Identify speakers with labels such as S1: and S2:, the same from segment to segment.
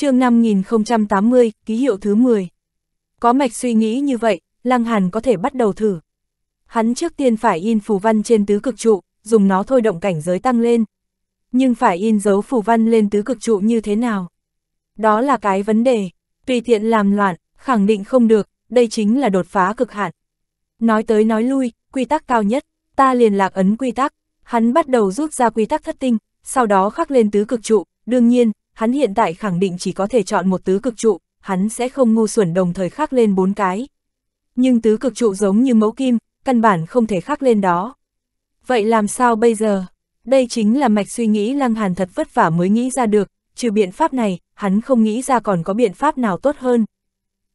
S1: chương 5080, ký hiệu thứ 10. Có mạch suy nghĩ như vậy, Lăng Hàn có thể bắt đầu thử. Hắn trước tiên phải in phù văn trên tứ cực trụ, dùng nó thôi động cảnh giới tăng lên. Nhưng phải in dấu phù văn lên tứ cực trụ như thế nào? Đó là cái vấn đề, tùy tiện làm loạn, khẳng định không được, đây chính là đột phá cực hạn. Nói tới nói lui, quy tắc cao nhất, ta liền lạc ấn quy tắc, hắn bắt đầu rút ra quy tắc thất tinh, sau đó khắc lên tứ cực trụ, đương nhiên, hắn hiện tại khẳng định chỉ có thể chọn một tứ cực trụ, hắn sẽ không ngu xuẩn đồng thời khắc lên bốn cái. Nhưng tứ cực trụ giống như mẫu kim, căn bản không thể khắc lên đó. Vậy làm sao bây giờ? Đây chính là mạch suy nghĩ Lăng Hàn thật vất vả mới nghĩ ra được, trừ biện pháp này, hắn không nghĩ ra còn có biện pháp nào tốt hơn.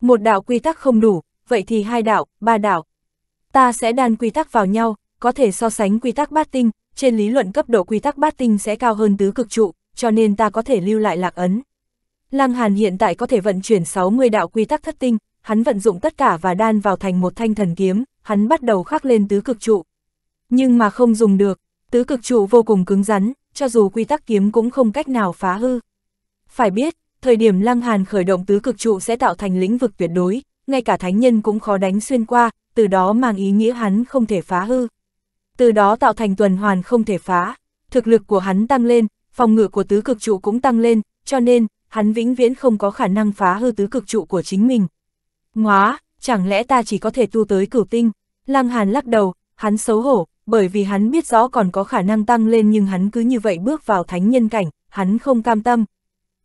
S1: Một đạo quy tắc không đủ, vậy thì hai đạo, ba đạo. Ta sẽ đan quy tắc vào nhau, có thể so sánh quy tắc bát tinh, trên lý luận cấp độ quy tắc bát tinh sẽ cao hơn tứ cực trụ, cho nên ta có thể lưu lại lạc ấn. Lăng Hàn hiện tại có thể vận chuyển 60 đạo quy tắc thất tinh, hắn vận dụng tất cả và đan vào thành một thanh thần kiếm, hắn bắt đầu khắc lên tứ cực trụ. Nhưng mà không dùng được, tứ cực trụ vô cùng cứng rắn, cho dù quy tắc kiếm cũng không cách nào phá hư. Phải biết, thời điểm Lăng Hàn khởi động tứ cực trụ sẽ tạo thành lĩnh vực tuyệt đối, ngay cả thánh nhân cũng khó đánh xuyên qua, từ đó mang ý nghĩa hắn không thể phá hư. Từ đó tạo thành tuần hoàn không thể phá, thực lực của hắn tăng lên, phòng ngự của tứ cực trụ cũng tăng lên, cho nên, hắn vĩnh viễn không có khả năng phá hư tứ cực trụ của chính mình. Ngóa, chẳng lẽ ta chỉ có thể tu tới cửu tinh? Lăng Hàn lắc đầu, hắn xấu hổ, bởi vì hắn biết rõ còn có khả năng tăng lên nhưng hắn cứ như vậy bước vào thánh nhân cảnh, hắn không cam tâm.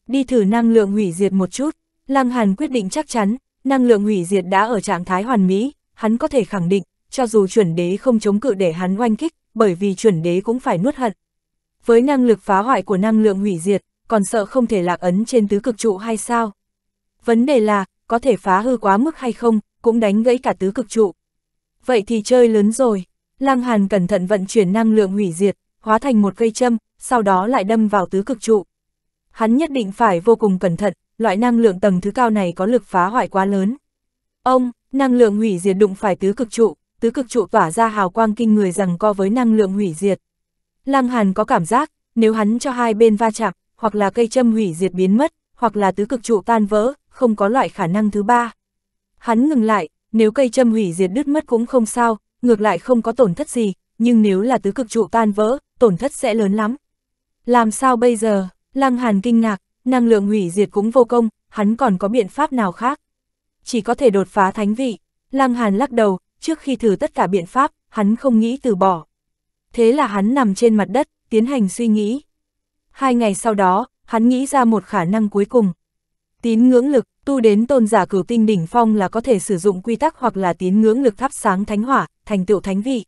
S1: Đi thử năng lượng hủy diệt một chút, Lăng Hàn quyết định chắc chắn, năng lượng hủy diệt đã ở trạng thái hoàn mỹ, hắn có thể khẳng định, cho dù chuẩn đế không chống cự để hắn oanh kích, bởi vì chuẩn đế cũng phải nuốt hận, với năng lực phá hoại của năng lượng hủy diệt, còn sợ không thể lạc ấn trên tứ cực trụ hay sao? Vấn đề là, có thể phá hư quá mức hay không, cũng đánh gãy cả tứ cực trụ. Vậy thì chơi lớn rồi, Lăng Hàn cẩn thận vận chuyển năng lượng hủy diệt, hóa thành một cây châm, sau đó lại đâm vào tứ cực trụ. Hắn nhất định phải vô cùng cẩn thận, loại năng lượng tầng thứ cao này có lực phá hoại quá lớn. Ông, năng lượng hủy diệt đụng phải tứ cực trụ, tứ cực trụ tỏa ra hào quang kinh người rằng co với năng lượng hủy diệt. Lăng Hàn có cảm giác, nếu hắn cho hai bên va chạm, hoặc là cây châm hủy diệt biến mất, hoặc là tứ cực trụ tan vỡ, không có loại khả năng thứ ba. Hắn ngừng lại, nếu cây châm hủy diệt đứt mất cũng không sao, ngược lại không có tổn thất gì, nhưng nếu là tứ cực trụ tan vỡ, tổn thất sẽ lớn lắm. Làm sao bây giờ? Lăng Hàn kinh ngạc, năng lượng hủy diệt cũng vô công, hắn còn có biện pháp nào khác? Chỉ có thể đột phá thánh vị. Lăng Hàn lắc đầu, trước khi thử tất cả biện pháp, hắn không nghĩ từ bỏ thế là hắn nằm trên mặt đất, tiến hành suy nghĩ. Hai ngày sau đó, hắn nghĩ ra một khả năng cuối cùng. Tín ngưỡng lực, tu đến tôn giả cửu tinh đỉnh phong là có thể sử dụng quy tắc hoặc là tín ngưỡng lực thắp sáng thánh hỏa, thành tựu thánh vị.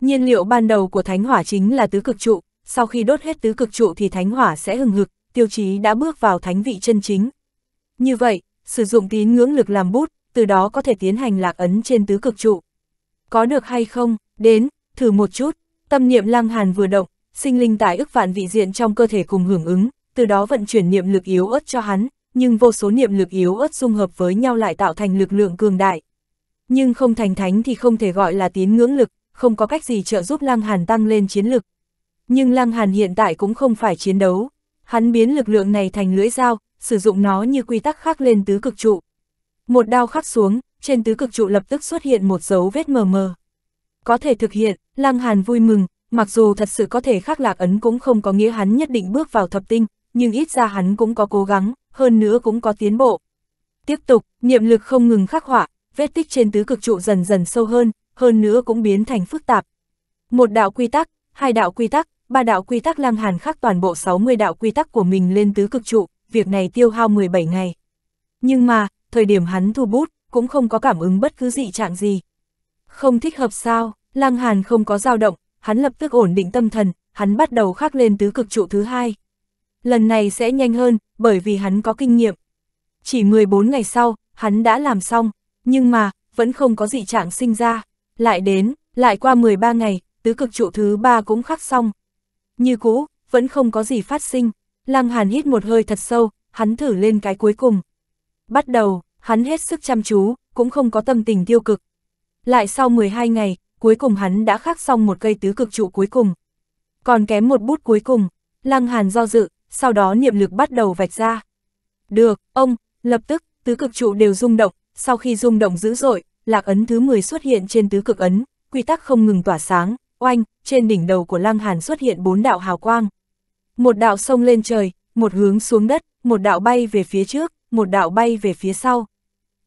S1: Nhiên liệu ban đầu của thánh hỏa chính là tứ cực trụ, sau khi đốt hết tứ cực trụ thì thánh hỏa sẽ hừng hực, tiêu chí đã bước vào thánh vị chân chính. Như vậy, sử dụng tín ngưỡng lực làm bút, từ đó có thể tiến hành lạc ấn trên tứ cực trụ. Có được hay không, đến, thử một chút. Tâm niệm lăng hàn vừa động, sinh linh tại ức vạn vị diện trong cơ thể cùng hưởng ứng, từ đó vận chuyển niệm lực yếu ớt cho hắn, nhưng vô số niệm lực yếu ớt dung hợp với nhau lại tạo thành lực lượng cường đại. Nhưng không thành thánh thì không thể gọi là tín ngưỡng lực, không có cách gì trợ giúp Lăng Hàn tăng lên chiến lực. Nhưng Lăng Hàn hiện tại cũng không phải chiến đấu, hắn biến lực lượng này thành lưỡi dao, sử dụng nó như quy tắc khắc lên tứ cực trụ. Một đao khắc xuống, trên tứ cực trụ lập tức xuất hiện một dấu vết mờ mờ có thể thực hiện, Lăng Hàn vui mừng, mặc dù thật sự có thể khắc lạc ấn cũng không có nghĩa hắn nhất định bước vào thập tinh, nhưng ít ra hắn cũng có cố gắng, hơn nữa cũng có tiến bộ. Tiếp tục, niệm lực không ngừng khắc họa, vết tích trên tứ cực trụ dần dần sâu hơn, hơn nữa cũng biến thành phức tạp. Một đạo quy tắc, hai đạo quy tắc, ba đạo quy tắc Lăng Hàn khắc toàn bộ 60 đạo quy tắc của mình lên tứ cực trụ, việc này tiêu hao 17 ngày. Nhưng mà, thời điểm hắn thu bút, cũng không có cảm ứng bất cứ dị trạng gì. Không thích hợp sao? Lăng Hàn không có dao động, hắn lập tức ổn định tâm thần, hắn bắt đầu khắc lên tứ cực trụ thứ hai. Lần này sẽ nhanh hơn, bởi vì hắn có kinh nghiệm. Chỉ 14 ngày sau, hắn đã làm xong, nhưng mà, vẫn không có dị trạng sinh ra. Lại đến, lại qua 13 ngày, tứ cực trụ thứ ba cũng khắc xong. Như cũ, vẫn không có gì phát sinh. Lăng Hàn hít một hơi thật sâu, hắn thử lên cái cuối cùng. Bắt đầu, hắn hết sức chăm chú, cũng không có tâm tình tiêu cực. Lại sau 12 ngày, cuối cùng hắn đã khắc xong một cây tứ cực trụ cuối cùng. Còn kém một bút cuối cùng, Lăng Hàn do dự, sau đó niệm lực bắt đầu vạch ra. Được, ông, lập tức, tứ cực trụ đều rung động, sau khi rung động dữ dội, lạc ấn thứ 10 xuất hiện trên tứ cực ấn, quy tắc không ngừng tỏa sáng, oanh, trên đỉnh đầu của Lăng Hàn xuất hiện bốn đạo hào quang. Một đạo sông lên trời, một hướng xuống đất, một đạo bay về phía trước, một đạo bay về phía sau.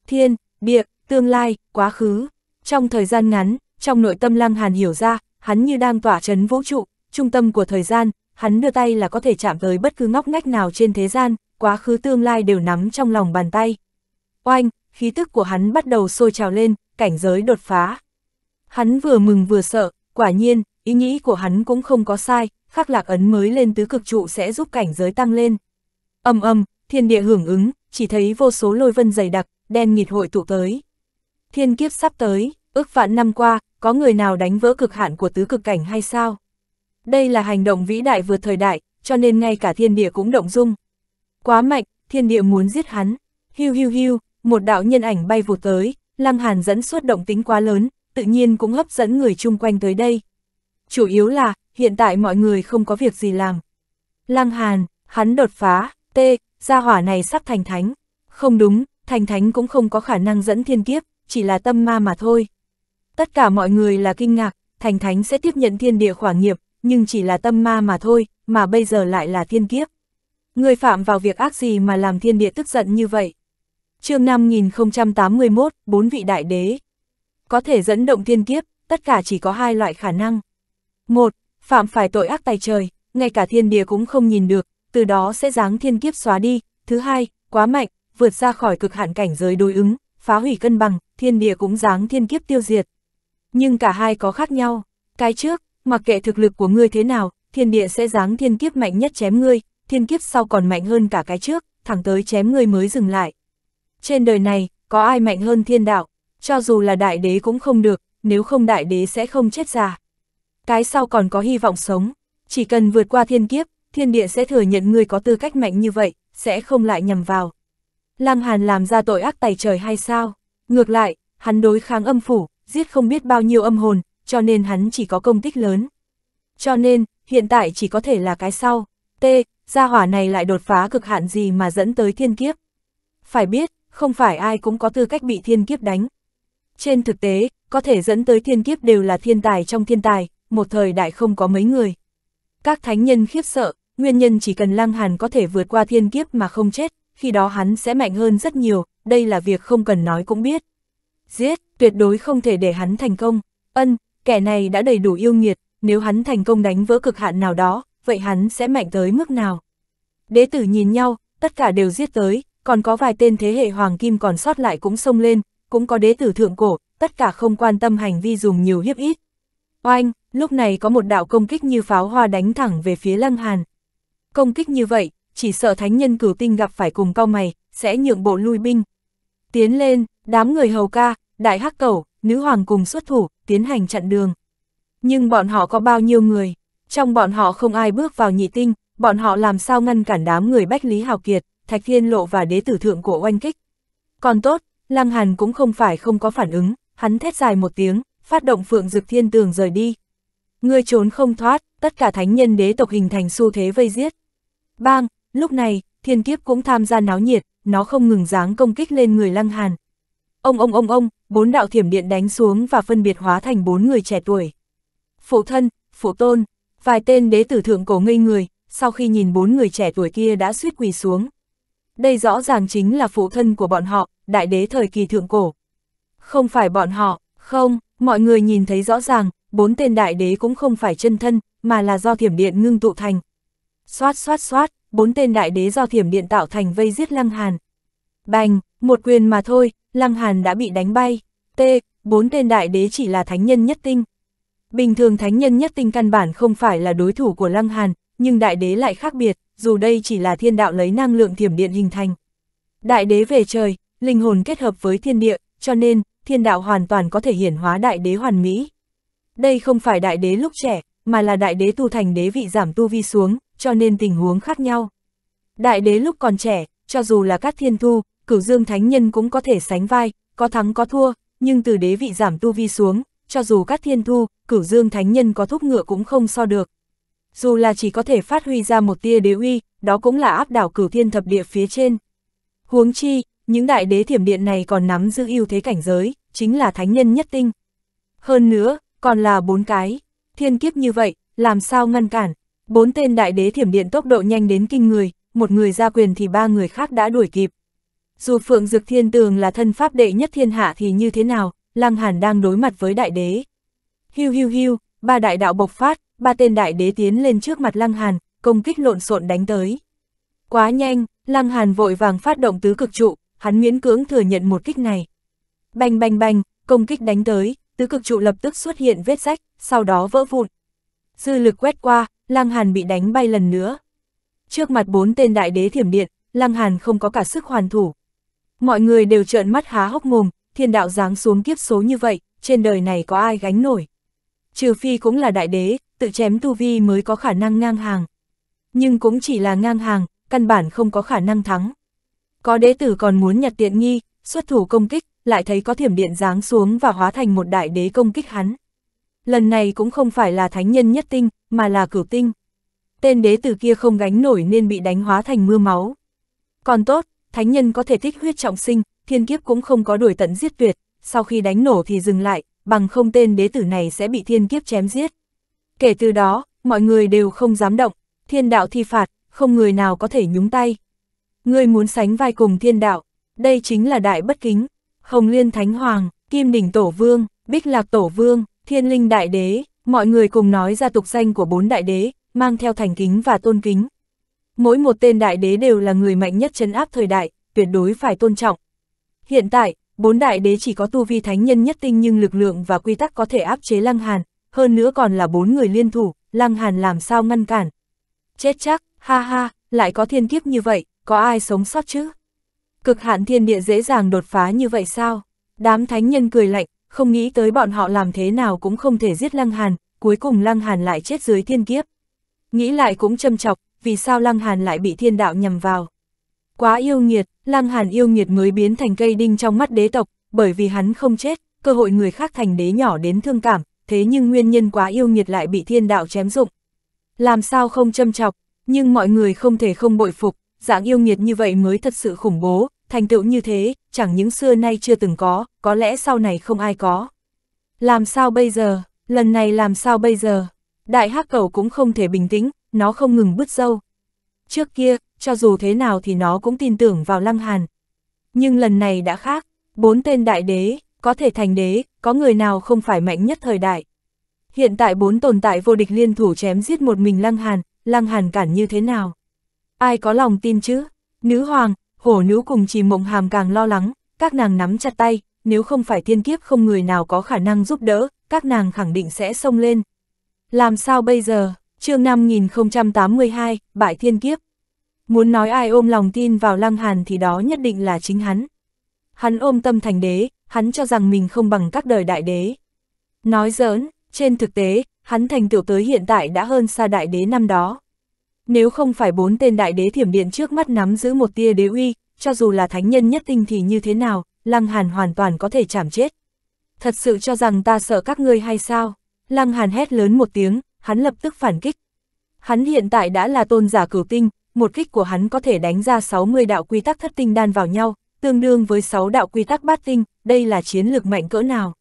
S1: Thiên, địa, tương lai, quá khứ. Trong thời gian ngắn, trong nội tâm Lăng Hàn hiểu ra, hắn như đang tỏa chấn vũ trụ, trung tâm của thời gian, hắn đưa tay là có thể chạm tới bất cứ ngóc ngách nào trên thế gian, quá khứ tương lai đều nắm trong lòng bàn tay. Oanh, khí tức của hắn bắt đầu sôi trào lên, cảnh giới đột phá. Hắn vừa mừng vừa sợ, quả nhiên, ý nghĩ của hắn cũng không có sai, khắc lạc ấn mới lên tứ cực trụ sẽ giúp cảnh giới tăng lên. Âm âm, thiên địa hưởng ứng, chỉ thấy vô số lôi vân dày đặc, đen nghịt hội tụ tới. Thiên kiếp sắp tới, ước vạn năm qua, có người nào đánh vỡ cực hạn của tứ cực cảnh hay sao? Đây là hành động vĩ đại vượt thời đại, cho nên ngay cả thiên địa cũng động dung. Quá mạnh, thiên địa muốn giết hắn. Hiu hiu hiu, một đạo nhân ảnh bay vụt tới, Lăng Hàn dẫn suốt động tính quá lớn, tự nhiên cũng hấp dẫn người chung quanh tới đây. Chủ yếu là, hiện tại mọi người không có việc gì làm. Lăng Hàn, hắn đột phá, tê, gia hỏa này sắp thành thánh. Không đúng, thành thánh cũng không có khả năng dẫn thiên kiếp, chỉ là tâm ma mà thôi. Tất cả mọi người là kinh ngạc, thành thánh sẽ tiếp nhận thiên địa khỏa nghiệp, nhưng chỉ là tâm ma mà thôi, mà bây giờ lại là thiên kiếp. Người phạm vào việc ác gì mà làm thiên địa tức giận như vậy? chương 5081, bốn vị đại đế. Có thể dẫn động thiên kiếp, tất cả chỉ có hai loại khả năng. Một, phạm phải tội ác tài trời, ngay cả thiên địa cũng không nhìn được, từ đó sẽ giáng thiên kiếp xóa đi. Thứ hai, quá mạnh, vượt ra khỏi cực hạn cảnh giới đối ứng, phá hủy cân bằng, thiên địa cũng giáng thiên kiếp tiêu diệt, nhưng cả hai có khác nhau. Cái trước, mặc kệ thực lực của ngươi thế nào, thiên địa sẽ giáng thiên kiếp mạnh nhất chém ngươi, thiên kiếp sau còn mạnh hơn cả cái trước, thẳng tới chém ngươi mới dừng lại. Trên đời này, có ai mạnh hơn thiên đạo, cho dù là đại đế cũng không được, nếu không đại đế sẽ không chết già. Cái sau còn có hy vọng sống, chỉ cần vượt qua thiên kiếp, thiên địa sẽ thừa nhận ngươi có tư cách mạnh như vậy, sẽ không lại nhầm vào. Lăng Hàn làm ra tội ác tày trời hay sao? Ngược lại, hắn đối kháng âm phủ, giết không biết bao nhiêu âm hồn, cho nên hắn chỉ có công tích lớn. Cho nên, hiện tại chỉ có thể là cái sau. T, gia hỏa này lại đột phá cực hạn gì mà dẫn tới thiên kiếp. Phải biết, không phải ai cũng có tư cách bị thiên kiếp đánh. Trên thực tế, có thể dẫn tới thiên kiếp đều là thiên tài trong thiên tài, một thời đại không có mấy người. Các thánh nhân khiếp sợ, nguyên nhân chỉ cần Lăng Hàn có thể vượt qua thiên kiếp mà không chết, khi đó hắn sẽ mạnh hơn rất nhiều, đây là việc không cần nói cũng biết giết, tuyệt đối không thể để hắn thành công. Ân, kẻ này đã đầy đủ yêu nghiệt, nếu hắn thành công đánh vỡ cực hạn nào đó, vậy hắn sẽ mạnh tới mức nào? Đế tử nhìn nhau, tất cả đều giết tới, còn có vài tên thế hệ hoàng kim còn sót lại cũng xông lên, cũng có đế tử thượng cổ, tất cả không quan tâm hành vi dùng nhiều hiếp ít. Oanh, lúc này có một đạo công kích như pháo hoa đánh thẳng về phía Lăng Hàn. Công kích như vậy, chỉ sợ thánh nhân cửu tinh gặp phải cùng cao mày, sẽ nhượng bộ lui binh. Tiến lên, đám người hầu ca, đại hắc cẩu, nữ hoàng cùng xuất thủ, tiến hành chặn đường. Nhưng bọn họ có bao nhiêu người? Trong bọn họ không ai bước vào nhị tinh, bọn họ làm sao ngăn cản đám người Bách Lý Hào Kiệt, Thạch Thiên Lộ và đế tử thượng của oanh kích. Còn tốt, Lăng Hàn cũng không phải không có phản ứng, hắn thét dài một tiếng, phát động phượng dực thiên tường rời đi. Ngươi trốn không thoát, tất cả thánh nhân đế tộc hình thành xu thế vây giết. Bang, lúc này, thiên kiếp cũng tham gia náo nhiệt, nó không ngừng dáng công kích lên người Lăng Hàn. Ông ông ông ông, bốn đạo thiểm điện đánh xuống và phân biệt hóa thành bốn người trẻ tuổi. Phụ thân, phụ tôn, vài tên đế tử thượng cổ ngây người, sau khi nhìn bốn người trẻ tuổi kia đã suýt quỳ xuống. Đây rõ ràng chính là phụ thân của bọn họ, đại đế thời kỳ thượng cổ. Không phải bọn họ, không, mọi người nhìn thấy rõ ràng, bốn tên đại đế cũng không phải chân thân, mà là do thiểm điện ngưng tụ thành. Xoát xoát xoát, bốn tên đại đế do thiểm điện tạo thành vây giết Lăng Hàn. Bành, một quyền mà thôi, Lăng Hàn đã bị đánh bay. T, bốn tên đại đế chỉ là thánh nhân nhất tinh. Bình thường thánh nhân nhất tinh căn bản không phải là đối thủ của Lăng Hàn, nhưng đại đế lại khác biệt, dù đây chỉ là thiên đạo lấy năng lượng thiểm điện hình thành. Đại đế về trời, linh hồn kết hợp với thiên địa, cho nên, thiên đạo hoàn toàn có thể hiển hóa đại đế hoàn mỹ. Đây không phải đại đế lúc trẻ, mà là đại đế tu thành đế vị giảm tu vi xuống, cho nên tình huống khác nhau. Đại đế lúc còn trẻ, cho dù là các thiên thu, cửu dương thánh nhân cũng có thể sánh vai, có thắng có thua, nhưng từ đế vị giảm tu vi xuống, cho dù các thiên thu, cửu dương thánh nhân có thúc ngựa cũng không so được. Dù là chỉ có thể phát huy ra một tia đế uy, đó cũng là áp đảo cửu thiên thập địa phía trên. Huống chi, những đại đế thiểm điện này còn nắm giữ ưu thế cảnh giới, chính là thánh nhân nhất tinh. Hơn nữa, còn là bốn cái thiên kiếp như vậy, làm sao ngăn cản. Bốn tên đại đế thiểm điện tốc độ nhanh đến kinh người, một người ra quyền thì ba người khác đã đuổi kịp. Dù Phượng dược Thiên Tường là thân pháp đệ nhất thiên hạ thì như thế nào, Lăng Hàn đang đối mặt với đại đế. Hiu hiu hiu, ba đại đạo bộc phát, ba tên đại đế tiến lên trước mặt Lăng Hàn, công kích lộn xộn đánh tới. Quá nhanh, Lăng Hàn vội vàng phát động tứ cực trụ, hắn miễn cưỡng thừa nhận một kích này. Bành bành bành, công kích đánh tới, tứ cực trụ lập tức xuất hiện vết rách, sau đó vỡ vụn. Dư lực quét qua, Lăng Hàn bị đánh bay lần nữa. Trước mặt bốn tên đại đế thiểm điện, Lăng Hàn không có cả sức hoàn thủ. Mọi người đều trợn mắt há hốc mồm, thiên đạo giáng xuống kiếp số như vậy, trên đời này có ai gánh nổi. Trừ phi cũng là đại đế, tự chém tu vi mới có khả năng ngang hàng. Nhưng cũng chỉ là ngang hàng, căn bản không có khả năng thắng. Có đế tử còn muốn nhặt tiện nghi, xuất thủ công kích, lại thấy có thiểm điện giáng xuống và hóa thành một đại đế công kích hắn lần này cũng không phải là thánh nhân nhất tinh, mà là cửu tinh. Tên đế tử kia không gánh nổi nên bị đánh hóa thành mưa máu. Còn tốt, thánh nhân có thể thích huyết trọng sinh, thiên kiếp cũng không có đuổi tận giết tuyệt, sau khi đánh nổ thì dừng lại, bằng không tên đế tử này sẽ bị thiên kiếp chém giết. Kể từ đó, mọi người đều không dám động, thiên đạo thi phạt, không người nào có thể nhúng tay. Người muốn sánh vai cùng thiên đạo, đây chính là đại bất kính, Hồng Liên Thánh Hoàng, Kim Đỉnh Tổ Vương, Bích Lạc Tổ Vương, Thiên linh đại đế, mọi người cùng nói ra tục danh của bốn đại đế, mang theo thành kính và tôn kính. Mỗi một tên đại đế đều là người mạnh nhất chấn áp thời đại, tuyệt đối phải tôn trọng. Hiện tại, bốn đại đế chỉ có tu vi thánh nhân nhất tinh nhưng lực lượng và quy tắc có thể áp chế Lăng Hàn, hơn nữa còn là bốn người liên thủ, Lăng Hàn làm sao ngăn cản. Chết chắc, ha ha, lại có thiên kiếp như vậy, có ai sống sót chứ? Cực hạn thiên địa dễ dàng đột phá như vậy sao? Đám thánh nhân cười lạnh, không nghĩ tới bọn họ làm thế nào cũng không thể giết Lăng Hàn, cuối cùng Lăng Hàn lại chết dưới thiên kiếp. Nghĩ lại cũng châm chọc, vì sao Lăng Hàn lại bị thiên đạo nhầm vào. Quá yêu nghiệt, Lăng Hàn yêu nghiệt mới biến thành cây đinh trong mắt đế tộc, bởi vì hắn không chết, cơ hội người khác thành đế nhỏ đến thương cảm, thế nhưng nguyên nhân quá yêu nghiệt lại bị thiên đạo chém dụng. Làm sao không châm chọc, nhưng mọi người không thể không bội phục, dạng yêu nghiệt như vậy mới thật sự khủng bố, thành tựu như thế, chẳng những xưa nay chưa từng có, có lẽ sau này không ai có. Làm sao bây giờ, lần này làm sao bây giờ? Đại hắc cầu cũng không thể bình tĩnh, nó không ngừng bứt dâu. Trước kia, cho dù thế nào thì nó cũng tin tưởng vào Lăng Hàn. Nhưng lần này đã khác, bốn tên đại đế, có thể thành đế, có người nào không phải mạnh nhất thời đại. Hiện tại bốn tồn tại vô địch liên thủ chém giết một mình Lăng Hàn, Lăng Hàn cản như thế nào? Ai có lòng tin chứ? Nữ hoàng, hổ nữ cùng trì mộng hàm càng lo lắng, các nàng nắm chặt tay, nếu không phải thiên kiếp không người nào có khả năng giúp đỡ, các nàng khẳng định sẽ xông lên. Làm sao bây giờ, chương 5082, bại thiên kiếp. Muốn nói ai ôm lòng tin vào lăng hàn thì đó nhất định là chính hắn. Hắn ôm tâm thành đế, hắn cho rằng mình không bằng các đời đại đế. Nói giỡn, trên thực tế, hắn thành tựu tới hiện tại đã hơn xa đại đế năm đó. Nếu không phải bốn tên đại đế thiểm điện trước mắt nắm giữ một tia đế uy, cho dù là thánh nhân nhất tinh thì như thế nào, Lăng Hàn hoàn toàn có thể chảm chết. Thật sự cho rằng ta sợ các ngươi hay sao? Lăng Hàn hét lớn một tiếng, hắn lập tức phản kích. Hắn hiện tại đã là tôn giả cửu tinh, một kích của hắn có thể đánh ra 60 đạo quy tắc thất tinh đan vào nhau, tương đương với 6 đạo quy tắc bát tinh, đây là chiến lược mạnh cỡ nào.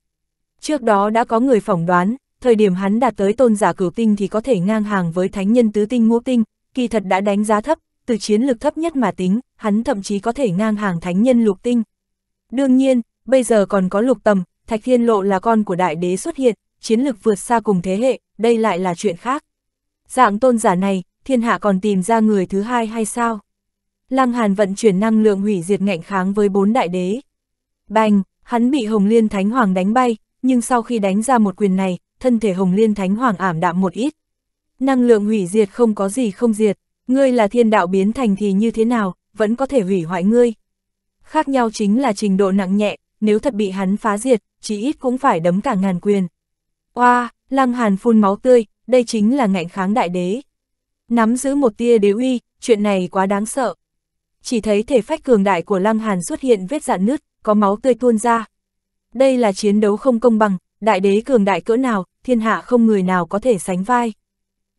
S1: Trước đó đã có người phỏng đoán, thời điểm hắn đạt tới tôn giả cửu tinh thì có thể ngang hàng với thánh nhân tứ tinh ngũ tinh, kỳ thật đã đánh giá thấp, từ chiến lược thấp nhất mà tính, hắn thậm chí có thể ngang hàng thánh nhân lục tinh. Đương nhiên, bây giờ còn có lục tầm, Thạch Thiên Lộ là con của đại đế xuất hiện, chiến lược vượt xa cùng thế hệ, đây lại là chuyện khác. Dạng tôn giả này, thiên hạ còn tìm ra người thứ hai hay sao? Lăng Hàn vận chuyển năng lượng hủy diệt ngạnh kháng với bốn đại đế. Bành, hắn bị Hồng Liên Thánh Hoàng đánh bay, nhưng sau khi đánh ra một quyền này, thân thể Hồng Liên Thánh Hoàng ảm đạm một ít năng lượng hủy diệt không có gì không diệt, ngươi là thiên đạo biến thành thì như thế nào, vẫn có thể hủy hoại ngươi. Khác nhau chính là trình độ nặng nhẹ, nếu thật bị hắn phá diệt, chỉ ít cũng phải đấm cả ngàn quyền. Oa, lăng hàn phun máu tươi, đây chính là ngạnh kháng đại đế. Nắm giữ một tia đế uy, chuyện này quá đáng sợ. Chỉ thấy thể phách cường đại của lăng hàn xuất hiện vết dạn nứt, có máu tươi tuôn ra. Đây là chiến đấu không công bằng, đại đế cường đại cỡ nào, thiên hạ không người nào có thể sánh vai.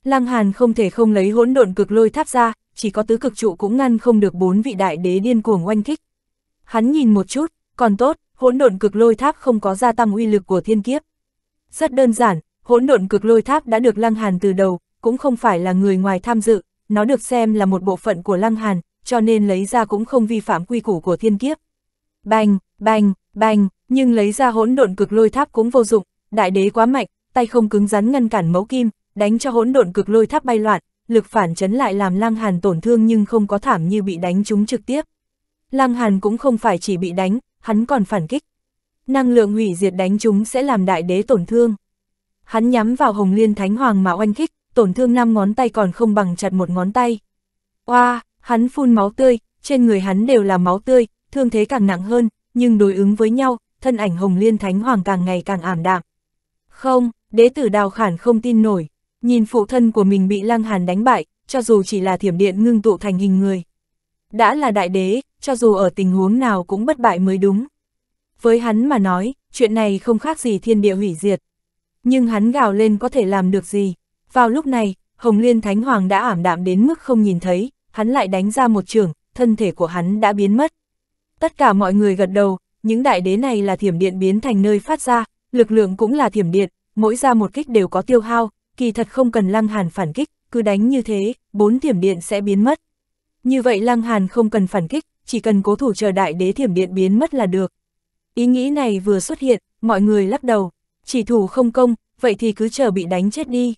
S1: Lăng Hàn không thể không lấy hỗn độn cực lôi tháp ra, chỉ có tứ cực trụ cũng ngăn không được bốn vị đại đế điên cuồng oanh kích. Hắn nhìn một chút, còn tốt, hỗn độn cực lôi tháp không có gia tăng uy lực của thiên kiếp. Rất đơn giản, hỗn độn cực lôi tháp đã được Lăng Hàn từ đầu, cũng không phải là người ngoài tham dự, nó được xem là một bộ phận của Lăng Hàn, cho nên lấy ra cũng không vi phạm quy củ của thiên kiếp. Bành, bành, bành, nhưng lấy ra hỗn độn cực lôi tháp cũng vô dụng, đại đế quá mạnh, tay không cứng rắn ngăn cản mẫu kim, đánh cho hỗn độn cực lôi tháp bay loạn, lực phản chấn lại làm Lăng Hàn tổn thương nhưng không có thảm như bị đánh trúng trực tiếp. Lăng Hàn cũng không phải chỉ bị đánh, hắn còn phản kích. Năng lượng hủy diệt đánh chúng sẽ làm đại đế tổn thương. Hắn nhắm vào Hồng Liên Thánh Hoàng mà oanh kích, tổn thương năm ngón tay còn không bằng chặt một ngón tay. Oa, hắn phun máu tươi, trên người hắn đều là máu tươi, thương thế càng nặng hơn, nhưng đối ứng với nhau, thân ảnh Hồng Liên Thánh Hoàng càng ngày càng ảm đạm. Không, đế tử Đào Khản không tin nổi, nhìn phụ thân của mình bị Lăng Hàn đánh bại, cho dù chỉ là thiểm điện ngưng tụ thành hình người. Đã là đại đế, cho dù ở tình huống nào cũng bất bại mới đúng. Với hắn mà nói, chuyện này không khác gì thiên địa hủy diệt. Nhưng hắn gào lên có thể làm được gì. Vào lúc này, Hồng Liên Thánh Hoàng đã ảm đạm đến mức không nhìn thấy, hắn lại đánh ra một trường, thân thể của hắn đã biến mất. Tất cả mọi người gật đầu, những đại đế này là thiểm điện biến thành nơi phát ra, lực lượng cũng là thiểm điện, mỗi ra một kích đều có tiêu hao, kỳ thật không cần Lăng Hàn phản kích, cứ đánh như thế, bốn thiểm điện sẽ biến mất. Như vậy Lăng Hàn không cần phản kích, chỉ cần cố thủ chờ đại đế thiểm điện biến mất là được. Ý nghĩ này vừa xuất hiện, mọi người lắc đầu, chỉ thủ không công, vậy thì cứ chờ bị đánh chết đi.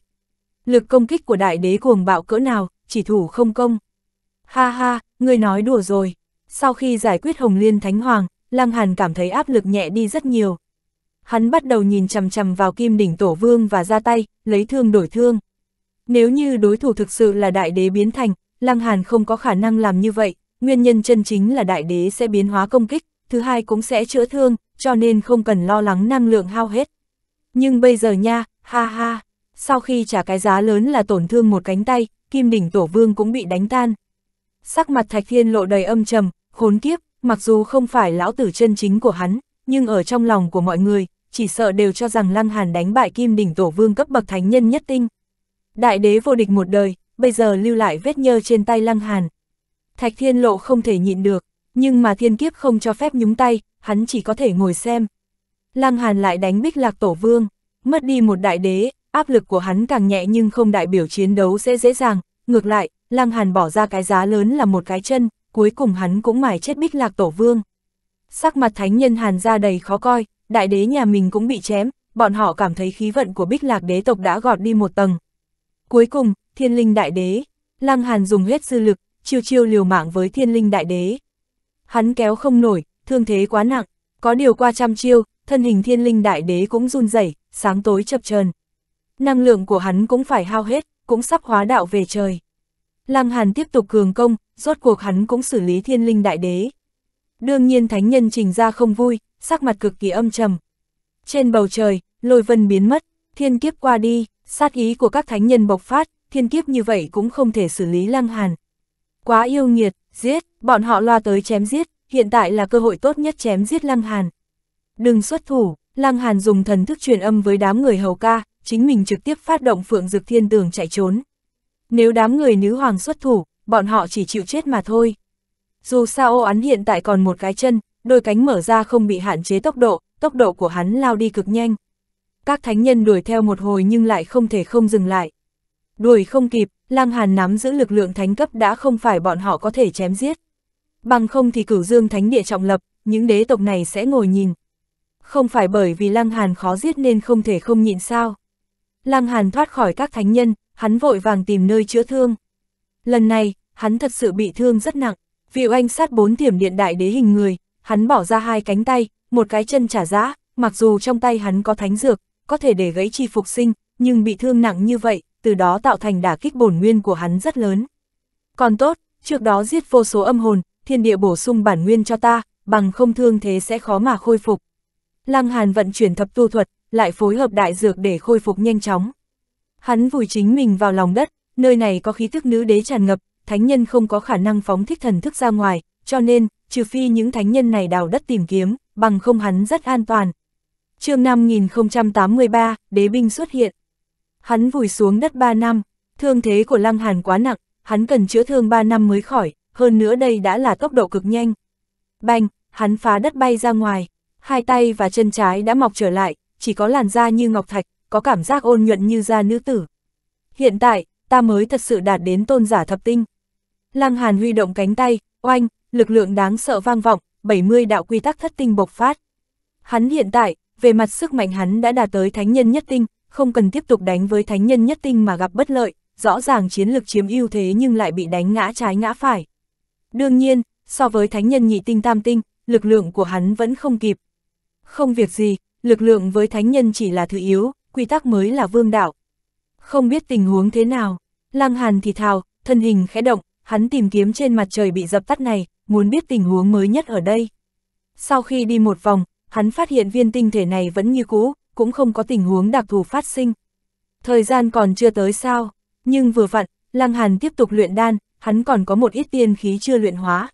S1: Lực công kích của đại đế cuồng bạo cỡ nào, chỉ thủ không công. Ha ha, người nói đùa rồi. Sau khi giải quyết Hồng Liên Thánh Hoàng, Lăng Hàn cảm thấy áp lực nhẹ đi rất nhiều, hắn bắt đầu nhìn chằm chằm vào kim đỉnh tổ vương và ra tay, lấy thương đổi thương. Nếu như đối thủ thực sự là đại đế biến thành, Lăng Hàn không có khả năng làm như vậy, nguyên nhân chân chính là đại đế sẽ biến hóa công kích, thứ hai cũng sẽ chữa thương, cho nên không cần lo lắng năng lượng hao hết. Nhưng bây giờ nha, ha ha, sau khi trả cái giá lớn là tổn thương một cánh tay, kim đỉnh tổ vương cũng bị đánh tan. Sắc mặt Thạch Thiên lộ đầy âm trầm, khốn kiếp, mặc dù không phải lão tử chân chính của hắn, nhưng ở trong lòng của mọi người, chỉ sợ đều cho rằng Lăng Hàn đánh bại kim đỉnh tổ vương cấp bậc thánh nhân nhất tinh. Đại đế vô địch một đời, bây giờ lưu lại vết nhơ trên tay Lăng Hàn. Thạch Thiên Lộ không thể nhịn được, nhưng mà thiên kiếp không cho phép nhúng tay, hắn chỉ có thể ngồi xem. Lăng Hàn lại đánh bích lạc tổ vương, mất đi một đại đế, áp lực của hắn càng nhẹ nhưng không đại biểu chiến đấu sẽ dễ dàng, ngược lại, Lăng Hàn bỏ ra cái giá lớn là một cái chân, cuối cùng hắn cũng mải chết bích lạc tổ vương. Sắc mặt thánh nhân Hàn ra đầy khó coi, đại đế nhà mình cũng bị chém, bọn họ cảm thấy khí vận của bích lạc đế tộc đã gọt đi một tầng. Cuối cùng, thiên linh đại đế, Lăng Hàn dùng hết sư lực, chiêu chiêu liều mạng với thiên linh đại đế. Hắn kéo không nổi, thương thế quá nặng, có điều qua trăm chiêu, thân hình thiên linh đại đế cũng run rẩy, sáng tối chập chờn. Năng lượng của hắn cũng phải hao hết, cũng sắp hóa đạo về trời. Lăng Hàn tiếp tục cường công, rốt cuộc hắn cũng xử lý thiên linh đại đế. Đương nhiên thánh nhân trình ra không vui, sắc mặt cực kỳ âm trầm. Trên bầu trời, lôi vân biến mất, thiên kiếp qua đi, sát ý của các thánh nhân bộc phát, thiên kiếp như vậy cũng không thể xử lý lăng hàn. Quá yêu nghiệt, giết, bọn họ loa tới chém giết, hiện tại là cơ hội tốt nhất chém giết lăng hàn. Đừng xuất thủ, lăng hàn dùng thần thức truyền âm với đám người hầu ca, chính mình trực tiếp phát động phượng dực thiên tường chạy trốn. Nếu đám người nữ hoàng xuất thủ, bọn họ chỉ chịu chết mà thôi. Dù sao ô án hiện tại còn một cái chân, đôi cánh mở ra không bị hạn chế tốc độ, tốc độ của hắn lao đi cực nhanh. Các thánh nhân đuổi theo một hồi nhưng lại không thể không dừng lại. Đuổi không kịp, Lăng Hàn nắm giữ lực lượng thánh cấp đã không phải bọn họ có thể chém giết. Bằng không thì cửu dương thánh địa trọng lập, những đế tộc này sẽ ngồi nhìn. Không phải bởi vì Lăng Hàn khó giết nên không thể không nhịn sao. Lăng Hàn thoát khỏi các thánh nhân, hắn vội vàng tìm nơi chữa thương. Lần này, hắn thật sự bị thương rất nặng, Việu Anh sát bốn tiềm điện đại đế hình người, hắn bỏ ra hai cánh tay, một cái chân trả giá, mặc dù trong tay hắn có thánh dược, có thể để gãy chi phục sinh, nhưng bị thương nặng như vậy, từ đó tạo thành đả kích bổn nguyên của hắn rất lớn. Còn tốt, trước đó giết vô số âm hồn, thiên địa bổ sung bản nguyên cho ta, bằng không thương thế sẽ khó mà khôi phục. Lăng Hàn vận chuyển thập tu thuật, lại phối hợp đại dược để khôi phục nhanh chóng. Hắn vùi chính mình vào lòng đất, nơi này có khí thức nữ đế tràn ngập, thánh nhân không có khả năng phóng thích thần thức ra ngoài, cho nên, trừ phi những thánh nhân này đào đất tìm kiếm, bằng không hắn rất an toàn. chương 5083, đế binh xuất hiện. Hắn vùi xuống đất 3 năm, thương thế của Lăng Hàn quá nặng, hắn cần chữa thương 3 năm mới khỏi, hơn nữa đây đã là tốc độ cực nhanh. Bành, hắn phá đất bay ra ngoài, hai tay và chân trái đã mọc trở lại, chỉ có làn da như ngọc thạch, có cảm giác ôn nhuận như da nữ tử. Hiện tại, ta mới thật sự đạt đến tôn giả thập tinh. Lăng Hàn huy động cánh tay, oanh, lực lượng đáng sợ vang vọng, 70 đạo quy tắc thất tinh bộc phát. Hắn hiện tại, về mặt sức mạnh hắn đã đạt tới thánh nhân nhất tinh, không cần tiếp tục đánh với thánh nhân nhất tinh mà gặp bất lợi, rõ ràng chiến lực chiếm ưu thế nhưng lại bị đánh ngã trái ngã phải. Đương nhiên, so với thánh nhân nhị tinh tam tinh, lực lượng của hắn vẫn không kịp. Không việc gì, lực lượng với thánh nhân chỉ là thứ yếu, quy tắc mới là vương đạo. Không biết tình huống thế nào, lang Hàn thì thào, thân hình khẽ động, hắn tìm kiếm trên mặt trời bị dập tắt này, muốn biết tình huống mới nhất ở đây. Sau khi đi một vòng, hắn phát hiện viên tinh thể này vẫn như cũ, cũng không có tình huống đặc thù phát sinh. Thời gian còn chưa tới sao, nhưng vừa vặn, Lăng Hàn tiếp tục luyện đan, hắn còn có một ít tiên khí chưa luyện hóa.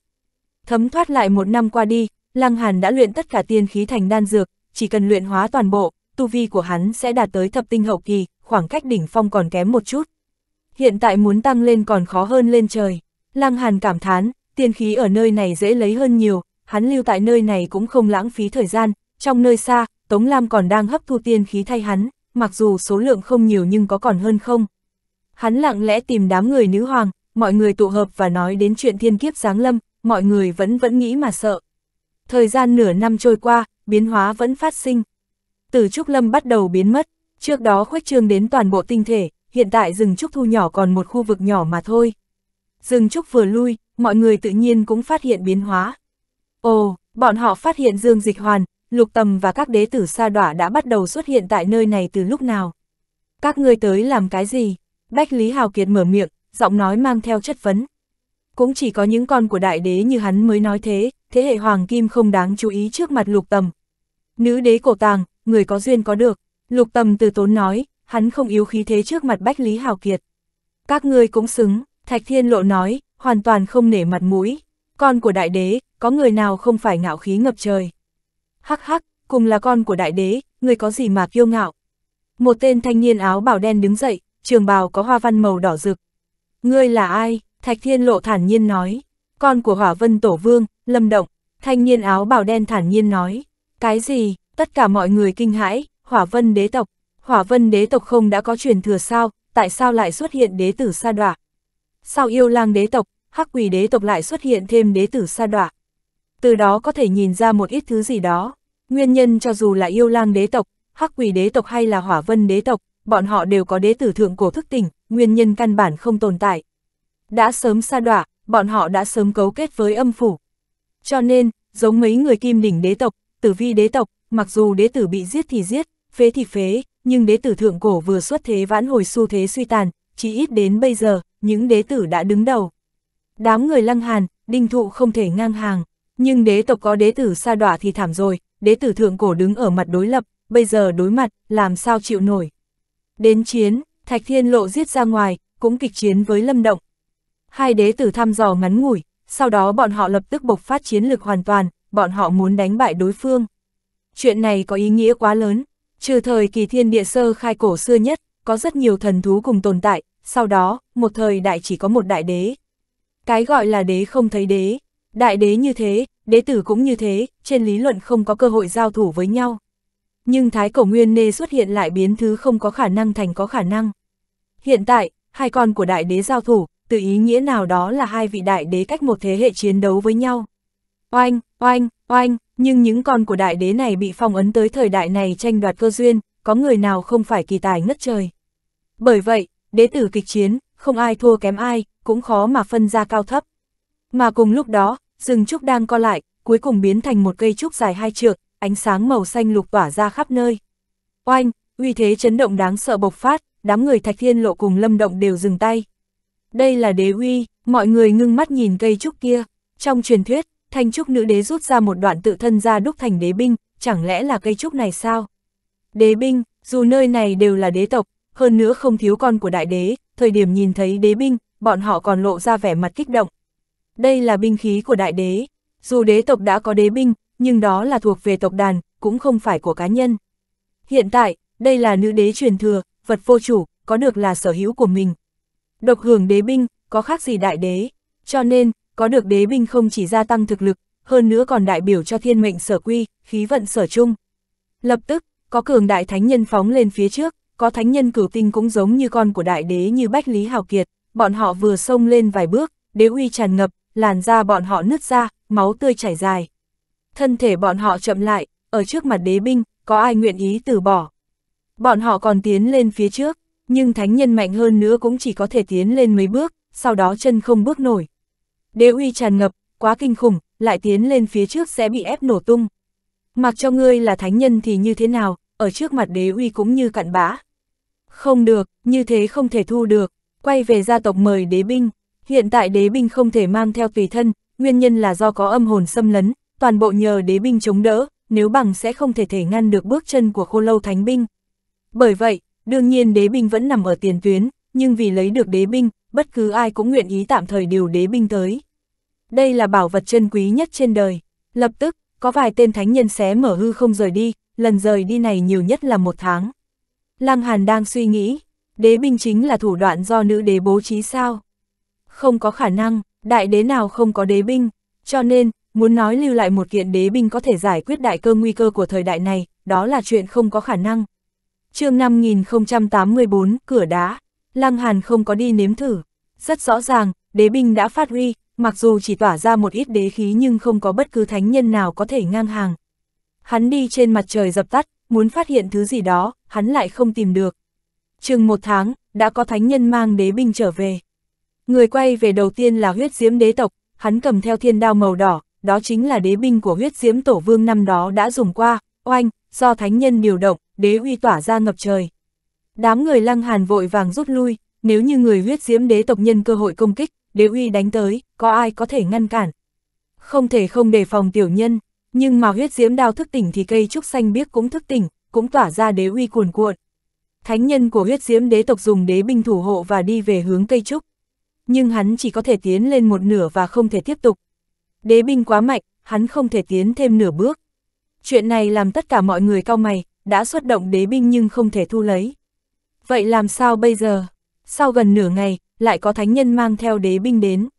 S1: Thấm thoát lại một năm qua đi, Lăng Hàn đã luyện tất cả tiên khí thành đan dược, chỉ cần luyện hóa toàn bộ, tu vi của hắn sẽ đạt tới thập tinh hậu kỳ, khoảng cách đỉnh phong còn kém một chút. Hiện tại muốn tăng lên còn khó hơn lên trời. Lăng Hàn cảm thán, tiên khí ở nơi này dễ lấy hơn nhiều, hắn lưu tại nơi này cũng không lãng phí thời gian, trong nơi xa, Tống Lam còn đang hấp thu tiên khí thay hắn, mặc dù số lượng không nhiều nhưng có còn hơn không. Hắn lặng lẽ tìm đám người nữ hoàng, mọi người tụ hợp và nói đến chuyện thiên kiếp giáng lâm, mọi người vẫn vẫn nghĩ mà sợ. Thời gian nửa năm trôi qua, biến hóa vẫn phát sinh. Từ trúc lâm bắt đầu biến mất, trước đó khuếch trương đến toàn bộ tinh thể, hiện tại rừng trúc thu nhỏ còn một khu vực nhỏ mà thôi. Rừng trúc vừa lui, mọi người tự nhiên cũng phát hiện biến hóa. Ồ, bọn họ phát hiện Dương Dịch Hoàn, Lục Tầm và các đế tử sa đọa đã bắt đầu xuất hiện tại nơi này từ lúc nào. Các ngươi tới làm cái gì? Bách Lý Hào Kiệt mở miệng, giọng nói mang theo chất vấn. Cũng chỉ có những con của đại đế như hắn mới nói thế, thế hệ Hoàng Kim không đáng chú ý trước mặt Lục Tầm. Nữ đế cổ tàng, người có duyên có được, Lục Tầm từ tốn nói, hắn không yếu khí thế trước mặt Bách Lý Hào Kiệt. Các ngươi cũng xứng, Thạch Thiên Lộ nói, hoàn toàn không nể mặt mũi. Con của đại đế, có người nào không phải ngạo khí ngập trời. Hắc hắc, cùng là con của đại đế, người có gì mà kiêu ngạo. Một tên thanh niên áo bảo đen đứng dậy, trường bào có hoa văn màu đỏ rực. Ngươi là ai? Thạch Thiên Lộ thản nhiên nói. Con của Hỏa Vân Tổ Vương, Lâm Động. Thanh niên áo bảo đen thản nhiên nói. Cái gì? Tất cả mọi người kinh hãi, Hỏa Vân đế tộc. Hỏa Vân đế tộc không đã có truyền thừa sao, tại sao lại xuất hiện đế tử sa đoạ? sau yêu lang đế tộc, hắc quỷ đế tộc lại xuất hiện thêm đế tử sa đọa. Từ đó có thể nhìn ra một ít thứ gì đó. Nguyên nhân cho dù là yêu lang đế tộc, hắc quỷ đế tộc hay là hỏa vân đế tộc, bọn họ đều có đế tử thượng cổ thức tỉnh, nguyên nhân căn bản không tồn tại. Đã sớm sa đọa, bọn họ đã sớm cấu kết với âm phủ. Cho nên, giống mấy người kim đỉnh đế tộc, tử vi đế tộc, mặc dù đế tử bị giết thì giết, phế thì phế, nhưng đế tử thượng cổ vừa xuất thế vãn hồi xu thế suy tàn, chỉ ít đến bây giờ, những đế tử đã đứng đầu. Đám người lăng hàn, đinh thụ không thể ngang hàng, nhưng đế tộc có đế tử sa đọa thì thảm rồi, đế tử thượng cổ đứng ở mặt đối lập, bây giờ đối mặt, làm sao chịu nổi. Đến chiến, Thạch Thiên Lộ giết ra ngoài, cũng kịch chiến với Lâm Động. Hai đế tử thăm dò ngắn ngủi, sau đó bọn họ lập tức bộc phát chiến lực hoàn toàn, bọn họ muốn đánh bại đối phương. Chuyện này có ý nghĩa quá lớn, trừ thời kỳ thiên địa sơ khai cổ xưa nhất, có rất nhiều thần thú cùng tồn tại, sau đó, một thời đại chỉ có một đại đế. Cái gọi là đế không thấy đế, đại đế như thế, đế tử cũng như thế, trên lý luận không có cơ hội giao thủ với nhau. Nhưng Thái Cổ Nguyên Nê xuất hiện lại biến thứ không có khả năng thành có khả năng. Hiện tại, hai con của đại đế giao thủ, từ ý nghĩa nào đó là hai vị đại đế cách một thế hệ chiến đấu với nhau. Oanh, oanh, oanh, nhưng những con của đại đế này bị phong ấn tới thời đại này tranh đoạt cơ duyên, có người nào không phải kỳ tài ngất trời. Bởi vậy, đế tử kịch chiến, không ai thua kém ai, cũng khó mà phân ra cao thấp. Mà cùng lúc đó, rừng trúc đang co lại, cuối cùng biến thành một cây trúc dài hai trượng, ánh sáng màu xanh lục tỏa ra khắp nơi. Oanh, uy thế chấn động đáng sợ bộc phát, đám người thạch thiên lộ cùng lâm động đều dừng tay. Đây là đế uy, mọi người ngưng mắt nhìn cây trúc kia. Trong truyền thuyết, thanh trúc nữ đế rút ra một đoạn tự thân ra đúc thành đế binh, chẳng lẽ là cây trúc này sao? Đế binh, dù nơi này đều là đế tộc, hơn nữa không thiếu con của đại đế, thời điểm nhìn thấy đế binh, bọn họ còn lộ ra vẻ mặt kích động. Đây là binh khí của đại đế, dù đế tộc đã có đế binh, nhưng đó là thuộc về tộc đàn, cũng không phải của cá nhân. Hiện tại, đây là nữ đế truyền thừa, vật vô chủ, có được là sở hữu của mình. Độc hưởng đế binh, có khác gì đại đế, cho nên, có được đế binh không chỉ gia tăng thực lực, hơn nữa còn đại biểu cho thiên mệnh sở quy, khí vận sở chung. Lập tức, có cường đại thánh nhân phóng lên phía trước, có thánh nhân cửu tinh cũng giống như con của đại đế như Bách Lý Hào Kiệt, bọn họ vừa xông lên vài bước, đế uy tràn ngập, làn da bọn họ nứt ra, máu tươi chảy dài. Thân thể bọn họ chậm lại, ở trước mặt đế binh, có ai nguyện ý từ bỏ. Bọn họ còn tiến lên phía trước, nhưng thánh nhân mạnh hơn nữa cũng chỉ có thể tiến lên mấy bước, sau đó chân không bước nổi. Đế uy tràn ngập, quá kinh khủng, lại tiến lên phía trước sẽ bị ép nổ tung. Mặc cho ngươi là thánh nhân thì như thế nào, ở trước mặt đế uy cũng như cặn bã, không được, như thế không thể thu được, quay về gia tộc mời đế binh. Hiện tại đế binh không thể mang theo tùy thân, nguyên nhân là do có âm hồn xâm lấn, toàn bộ nhờ đế binh chống đỡ, nếu bằng sẽ không thể thể ngăn được bước chân của khô lâu thánh binh. Bởi vậy, đương nhiên đế binh vẫn nằm ở tiền tuyến, nhưng vì lấy được đế binh, bất cứ ai cũng nguyện ý tạm thời điều đế binh tới. Đây là bảo vật chân quý nhất trên đời. Lập tức, có vài tên thánh nhân xé mở hư không rời đi, lần rời đi này nhiều nhất là một tháng. Lăng Hàn đang suy nghĩ, đế binh chính là thủ đoạn do nữ đế bố trí sao? Không có khả năng, đại đế nào không có đế binh, cho nên, muốn nói lưu lại một kiện đế binh có thể giải quyết đại cơ nguy cơ của thời đại này, đó là chuyện không có khả năng. chương 5084, cửa đá, Lăng Hàn không có đi nếm thử. Rất rõ ràng, đế binh đã phát huy, mặc dù chỉ tỏa ra một ít đế khí nhưng không có bất cứ thánh nhân nào có thể ngang hàng. Hắn đi trên mặt trời dập tắt, muốn phát hiện thứ gì đó, hắn lại không tìm được. Chừng một tháng, đã có thánh nhân mang đế binh trở về. Người quay về đầu tiên là huyết diễm đế tộc, hắn cầm theo thiên đao màu đỏ, đó chính là đế binh của huyết diễm tổ vương năm đó đã dùng qua, oanh, do thánh nhân điều động, đế uy tỏa ra ngập trời. Đám người lăng hàn vội vàng rút lui, nếu như người huyết diễm đế tộc nhân cơ hội công kích, đế uy đánh tới, có ai có thể ngăn cản. Không thể không đề phòng tiểu nhân. Nhưng mà huyết diễm đao thức tỉnh thì cây trúc xanh biếc cũng thức tỉnh, cũng tỏa ra đế uy cuồn cuộn. Thánh nhân của huyết diễm đế tộc dùng đế binh thủ hộ và đi về hướng cây trúc. Nhưng hắn chỉ có thể tiến lên một nửa và không thể tiếp tục. Đế binh quá mạnh, hắn không thể tiến thêm nửa bước. Chuyện này làm tất cả mọi người cao mày, đã xuất động đế binh nhưng không thể thu lấy. Vậy làm sao bây giờ? Sau gần nửa ngày, lại có thánh nhân mang theo đế binh đến.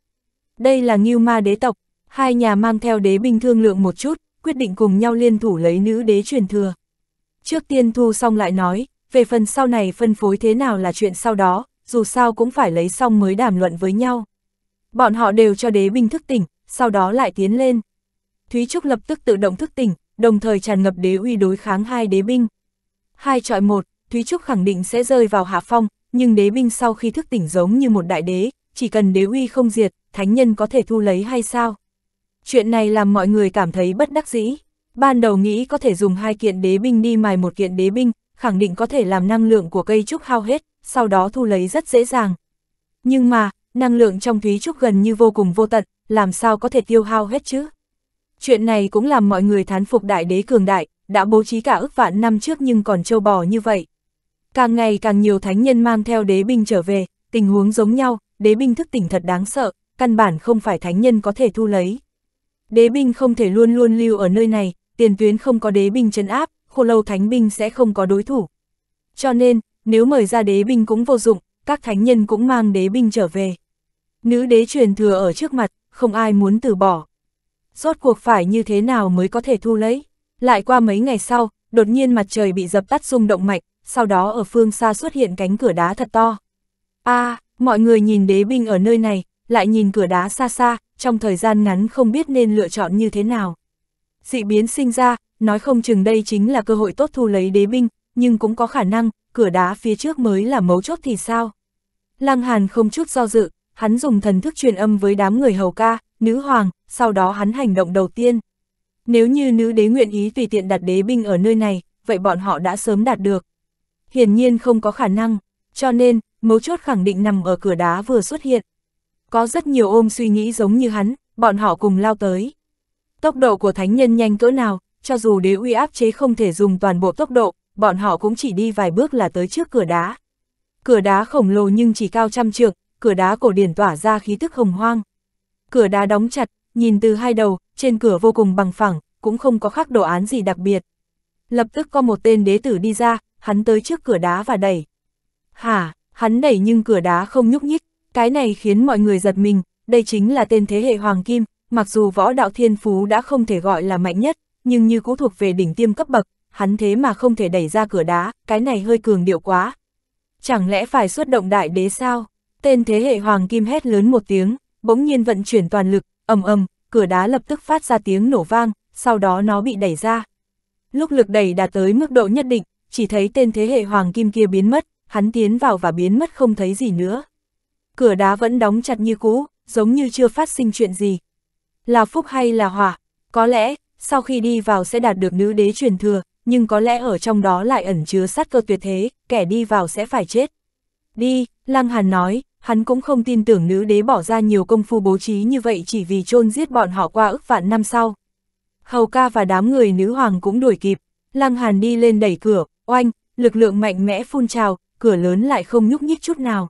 S1: Đây là Ngưu Ma đế tộc, Hai nhà mang theo đế binh thương lượng một chút, quyết định cùng nhau liên thủ lấy nữ đế truyền thừa. Trước tiên thu xong lại nói, về phần sau này phân phối thế nào là chuyện sau đó, dù sao cũng phải lấy xong mới đàm luận với nhau. Bọn họ đều cho đế binh thức tỉnh, sau đó lại tiến lên. Thúy Trúc lập tức tự động thức tỉnh, đồng thời tràn ngập đế uy đối kháng hai đế binh. Hai trọi một, Thúy Trúc khẳng định sẽ rơi vào hạ phong, nhưng đế binh sau khi thức tỉnh giống như một đại đế, chỉ cần đế uy không diệt, thánh nhân có thể thu lấy hay sao? Chuyện này làm mọi người cảm thấy bất đắc dĩ. Ban đầu nghĩ có thể dùng hai kiện đế binh đi mài một kiện đế binh, khẳng định có thể làm năng lượng của cây trúc hao hết, sau đó thu lấy rất dễ dàng. Nhưng mà, năng lượng trong thúy trúc gần như vô cùng vô tận, làm sao có thể tiêu hao hết chứ? Chuyện này cũng làm mọi người thán phục đại đế cường đại, đã bố trí cả ước vạn năm trước nhưng còn trâu bò như vậy. Càng ngày càng nhiều thánh nhân mang theo đế binh trở về, tình huống giống nhau, đế binh thức tỉnh thật đáng sợ, căn bản không phải thánh nhân có thể thu lấy. Đế binh không thể luôn luôn lưu ở nơi này, tiền tuyến không có đế binh chấn áp, khô lâu thánh binh sẽ không có đối thủ. Cho nên, nếu mời ra đế binh cũng vô dụng, các thánh nhân cũng mang đế binh trở về. Nữ đế truyền thừa ở trước mặt, không ai muốn từ bỏ. Rốt cuộc phải như thế nào mới có thể thu lấy. Lại qua mấy ngày sau, đột nhiên mặt trời bị dập tắt rung động mạnh, sau đó ở phương xa xuất hiện cánh cửa đá thật to. a à, mọi người nhìn đế binh ở nơi này, lại nhìn cửa đá xa xa, trong thời gian ngắn không biết nên lựa chọn như thế nào. Dị biến sinh ra, nói không chừng đây chính là cơ hội tốt thu lấy đế binh, nhưng cũng có khả năng, cửa đá phía trước mới là mấu chốt thì sao? Lăng Hàn không chút do dự, hắn dùng thần thức truyền âm với đám người hầu ca, nữ hoàng, sau đó hắn hành động đầu tiên. Nếu như nữ đế nguyện ý tùy tiện đặt đế binh ở nơi này, vậy bọn họ đã sớm đạt được. Hiển nhiên không có khả năng, cho nên, mấu chốt khẳng định nằm ở cửa đá vừa xuất hiện, có rất nhiều ôm suy nghĩ giống như hắn, bọn họ cùng lao tới. Tốc độ của thánh nhân nhanh cỡ nào, cho dù đế uy áp chế không thể dùng toàn bộ tốc độ, bọn họ cũng chỉ đi vài bước là tới trước cửa đá. Cửa đá khổng lồ nhưng chỉ cao trăm trượng, cửa đá cổ điển tỏa ra khí tức hồng hoang. Cửa đá đóng chặt, nhìn từ hai đầu, trên cửa vô cùng bằng phẳng, cũng không có khắc đồ án gì đặc biệt. Lập tức có một tên đế tử đi ra, hắn tới trước cửa đá và đẩy. Hả, hắn đẩy nhưng cửa đá không nhúc nhích, cái này khiến mọi người giật mình, đây chính là tên thế hệ Hoàng Kim, mặc dù võ đạo thiên phú đã không thể gọi là mạnh nhất, nhưng như cũ thuộc về đỉnh tiêm cấp bậc, hắn thế mà không thể đẩy ra cửa đá, cái này hơi cường điệu quá. Chẳng lẽ phải xuất động đại đế sao? Tên thế hệ Hoàng Kim hét lớn một tiếng, bỗng nhiên vận chuyển toàn lực, ầm ầm, cửa đá lập tức phát ra tiếng nổ vang, sau đó nó bị đẩy ra. Lúc lực đẩy đạt tới mức độ nhất định, chỉ thấy tên thế hệ Hoàng Kim kia biến mất, hắn tiến vào và biến mất không thấy gì nữa cửa đá vẫn đóng chặt như cũ, giống như chưa phát sinh chuyện gì. Là phúc hay là hỏa, có lẽ, sau khi đi vào sẽ đạt được nữ đế truyền thừa, nhưng có lẽ ở trong đó lại ẩn chứa sát cơ tuyệt thế, kẻ đi vào sẽ phải chết. Đi, Lăng Hàn nói, hắn cũng không tin tưởng nữ đế bỏ ra nhiều công phu bố trí như vậy chỉ vì chôn giết bọn họ qua ức vạn năm sau. Hầu ca và đám người nữ hoàng cũng đuổi kịp, Lăng Hàn đi lên đẩy cửa, oanh, lực lượng mạnh mẽ phun trào, cửa lớn lại không nhúc nhích chút nào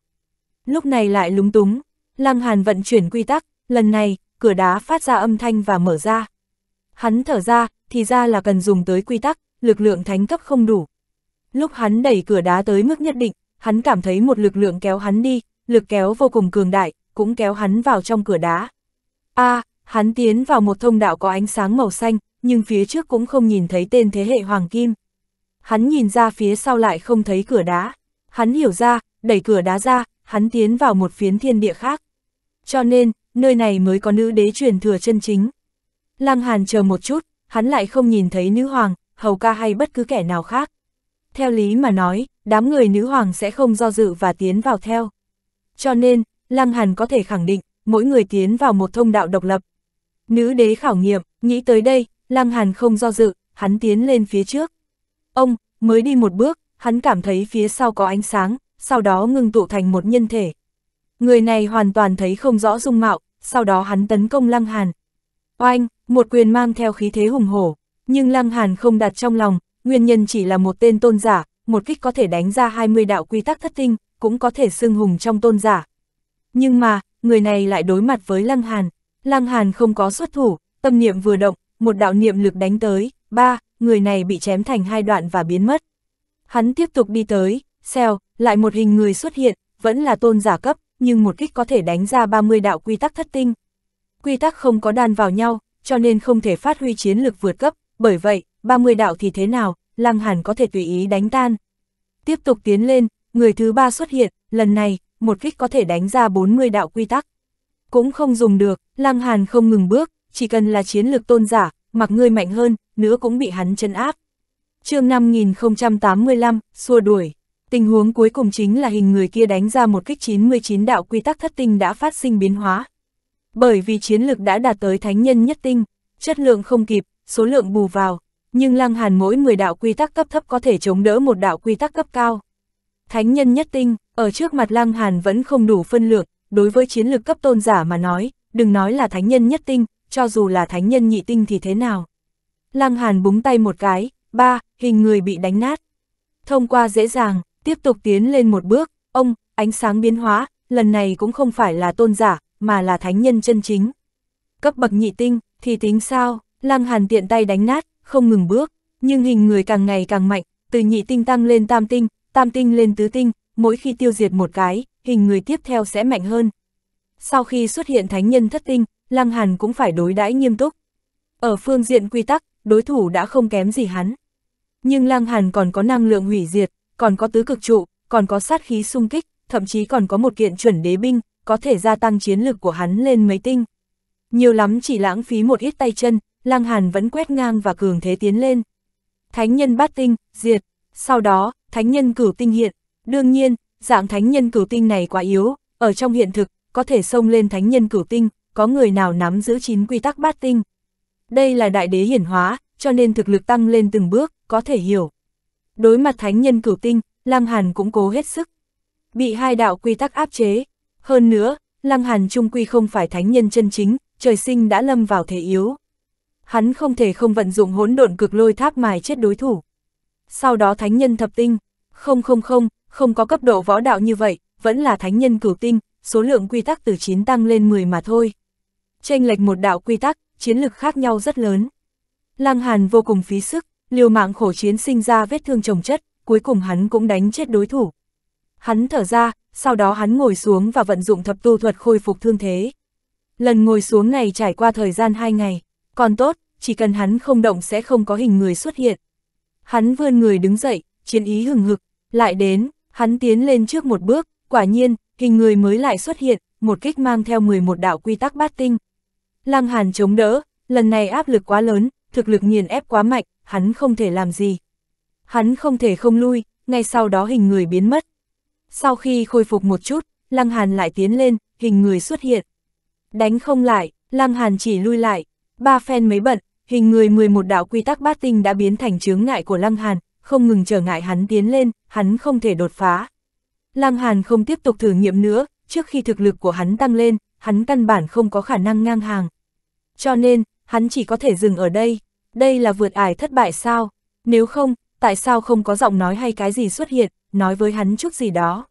S1: lúc này lại lúng túng. Lăng Hàn vận chuyển quy tắc, lần này, cửa đá phát ra âm thanh và mở ra. Hắn thở ra, thì ra là cần dùng tới quy tắc, lực lượng thánh cấp không đủ. Lúc hắn đẩy cửa đá tới mức nhất định, hắn cảm thấy một lực lượng kéo hắn đi, lực kéo vô cùng cường đại, cũng kéo hắn vào trong cửa đá. A, à, hắn tiến vào một thông đạo có ánh sáng màu xanh, nhưng phía trước cũng không nhìn thấy tên thế hệ Hoàng Kim. Hắn nhìn ra phía sau lại không thấy cửa đá. Hắn hiểu ra, đẩy cửa đá ra, hắn tiến vào một phiến thiên địa khác. Cho nên, nơi này mới có nữ đế truyền thừa chân chính. Lăng Hàn chờ một chút, hắn lại không nhìn thấy nữ hoàng, hầu ca hay bất cứ kẻ nào khác. Theo lý mà nói, đám người nữ hoàng sẽ không do dự và tiến vào theo. Cho nên, Lăng Hàn có thể khẳng định, mỗi người tiến vào một thông đạo độc lập. Nữ đế khảo nghiệm, nghĩ tới đây, Lăng Hàn không do dự, hắn tiến lên phía trước. Ông, mới đi một bước, hắn cảm thấy phía sau có ánh sáng, sau đó ngưng tụ thành một nhân thể. Người này hoàn toàn thấy không rõ dung mạo, sau đó hắn tấn công Lăng Hàn. Oanh, một quyền mang theo khí thế hùng hổ, nhưng Lăng Hàn không đặt trong lòng, nguyên nhân chỉ là một tên tôn giả, một kích có thể đánh ra 20 đạo quy tắc thất tinh, cũng có thể xưng hùng trong tôn giả. Nhưng mà, người này lại đối mặt với Lăng Hàn. Lăng Hàn không có xuất thủ, tâm niệm vừa động, một đạo niệm lực đánh tới, ba, người này bị chém thành hai đoạn và biến mất. Hắn tiếp tục đi tới, xeo lại một hình người xuất hiện, vẫn là tôn giả cấp, nhưng một kích có thể đánh ra 30 đạo quy tắc thất tinh. Quy tắc không có đan vào nhau, cho nên không thể phát huy chiến lực vượt cấp, bởi vậy, 30 đạo thì thế nào, Lăng Hàn có thể tùy ý đánh tan. Tiếp tục tiến lên, người thứ ba xuất hiện, lần này, một kích có thể đánh ra 40 đạo quy tắc. Cũng không dùng được, Lăng Hàn không ngừng bước, chỉ cần là chiến lược tôn giả, mặc ngươi mạnh hơn, nữa cũng bị hắn chân áp. chương 5085, xua đuổi. Tình huống cuối cùng chính là hình người kia đánh ra một kích 99 đạo quy tắc thất tinh đã phát sinh biến hóa. Bởi vì chiến lực đã đạt tới thánh nhân nhất tinh, chất lượng không kịp, số lượng bù vào, nhưng Lăng Hàn mỗi 10 đạo quy tắc cấp thấp có thể chống đỡ một đạo quy tắc cấp cao. Thánh nhân nhất tinh, ở trước mặt Lăng Hàn vẫn không đủ phân lượng, đối với chiến lực cấp tôn giả mà nói, đừng nói là thánh nhân nhất tinh, cho dù là thánh nhân nhị tinh thì thế nào. Lăng Hàn búng tay một cái, ba, hình người bị đánh nát. Thông qua dễ dàng, tiếp tục tiến lên một bước, ông, ánh sáng biến hóa, lần này cũng không phải là tôn giả, mà là thánh nhân chân chính. Cấp bậc nhị tinh, thì tính sao, Lang hàn tiện tay đánh nát, không ngừng bước, nhưng hình người càng ngày càng mạnh, từ nhị tinh tăng lên tam tinh, tam tinh lên tứ tinh, mỗi khi tiêu diệt một cái, hình người tiếp theo sẽ mạnh hơn. Sau khi xuất hiện thánh nhân thất tinh, Lang hàn cũng phải đối đãi nghiêm túc. Ở phương diện quy tắc, đối thủ đã không kém gì hắn. Nhưng Lang hàn còn có năng lượng hủy diệt, còn có tứ cực trụ, còn có sát khí sung kích, thậm chí còn có một kiện chuẩn đế binh, có thể gia tăng chiến lực của hắn lên mấy tinh. Nhiều lắm chỉ lãng phí một ít tay chân, Lăng Hàn vẫn quét ngang và cường thế tiến lên. Thánh nhân bát tinh, diệt, sau đó, thánh nhân cửu tinh hiện, đương nhiên, dạng thánh nhân cửu tinh này quá yếu, ở trong hiện thực, có thể xông lên thánh nhân cửu tinh, có người nào nắm giữ chín quy tắc bát tinh. Đây là đại đế hiển hóa, cho nên thực lực tăng lên từng bước, có thể hiểu đối mặt thánh nhân cửu tinh, Lăng Hàn cũng cố hết sức. Bị hai đạo quy tắc áp chế. Hơn nữa, Lăng Hàn trung quy không phải thánh nhân chân chính, trời sinh đã lâm vào thế yếu. Hắn không thể không vận dụng hỗn độn cực lôi tháp mài chết đối thủ. Sau đó thánh nhân thập tinh, không không không, không có cấp độ võ đạo như vậy, vẫn là thánh nhân cửu tinh, số lượng quy tắc từ 9 tăng lên 10 mà thôi. tranh lệch một đạo quy tắc, chiến lực khác nhau rất lớn. Lăng Hàn vô cùng phí sức, liều mạng khổ chiến sinh ra vết thương trồng chất, cuối cùng hắn cũng đánh chết đối thủ. Hắn thở ra, sau đó hắn ngồi xuống và vận dụng thập tu thuật khôi phục thương thế. Lần ngồi xuống này trải qua thời gian 2 ngày, còn tốt, chỉ cần hắn không động sẽ không có hình người xuất hiện. Hắn vươn người đứng dậy, chiến ý hừng hực, lại đến, hắn tiến lên trước một bước, quả nhiên, hình người mới lại xuất hiện, một kích mang theo 11 đạo quy tắc bát tinh. Lăng Hàn chống đỡ, lần này áp lực quá lớn, thực lực nghiền ép quá mạnh, hắn không thể làm gì. Hắn không thể không lui, ngay sau đó hình người biến mất. Sau khi khôi phục một chút, Lăng Hàn lại tiến lên, hình người xuất hiện. Đánh không lại, Lăng Hàn chỉ lui lại, ba phen mấy bận, hình người 11 đạo quy tắc bát tinh đã biến thành chướng ngại của Lăng Hàn, không ngừng trở ngại hắn tiến lên, hắn không thể đột phá. Lăng Hàn không tiếp tục thử nghiệm nữa, trước khi thực lực của hắn tăng lên, hắn căn bản không có khả năng ngang hàng. Cho nên, hắn chỉ có thể dừng ở đây, đây là vượt ải thất bại sao, nếu không, tại sao không có giọng nói hay cái gì xuất hiện, nói với hắn chút gì đó.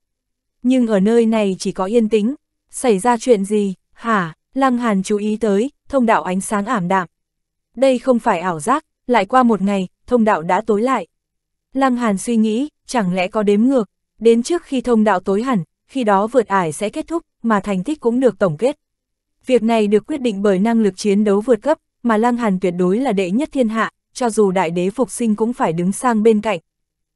S1: Nhưng ở nơi này chỉ có yên tĩnh, xảy ra chuyện gì, hả, Lăng Hàn chú ý tới, thông đạo ánh sáng ảm đạm. Đây không phải ảo giác, lại qua một ngày, thông đạo đã tối lại. Lăng Hàn suy nghĩ, chẳng lẽ có đếm ngược, đến trước khi thông đạo tối hẳn, khi đó vượt ải sẽ kết thúc, mà thành tích cũng được tổng kết. Việc này được quyết định bởi năng lực chiến đấu vượt cấp, mà Lăng Hàn tuyệt đối là đệ nhất thiên hạ, cho dù đại đế phục sinh cũng phải đứng sang bên cạnh.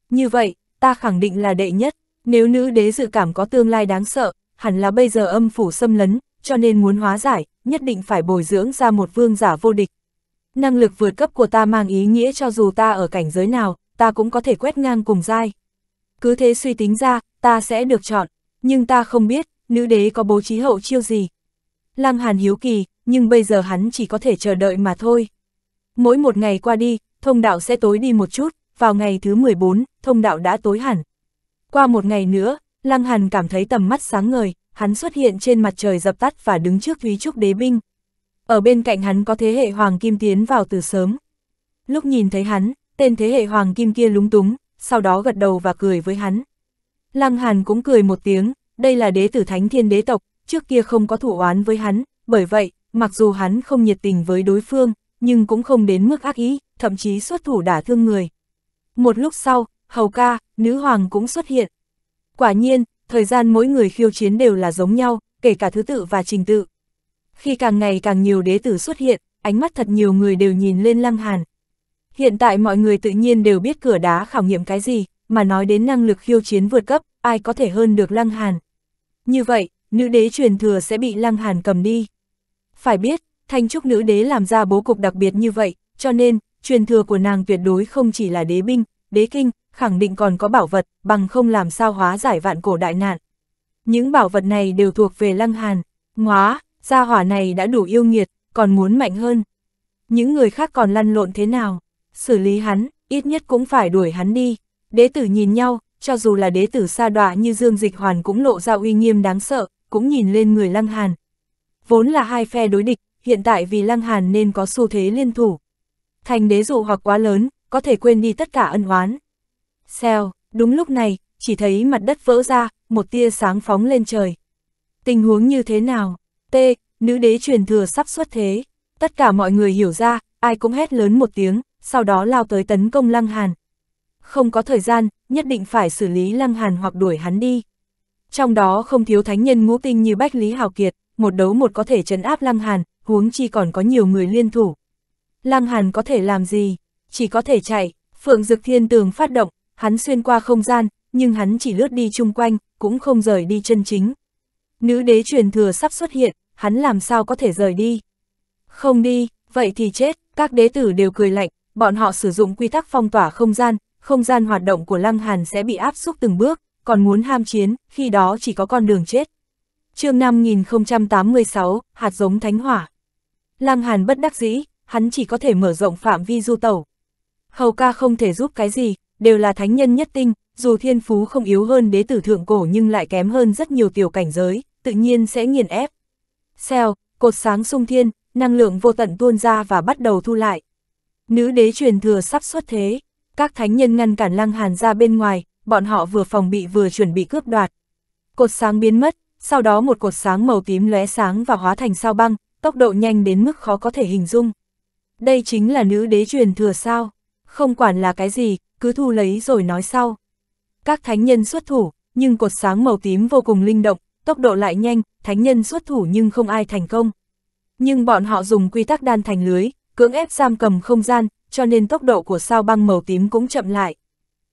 S1: Như vậy, ta khẳng định là đệ nhất, nếu nữ đế dự cảm có tương lai đáng sợ, hẳn là bây giờ âm phủ xâm lấn, cho nên muốn hóa giải, nhất định phải bồi dưỡng ra một vương giả vô địch. Năng lực vượt cấp của ta mang ý nghĩa cho dù ta ở cảnh giới nào, ta cũng có thể quét ngang cùng dai. Cứ thế suy tính ra, ta sẽ được chọn, nhưng ta không biết, nữ đế có bố trí hậu chiêu gì. Lăng Hàn hiếu kỳ, nhưng bây giờ hắn chỉ có thể chờ đợi mà thôi. Mỗi một ngày qua đi, thông đạo sẽ tối đi một chút, vào ngày thứ 14, thông đạo đã tối hẳn. Qua một ngày nữa, Lăng Hàn cảm thấy tầm mắt sáng ngời, hắn xuất hiện trên mặt trời dập tắt và đứng trước ví trúc đế binh. Ở bên cạnh hắn có thế hệ Hoàng Kim tiến vào từ sớm. Lúc nhìn thấy hắn, tên thế hệ Hoàng Kim kia lúng túng, sau đó gật đầu và cười với hắn. Lăng Hàn cũng cười một tiếng, đây là đế tử thánh thiên đế tộc, trước kia không có thủ oán với hắn, bởi vậy, mặc dù hắn không nhiệt tình với đối phương, nhưng cũng không đến mức ác ý, thậm chí xuất thủ đả thương người. Một lúc sau, hầu ca, nữ hoàng cũng xuất hiện. Quả nhiên, thời gian mỗi người khiêu chiến đều là giống nhau, kể cả thứ tự và trình tự. Khi càng ngày càng nhiều đế tử xuất hiện, ánh mắt thật nhiều người đều nhìn lên Lăng Hàn. Hiện tại mọi người tự nhiên đều biết cửa đá khảo nghiệm cái gì, mà nói đến năng lực khiêu chiến vượt cấp, ai có thể hơn được Lăng Hàn. Như vậy, nữ đế truyền thừa sẽ bị Lăng Hàn cầm đi. Phải biết, Thanh Trúc nữ đế làm ra bố cục đặc biệt như vậy, cho nên, truyền thừa của nàng tuyệt đối không chỉ là đế binh, đế kinh, khẳng định còn có bảo vật, bằng không làm sao hóa giải vạn cổ đại nạn. Những bảo vật này đều thuộc về Lăng Hàn, ngóa, gia hỏa này đã đủ yêu nghiệt, còn muốn mạnh hơn. Những người khác còn lăn lộn thế nào, xử lý hắn, ít nhất cũng phải đuổi hắn đi. Đế tử nhìn nhau, cho dù là đế tử xa đọa như Dương Dịch Hoàn cũng lộ ra uy nghiêm đáng sợ, cũng nhìn lên người Lăng Hàn, Vốn là hai phe đối địch, hiện tại vì Lăng Hàn nên có xu thế liên thủ. Thành đế dụ hoặc quá lớn, có thể quên đi tất cả ân oán. Xèo, đúng lúc này, chỉ thấy mặt đất vỡ ra, một tia sáng phóng lên trời. Tình huống như thế nào? T, nữ đế truyền thừa sắp xuất thế. Tất cả mọi người hiểu ra, ai cũng hét lớn một tiếng, sau đó lao tới tấn công Lăng Hàn. Không có thời gian, nhất định phải xử lý Lăng Hàn hoặc đuổi hắn đi. Trong đó không thiếu thánh nhân ngũ tinh như Bách Lý Hào Kiệt một đấu một có thể chấn áp Lăng Hàn, huống chi còn có nhiều người liên thủ. Lăng Hàn có thể làm gì? Chỉ có thể chạy, Phượng Dực Thiên Tường phát động, hắn xuyên qua không gian, nhưng hắn chỉ lướt đi chung quanh, cũng không rời đi chân chính. Nữ đế truyền thừa sắp xuất hiện, hắn làm sao có thể rời đi? Không đi, vậy thì chết, các đế tử đều cười lạnh, bọn họ sử dụng quy tắc phong tỏa không gian, không gian hoạt động của Lăng Hàn sẽ bị áp xúc từng bước, còn muốn ham chiến, khi đó chỉ có con đường chết chương 5086, hạt giống thánh hỏa. Lăng Hàn bất đắc dĩ, hắn chỉ có thể mở rộng phạm vi du tẩu. Hầu ca không thể giúp cái gì, đều là thánh nhân nhất tinh, dù thiên phú không yếu hơn đế tử thượng cổ nhưng lại kém hơn rất nhiều tiểu cảnh giới, tự nhiên sẽ nghiền ép. Xeo, cột sáng sung thiên, năng lượng vô tận tuôn ra và bắt đầu thu lại. Nữ đế truyền thừa sắp xuất thế, các thánh nhân ngăn cản lăng hàn ra bên ngoài, bọn họ vừa phòng bị vừa chuẩn bị cướp đoạt. Cột sáng biến mất, sau đó một cột sáng màu tím lóe sáng và hóa thành sao băng, tốc độ nhanh đến mức khó có thể hình dung. Đây chính là nữ đế truyền thừa sao, không quản là cái gì, cứ thu lấy rồi nói sau. Các thánh nhân xuất thủ, nhưng cột sáng màu tím vô cùng linh động, tốc độ lại nhanh, thánh nhân xuất thủ nhưng không ai thành công. Nhưng bọn họ dùng quy tắc đan thành lưới, cưỡng ép giam cầm không gian, cho nên tốc độ của sao băng màu tím cũng chậm lại.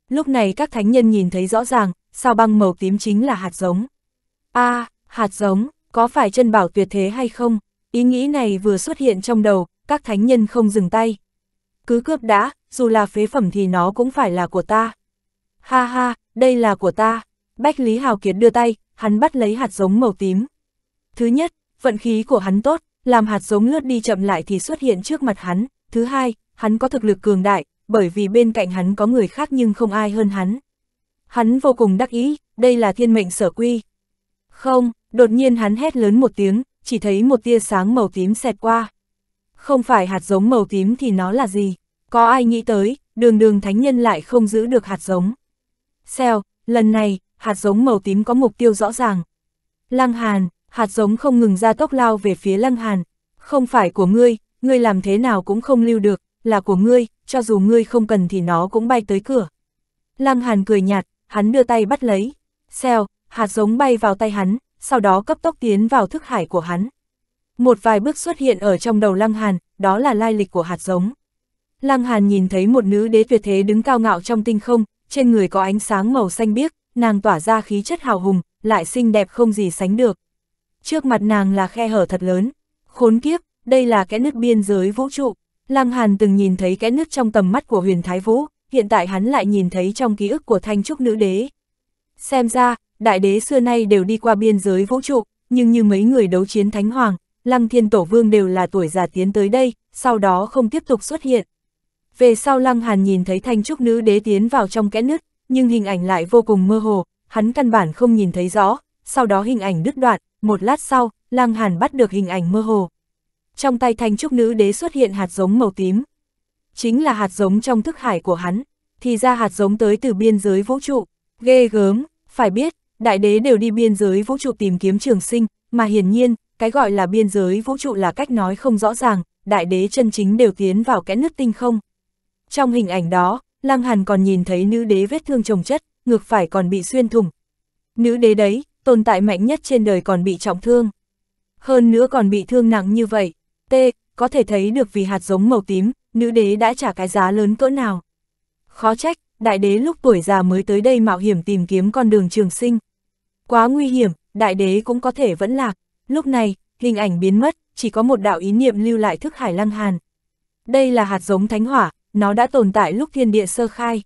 S1: Lúc này các thánh nhân nhìn thấy rõ ràng, sao băng màu tím chính là hạt giống a à, hạt giống, có phải chân bảo tuyệt thế hay không? Ý nghĩ này vừa xuất hiện trong đầu, các thánh nhân không dừng tay. Cứ cướp đã, dù là phế phẩm thì nó cũng phải là của ta. Ha ha, đây là của ta. Bách Lý Hào Kiệt đưa tay, hắn bắt lấy hạt giống màu tím. Thứ nhất, vận khí của hắn tốt, làm hạt giống lướt đi chậm lại thì xuất hiện trước mặt hắn. Thứ hai, hắn có thực lực cường đại, bởi vì bên cạnh hắn có người khác nhưng không ai hơn hắn. Hắn vô cùng đắc ý, đây là thiên mệnh sở quy, không, đột nhiên hắn hét lớn một tiếng, chỉ thấy một tia sáng màu tím xẹt qua. Không phải hạt giống màu tím thì nó là gì? Có ai nghĩ tới, đường đường thánh nhân lại không giữ được hạt giống. xeo, lần này, hạt giống màu tím có mục tiêu rõ ràng. Lăng Hàn, hạt giống không ngừng ra tốc lao về phía Lăng Hàn. Không phải của ngươi, ngươi làm thế nào cũng không lưu được, là của ngươi, cho dù ngươi không cần thì nó cũng bay tới cửa. Lăng Hàn cười nhạt, hắn đưa tay bắt lấy. xeo hạt giống bay vào tay hắn, sau đó cấp tốc tiến vào thức hải của hắn. Một vài bước xuất hiện ở trong đầu Lăng Hàn, đó là lai lịch của hạt giống. Lăng Hàn nhìn thấy một nữ đế tuyệt thế đứng cao ngạo trong tinh không, trên người có ánh sáng màu xanh biếc, nàng tỏa ra khí chất hào hùng, lại xinh đẹp không gì sánh được. Trước mặt nàng là khe hở thật lớn. Khốn kiếp, đây là cái nước biên giới vũ trụ. Lăng Hàn từng nhìn thấy cái nước trong tầm mắt của huyền Thái Vũ, hiện tại hắn lại nhìn thấy trong ký ức của thanh trúc nữ đế. Xem ra, đại đế xưa nay đều đi qua biên giới vũ trụ, nhưng như mấy người đấu chiến thánh hoàng, lăng thiên tổ vương đều là tuổi già tiến tới đây, sau đó không tiếp tục xuất hiện. Về sau lăng hàn nhìn thấy thanh trúc nữ đế tiến vào trong kẽ nứt, nhưng hình ảnh lại vô cùng mơ hồ, hắn căn bản không nhìn thấy rõ, sau đó hình ảnh đứt đoạn, một lát sau, lăng hàn bắt được hình ảnh mơ hồ. Trong tay thanh trúc nữ đế xuất hiện hạt giống màu tím. Chính là hạt giống trong thức hải của hắn, thì ra hạt giống tới từ biên giới vũ trụ, ghê gớm, phải biết, đại đế đều đi biên giới vũ trụ tìm kiếm trường sinh, mà hiển nhiên, cái gọi là biên giới vũ trụ là cách nói không rõ ràng, đại đế chân chính đều tiến vào kẽ nước tinh không. Trong hình ảnh đó, Lăng Hàn còn nhìn thấy nữ đế vết thương trồng chất, ngược phải còn bị xuyên thủng. Nữ đế đấy, tồn tại mạnh nhất trên đời còn bị trọng thương. Hơn nữa còn bị thương nặng như vậy. tê có thể thấy được vì hạt giống màu tím, nữ đế đã trả cái giá lớn cỡ nào. Khó trách, đại đế lúc tuổi già mới tới đây mạo hiểm tìm kiếm con đường trường sinh. Quá nguy hiểm, đại đế cũng có thể vẫn lạc. Lúc này, hình ảnh biến mất, chỉ có một đạo ý niệm lưu lại thức hải lăng hàn. Đây là hạt giống thánh hỏa, nó đã tồn tại lúc thiên địa sơ khai.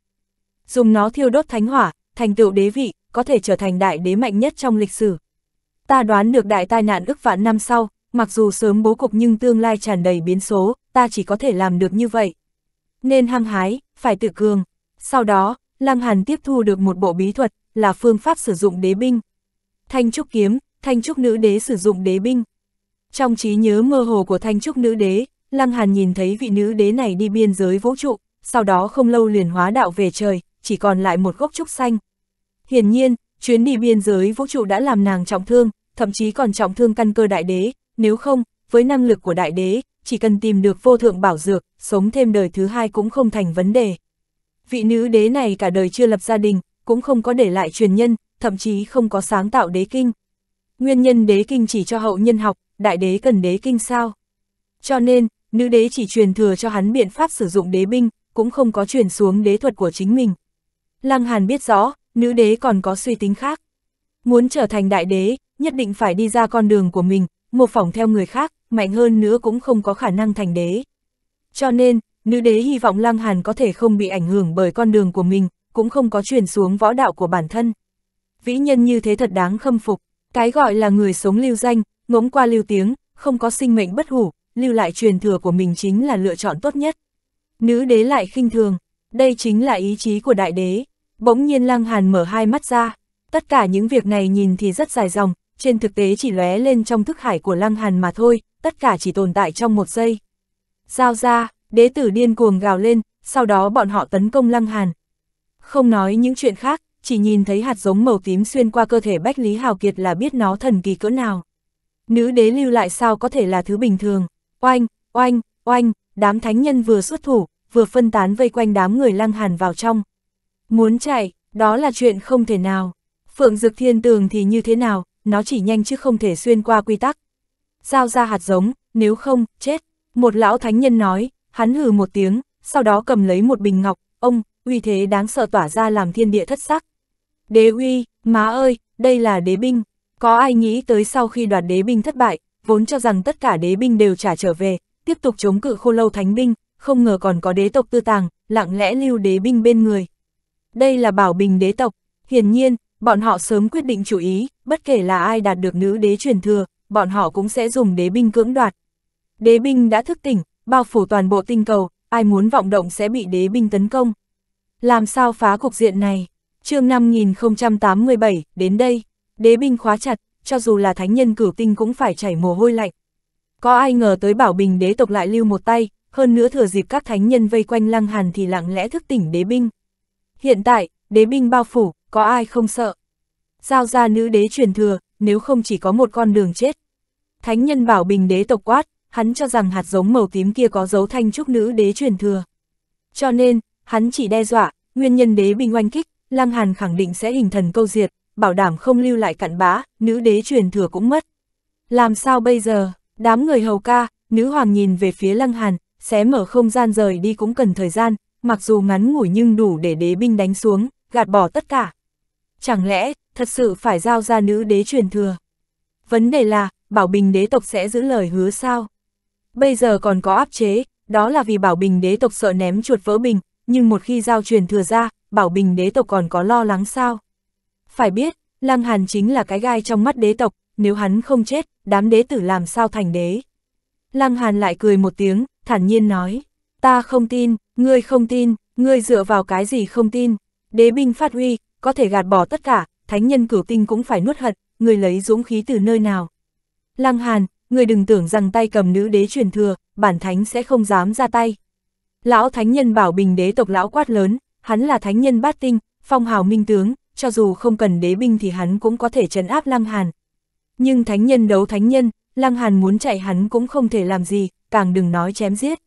S1: Dùng nó thiêu đốt thánh hỏa, thành tựu đế vị, có thể trở thành đại đế mạnh nhất trong lịch sử. Ta đoán được đại tai nạn ức vạn năm sau, mặc dù sớm bố cục nhưng tương lai tràn đầy biến số, ta chỉ có thể làm được như vậy. Nên hăng hái, phải tự cường. Sau đó, Lăng Hàn tiếp thu được một bộ bí thuật, là phương pháp sử dụng đế binh, Thanh trúc kiếm, thanh trúc nữ đế sử dụng đế binh. Trong trí nhớ mơ hồ của thanh trúc nữ đế, Lăng Hàn nhìn thấy vị nữ đế này đi biên giới vũ trụ, sau đó không lâu liền hóa đạo về trời, chỉ còn lại một gốc trúc xanh. Hiển nhiên, chuyến đi biên giới vũ trụ đã làm nàng trọng thương, thậm chí còn trọng thương căn cơ đại đế, nếu không, với năng lực của đại đế, chỉ cần tìm được vô thượng bảo dược, sống thêm đời thứ hai cũng không thành vấn đề. Vị nữ đế này cả đời chưa lập gia đình, cũng không có để lại truyền nhân, thậm chí không có sáng tạo đế kinh. Nguyên nhân đế kinh chỉ cho hậu nhân học, đại đế cần đế kinh sao? Cho nên, nữ đế chỉ truyền thừa cho hắn biện pháp sử dụng đế binh, cũng không có truyền xuống đế thuật của chính mình. Lăng Hàn biết rõ, nữ đế còn có suy tính khác. Muốn trở thành đại đế, nhất định phải đi ra con đường của mình, mô phỏng theo người khác, mạnh hơn nữa cũng không có khả năng thành đế. Cho nên, nữ đế hy vọng Lăng Hàn có thể không bị ảnh hưởng bởi con đường của mình, cũng không có truyền xuống võ đạo của bản thân vĩ nhân như thế thật đáng khâm phục. Cái gọi là người sống lưu danh, ngỗng qua lưu tiếng, không có sinh mệnh bất hủ, lưu lại truyền thừa của mình chính là lựa chọn tốt nhất. Nữ đế lại khinh thường, đây chính là ý chí của đại đế. Bỗng nhiên Lăng Hàn mở hai mắt ra, tất cả những việc này nhìn thì rất dài dòng, trên thực tế chỉ lóe lên trong thức hải của Lăng Hàn mà thôi, tất cả chỉ tồn tại trong một giây. Giao ra, đế tử điên cuồng gào lên, sau đó bọn họ tấn công Lăng Hàn. Không nói những chuyện khác, chỉ nhìn thấy hạt giống màu tím xuyên qua cơ thể Bách Lý Hào Kiệt là biết nó thần kỳ cỡ nào. Nữ đế lưu lại sao có thể là thứ bình thường, oanh, oanh, oanh, đám thánh nhân vừa xuất thủ, vừa phân tán vây quanh đám người lăng hàn vào trong. Muốn chạy, đó là chuyện không thể nào. Phượng Dực Thiên Tường thì như thế nào, nó chỉ nhanh chứ không thể xuyên qua quy tắc. Giao ra hạt giống, nếu không, chết. Một lão thánh nhân nói, hắn hừ một tiếng, sau đó cầm lấy một bình ngọc, ông, uy thế đáng sợ tỏa ra làm thiên địa thất sắc. Đế uy, má ơi, đây là đế binh. Có ai nghĩ tới sau khi đoạt đế binh thất bại, vốn cho rằng tất cả đế binh đều trả trở về, tiếp tục chống cự khô lâu thánh binh, không ngờ còn có đế tộc tư tàng, lặng lẽ lưu đế binh bên người. Đây là bảo bình đế tộc, hiển nhiên, bọn họ sớm quyết định chủ ý, bất kể là ai đạt được nữ đế truyền thừa, bọn họ cũng sẽ dùng đế binh cưỡng đoạt. Đế binh đã thức tỉnh, bao phủ toàn bộ tinh cầu, ai muốn vọng động sẽ bị đế binh tấn công. Làm sao phá cục diện này? chương 5087, đến đây, đế binh khóa chặt, cho dù là thánh nhân cửu tinh cũng phải chảy mồ hôi lạnh. Có ai ngờ tới bảo bình đế tộc lại lưu một tay, hơn nữa thừa dịp các thánh nhân vây quanh lăng hàn thì lặng lẽ thức tỉnh đế binh. Hiện tại, đế binh bao phủ, có ai không sợ. Giao ra nữ đế truyền thừa, nếu không chỉ có một con đường chết. Thánh nhân bảo bình đế tộc quát, hắn cho rằng hạt giống màu tím kia có dấu thanh trúc nữ đế truyền thừa. Cho nên, hắn chỉ đe dọa, nguyên nhân đế binh oanh kích, Lăng Hàn khẳng định sẽ hình thần câu diệt, bảo đảm không lưu lại cặn bã, nữ đế truyền thừa cũng mất. Làm sao bây giờ, đám người hầu ca, nữ hoàng nhìn về phía Lăng Hàn, xé mở không gian rời đi cũng cần thời gian, mặc dù ngắn ngủi nhưng đủ để đế binh đánh xuống, gạt bỏ tất cả. Chẳng lẽ, thật sự phải giao ra nữ đế truyền thừa? Vấn đề là, Bảo Bình đế tộc sẽ giữ lời hứa sao? Bây giờ còn có áp chế, đó là vì Bảo Bình đế tộc sợ ném chuột vỡ bình, nhưng một khi giao truyền thừa ra, Bảo Bình đế tộc còn có lo lắng sao? Phải biết, Lăng Hàn chính là cái gai trong mắt đế tộc, nếu hắn không chết, đám đế tử làm sao thành đế? Lăng Hàn lại cười một tiếng, thản nhiên nói, ta không tin, ngươi không tin, ngươi dựa vào cái gì không tin, đế binh phát huy, có thể gạt bỏ tất cả, thánh nhân cửu tinh cũng phải nuốt hận, ngươi lấy dũng khí từ nơi nào? Lăng Hàn, ngươi đừng tưởng rằng tay cầm nữ đế truyền thừa, bản thánh sẽ không dám ra tay. Lão thánh nhân bảo bình đế tộc lão quát lớn, hắn là thánh nhân bát tinh, phong hào minh tướng, cho dù không cần đế binh thì hắn cũng có thể trấn áp Lăng Hàn. Nhưng thánh nhân đấu thánh nhân, Lăng Hàn muốn chạy hắn cũng không thể làm gì, càng đừng nói chém giết.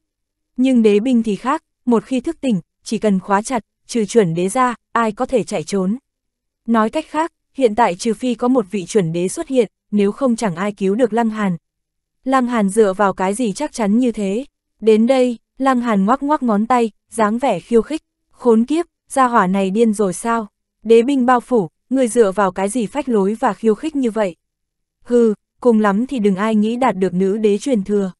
S1: Nhưng đế binh thì khác, một khi thức tỉnh, chỉ cần khóa chặt, trừ chuẩn đế ra, ai có thể chạy trốn. Nói cách khác, hiện tại trừ phi có một vị chuẩn đế xuất hiện, nếu không chẳng ai cứu được Lăng Hàn. Lăng Hàn dựa vào cái gì chắc chắn như thế. Đến đây, Lăng Hàn ngoắc ngoắc ngón tay, dáng vẻ khiêu khích. Khốn kiếp, gia hỏa này điên rồi sao? Đế binh bao phủ, người dựa vào cái gì phách lối và khiêu khích như vậy? Hừ, cùng lắm thì đừng ai nghĩ đạt được nữ đế truyền thừa.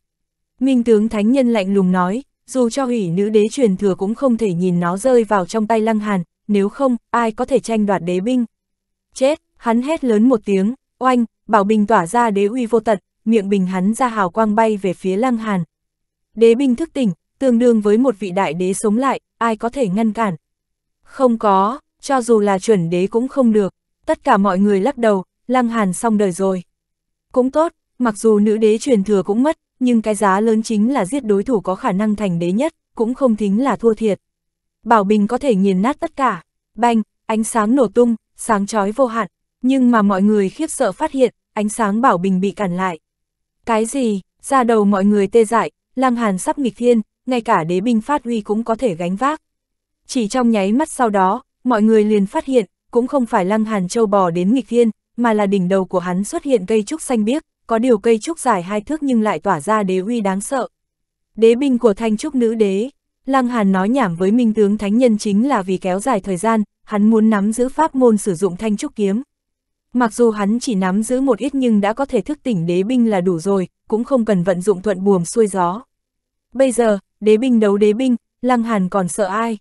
S1: Minh tướng thánh nhân lạnh lùng nói, dù cho hủy nữ đế truyền thừa cũng không thể nhìn nó rơi vào trong tay lăng hàn, nếu không, ai có thể tranh đoạt đế binh. Chết, hắn hét lớn một tiếng, oanh, bảo bình tỏa ra đế uy vô tận miệng bình hắn ra hào quang bay về phía lăng hàn. Đế binh thức tỉnh, tương đương với một vị đại đế sống lại, ai có thể ngăn cản? Không có, cho dù là chuẩn đế cũng không được, tất cả mọi người lắc đầu, lăng hàn xong đời rồi. Cũng tốt, mặc dù nữ đế truyền thừa cũng mất, nhưng cái giá lớn chính là giết đối thủ có khả năng thành đế nhất, cũng không tính là thua thiệt. Bảo Bình có thể nghiền nát tất cả, banh, ánh sáng nổ tung, sáng chói vô hạn, nhưng mà mọi người khiếp sợ phát hiện, ánh sáng Bảo Bình bị cản lại. Cái gì, ra đầu mọi người tê dại, Lăng Hàn sắp nghịch thiên, ngay cả đế binh phát huy cũng có thể gánh vác. Chỉ trong nháy mắt sau đó, mọi người liền phát hiện, cũng không phải Lăng Hàn Châu bò đến nghịch thiên, mà là đỉnh đầu của hắn xuất hiện cây trúc xanh biếc, có điều cây trúc dài hai thước nhưng lại tỏa ra đế huy đáng sợ. Đế binh của thanh trúc nữ đế, Lăng Hàn nói nhảm với minh tướng thánh nhân chính là vì kéo dài thời gian, hắn muốn nắm giữ pháp môn sử dụng thanh trúc kiếm. Mặc dù hắn chỉ nắm giữ một ít nhưng đã có thể thức tỉnh đế binh là đủ rồi, cũng không cần vận dụng thuận buồm xuôi gió. Bây giờ, đế binh đấu đế binh, Lăng Hàn còn sợ ai.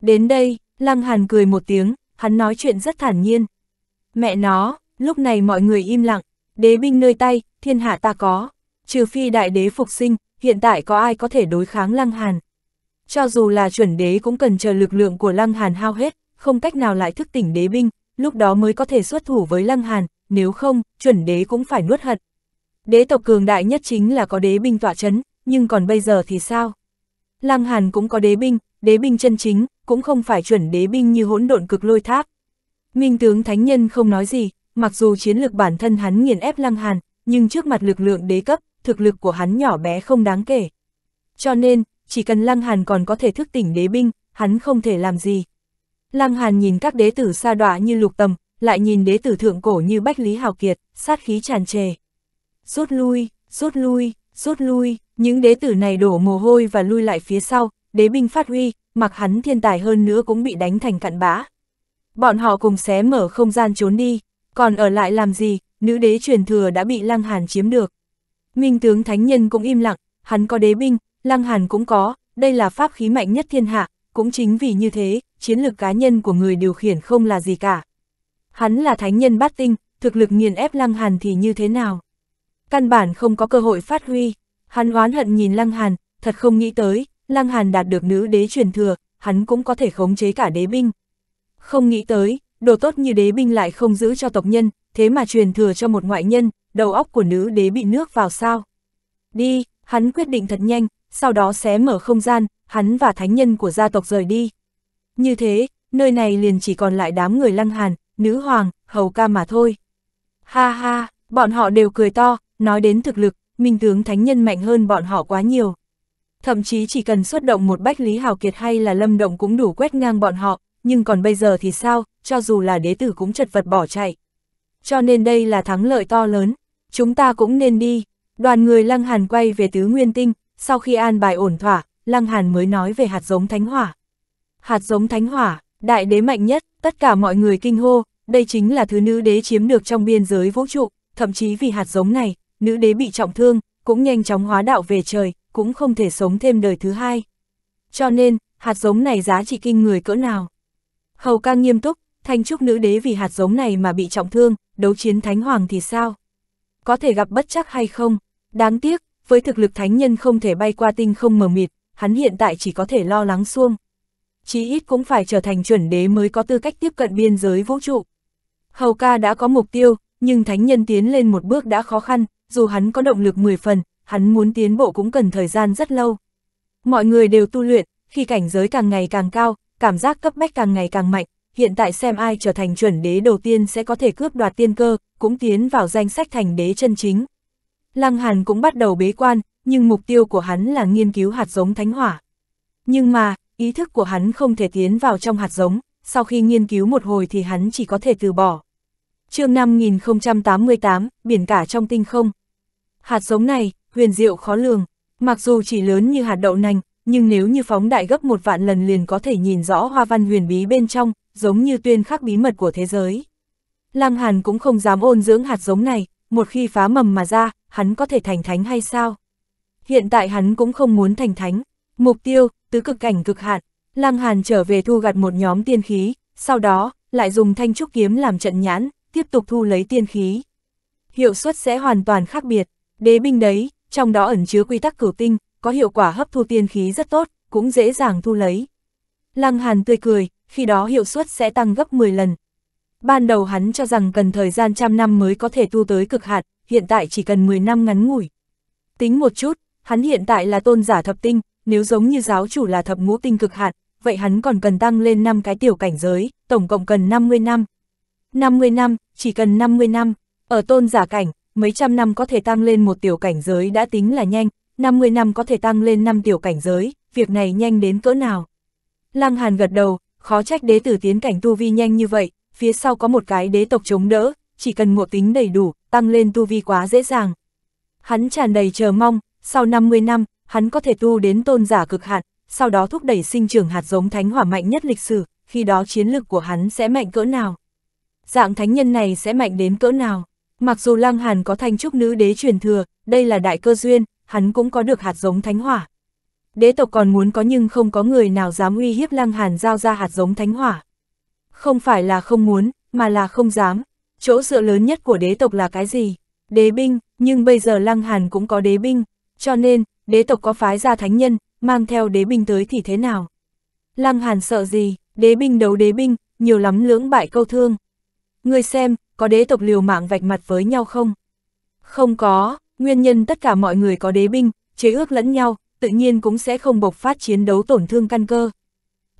S1: Đến đây, Lăng Hàn cười một tiếng, hắn nói chuyện rất thản nhiên. Mẹ nó, lúc này mọi người im lặng, đế binh nơi tay, thiên hạ ta có. Trừ phi đại đế phục sinh, hiện tại có ai có thể đối kháng Lăng Hàn. Cho dù là chuẩn đế cũng cần chờ lực lượng của Lăng Hàn hao hết, không cách nào lại thức tỉnh đế binh, lúc đó mới có thể xuất thủ với Lăng Hàn, nếu không, chuẩn đế cũng phải nuốt hận. Đế tộc cường đại nhất chính là có đế binh tỏa chấn, nhưng còn bây giờ thì sao? Lăng Hàn cũng có đế binh, đế binh chân chính, cũng không phải chuẩn đế binh như hỗn độn cực lôi tháp. Minh tướng Thánh Nhân không nói gì, mặc dù chiến lược bản thân hắn nghiền ép Lăng Hàn, nhưng trước mặt lực lượng đế cấp, thực lực của hắn nhỏ bé không đáng kể. Cho nên, chỉ cần Lăng Hàn còn có thể thức tỉnh đế binh, hắn không thể làm gì. Lăng Hàn nhìn các đế tử xa đọa như lục tầm, lại nhìn đế tử thượng cổ như bách lý hào kiệt, sát khí tràn trề. Rút lui, rút lui, rút lui, những đế tử này đổ mồ hôi và lui lại phía sau, đế binh phát huy, mặc hắn thiên tài hơn nữa cũng bị đánh thành cặn bã. Bọn họ cùng xé mở không gian trốn đi, còn ở lại làm gì, nữ đế truyền thừa đã bị Lăng Hàn chiếm được. Minh tướng Thánh Nhân cũng im lặng, hắn có đế binh, Lăng Hàn cũng có, đây là pháp khí mạnh nhất thiên hạ, cũng chính vì như thế, chiến lược cá nhân của người điều khiển không là gì cả. Hắn là Thánh Nhân bát tinh, thực lực nghiền ép Lăng Hàn thì như thế nào? Căn bản không có cơ hội phát huy. Hắn oán hận nhìn Lăng Hàn, thật không nghĩ tới, Lăng Hàn đạt được nữ đế truyền thừa, hắn cũng có thể khống chế cả đế binh. Không nghĩ tới, đồ tốt như đế binh lại không giữ cho tộc nhân, thế mà truyền thừa cho một ngoại nhân, đầu óc của nữ đế bị nước vào sao. Đi, hắn quyết định thật nhanh, sau đó xé mở không gian, hắn và thánh nhân của gia tộc rời đi. Như thế, nơi này liền chỉ còn lại đám người lăng hàn, nữ hoàng, hầu ca mà thôi. Ha ha, bọn họ đều cười to, nói đến thực lực, minh tướng thánh nhân mạnh hơn bọn họ quá nhiều. Thậm chí chỉ cần xuất động một bách Lý Hào Kiệt hay là Lâm Động cũng đủ quét ngang bọn họ, nhưng còn bây giờ thì sao, cho dù là đế tử cũng chật vật bỏ chạy. Cho nên đây là thắng lợi to lớn, chúng ta cũng nên đi. Đoàn người Lăng Hàn quay về Tứ Nguyên Tinh, sau khi an bài ổn thỏa, Lăng Hàn mới nói về hạt giống thánh hỏa. Hạt giống thánh hỏa, đại đế mạnh nhất, tất cả mọi người kinh hô, đây chính là thứ nữ đế chiếm được trong biên giới vũ trụ, thậm chí vì hạt giống này, nữ đế bị trọng thương, cũng nhanh chóng hóa đạo về trời, cũng không thể sống thêm đời thứ hai. Cho nên, hạt giống này giá trị kinh người cỡ nào. Hầu ca nghiêm túc, thanh trúc nữ đế vì hạt giống này mà bị trọng thương, đấu chiến thánh hoàng thì sao? Có thể gặp bất chắc hay không? Đáng tiếc, với thực lực thánh nhân không thể bay qua tinh không mờ mịt, hắn hiện tại chỉ có thể lo lắng xuông. Chí ít cũng phải trở thành chuẩn đế mới có tư cách tiếp cận biên giới vũ trụ. Hầu ca đã có mục tiêu, nhưng thánh nhân tiến lên một bước đã khó khăn, dù hắn có động lực 10 phần, hắn muốn tiến bộ cũng cần thời gian rất lâu. Mọi người đều tu luyện, khi cảnh giới càng ngày càng cao, cảm giác cấp bách càng ngày càng mạnh, hiện tại xem ai trở thành chuẩn đế đầu tiên sẽ có thể cướp đoạt tiên cơ, cũng tiến vào danh sách thành đế chân chính. Lăng Hàn cũng bắt đầu bế quan, nhưng mục tiêu của hắn là nghiên cứu hạt giống thánh hỏa. Nhưng mà, ý thức của hắn không thể tiến vào trong hạt giống, sau khi nghiên cứu một hồi thì hắn chỉ có thể từ bỏ. chương 5088, biển cả trong tinh không. Hạt giống này, huyền diệu khó lường, mặc dù chỉ lớn như hạt đậu nành, nhưng nếu như phóng đại gấp một vạn lần liền có thể nhìn rõ hoa văn huyền bí bên trong, giống như tuyên khắc bí mật của thế giới. Lăng Hàn cũng không dám ôn dưỡng hạt giống này, một khi phá mầm mà ra, hắn có thể thành thánh hay sao? Hiện tại hắn cũng không muốn thành thánh, mục tiêu, tứ cực cảnh cực hạn, Lăng Hàn trở về thu gặt một nhóm tiên khí, sau đó, lại dùng thanh trúc kiếm làm trận nhãn, tiếp tục thu lấy tiên khí. Hiệu suất sẽ hoàn toàn khác biệt, Đế binh đấy, trong đó ẩn chứa quy tắc cửu tinh, có hiệu quả hấp thu tiên khí rất tốt, cũng dễ dàng thu lấy. Lăng Hàn tươi cười, khi đó hiệu suất sẽ tăng gấp 10 lần. Ban đầu hắn cho rằng cần thời gian trăm năm mới có thể tu tới cực hạn, hiện tại chỉ cần 10 năm ngắn ngủi. Tính một chút, hắn hiện tại là tôn giả thập tinh, nếu giống như giáo chủ là thập ngũ tinh cực hạn, vậy hắn còn cần tăng lên 5 cái tiểu cảnh giới, tổng cộng cần 50 năm. 50 năm, chỉ cần 50 năm, ở tôn giả cảnh, mấy trăm năm có thể tăng lên một tiểu cảnh giới đã tính là nhanh, 50 năm có thể tăng lên 5 tiểu cảnh giới, việc này nhanh đến cỡ nào. Lăng Hàn gật đầu, khó trách đế tử tiến cảnh tu vi nhanh như vậy, phía sau có một cái đế tộc chống đỡ, chỉ cần ngộ tính đầy đủ, tăng lên tu vi quá dễ dàng. Hắn tràn đầy chờ mong, sau 50 năm, hắn có thể tu đến tôn giả cực hạn, sau đó thúc đẩy sinh trưởng hạt giống thánh hỏa mạnh nhất lịch sử, khi đó chiến lực của hắn sẽ mạnh cỡ nào. Dạng thánh nhân này sẽ mạnh đến cỡ nào. Mặc dù Lăng Hàn có thanh trúc nữ đế truyền thừa, đây là đại cơ duyên, hắn cũng có được hạt giống thánh hỏa. Đế tộc còn muốn có nhưng không có người nào dám uy hiếp Lăng Hàn giao ra hạt giống thánh hỏa. Không phải là không muốn, mà là không dám. Chỗ dựa lớn nhất của đế tộc là cái gì? Đế binh, nhưng bây giờ Lăng Hàn cũng có đế binh, cho nên, đế tộc có phái ra thánh nhân, mang theo đế binh tới thì thế nào? Lăng Hàn sợ gì, đế binh đấu đế binh, nhiều lắm lưỡng bại câu thương. Người xem, có đế tộc liều mạng vạch mặt với nhau không? Không có, nguyên nhân tất cả mọi người có đế binh, chế ước lẫn nhau, tự nhiên cũng sẽ không bộc phát chiến đấu tổn thương căn cơ.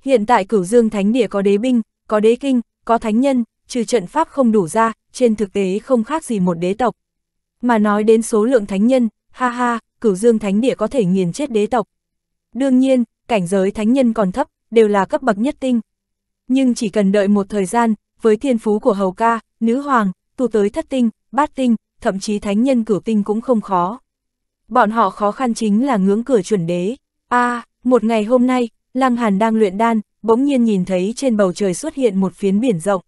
S1: Hiện tại cửu dương thánh địa có đế binh, có đế kinh, có thánh nhân, trừ trận pháp không đủ ra, trên thực tế không khác gì một đế tộc. Mà nói đến số lượng thánh nhân, ha ha, cửu dương thánh địa có thể nghiền chết đế tộc. Đương nhiên, cảnh giới thánh nhân còn thấp, đều là cấp bậc nhất tinh. Nhưng chỉ cần đợi một thời gian, với thiên phú của hầu ca, nữ hoàng, tu tới thất tinh, bát tinh, thậm chí thánh nhân cửu tinh cũng không khó. Bọn họ khó khăn chính là ngưỡng cửa chuẩn đế. a à, một ngày hôm nay, Lăng Hàn đang luyện đan, bỗng nhiên nhìn thấy trên bầu trời xuất hiện một phiến biển rộng.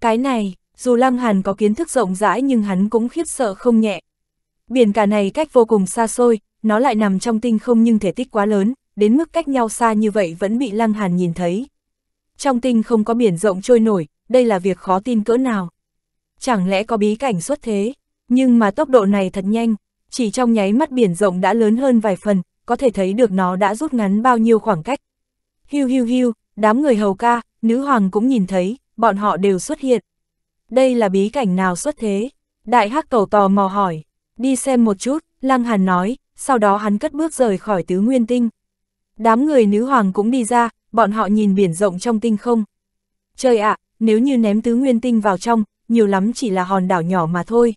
S1: Cái này, dù Lăng Hàn có kiến thức rộng rãi nhưng hắn cũng khiếp sợ không nhẹ. Biển cả này cách vô cùng xa xôi, nó lại nằm trong tinh không nhưng thể tích quá lớn, đến mức cách nhau xa như vậy vẫn bị Lăng Hàn nhìn thấy. Trong tinh không có biển rộng trôi nổi, đây là việc khó tin cỡ nào chẳng lẽ có bí cảnh xuất thế, nhưng mà tốc độ này thật nhanh, chỉ trong nháy mắt biển rộng đã lớn hơn vài phần, có thể thấy được nó đã rút ngắn bao nhiêu khoảng cách. Hiu hiu hiu, đám người hầu ca, nữ hoàng cũng nhìn thấy, bọn họ đều xuất hiện. Đây là bí cảnh nào xuất thế? Đại hắc cầu tò mò hỏi, đi xem một chút, Lăng Hàn nói, sau đó hắn cất bước rời khỏi tứ nguyên tinh. Đám người nữ hoàng cũng đi ra, bọn họ nhìn biển rộng trong tinh không. Trời ạ, nếu như ném tứ nguyên tinh vào trong, nhiều lắm chỉ là hòn đảo nhỏ mà thôi.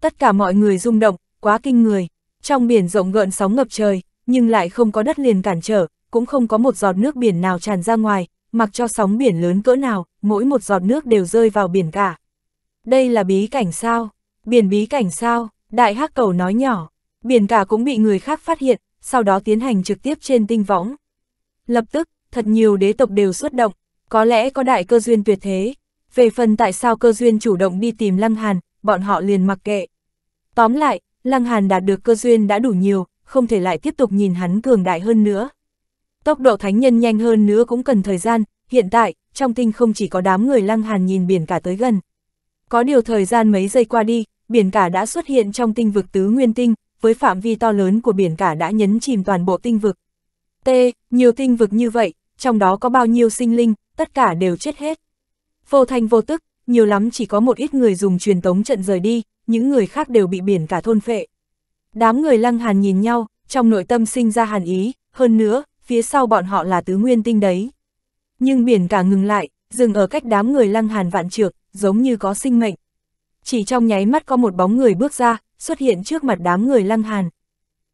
S1: Tất cả mọi người rung động, quá kinh người. Trong biển rộng gợn sóng ngập trời, nhưng lại không có đất liền cản trở, cũng không có một giọt nước biển nào tràn ra ngoài, mặc cho sóng biển lớn cỡ nào, mỗi một giọt nước đều rơi vào biển cả. Đây là bí cảnh sao? Biển bí cảnh sao? Đại hắc cầu nói nhỏ. Biển cả cũng bị người khác phát hiện, sau đó tiến hành trực tiếp trên tinh võng. Lập tức, thật nhiều đế tộc đều xuất động, có lẽ có đại cơ duyên tuyệt thế, về phần tại sao cơ duyên chủ động đi tìm Lăng Hàn, bọn họ liền mặc kệ. Tóm lại, Lăng Hàn đạt được cơ duyên đã đủ nhiều, không thể lại tiếp tục nhìn hắn cường đại hơn nữa. Tốc độ thánh nhân nhanh hơn nữa cũng cần thời gian, hiện tại, trong tinh không chỉ có đám người Lăng Hàn nhìn biển cả tới gần. Có điều thời gian mấy giây qua đi, biển cả đã xuất hiện trong tinh vực tứ nguyên tinh, với phạm vi to lớn của biển cả đã nhấn chìm toàn bộ tinh vực. T, nhiều tinh vực như vậy, trong đó có bao nhiêu sinh linh, tất cả đều chết hết. Vô thanh vô tức, nhiều lắm chỉ có một ít người dùng truyền tống trận rời đi, những người khác đều bị biển cả thôn phệ. Đám người lăng hàn nhìn nhau, trong nội tâm sinh ra hàn ý, hơn nữa, phía sau bọn họ là tứ nguyên tinh đấy. Nhưng biển cả ngừng lại, dừng ở cách đám người lăng hàn vạn trược, giống như có sinh mệnh. Chỉ trong nháy mắt có một bóng người bước ra, xuất hiện trước mặt đám người lăng hàn.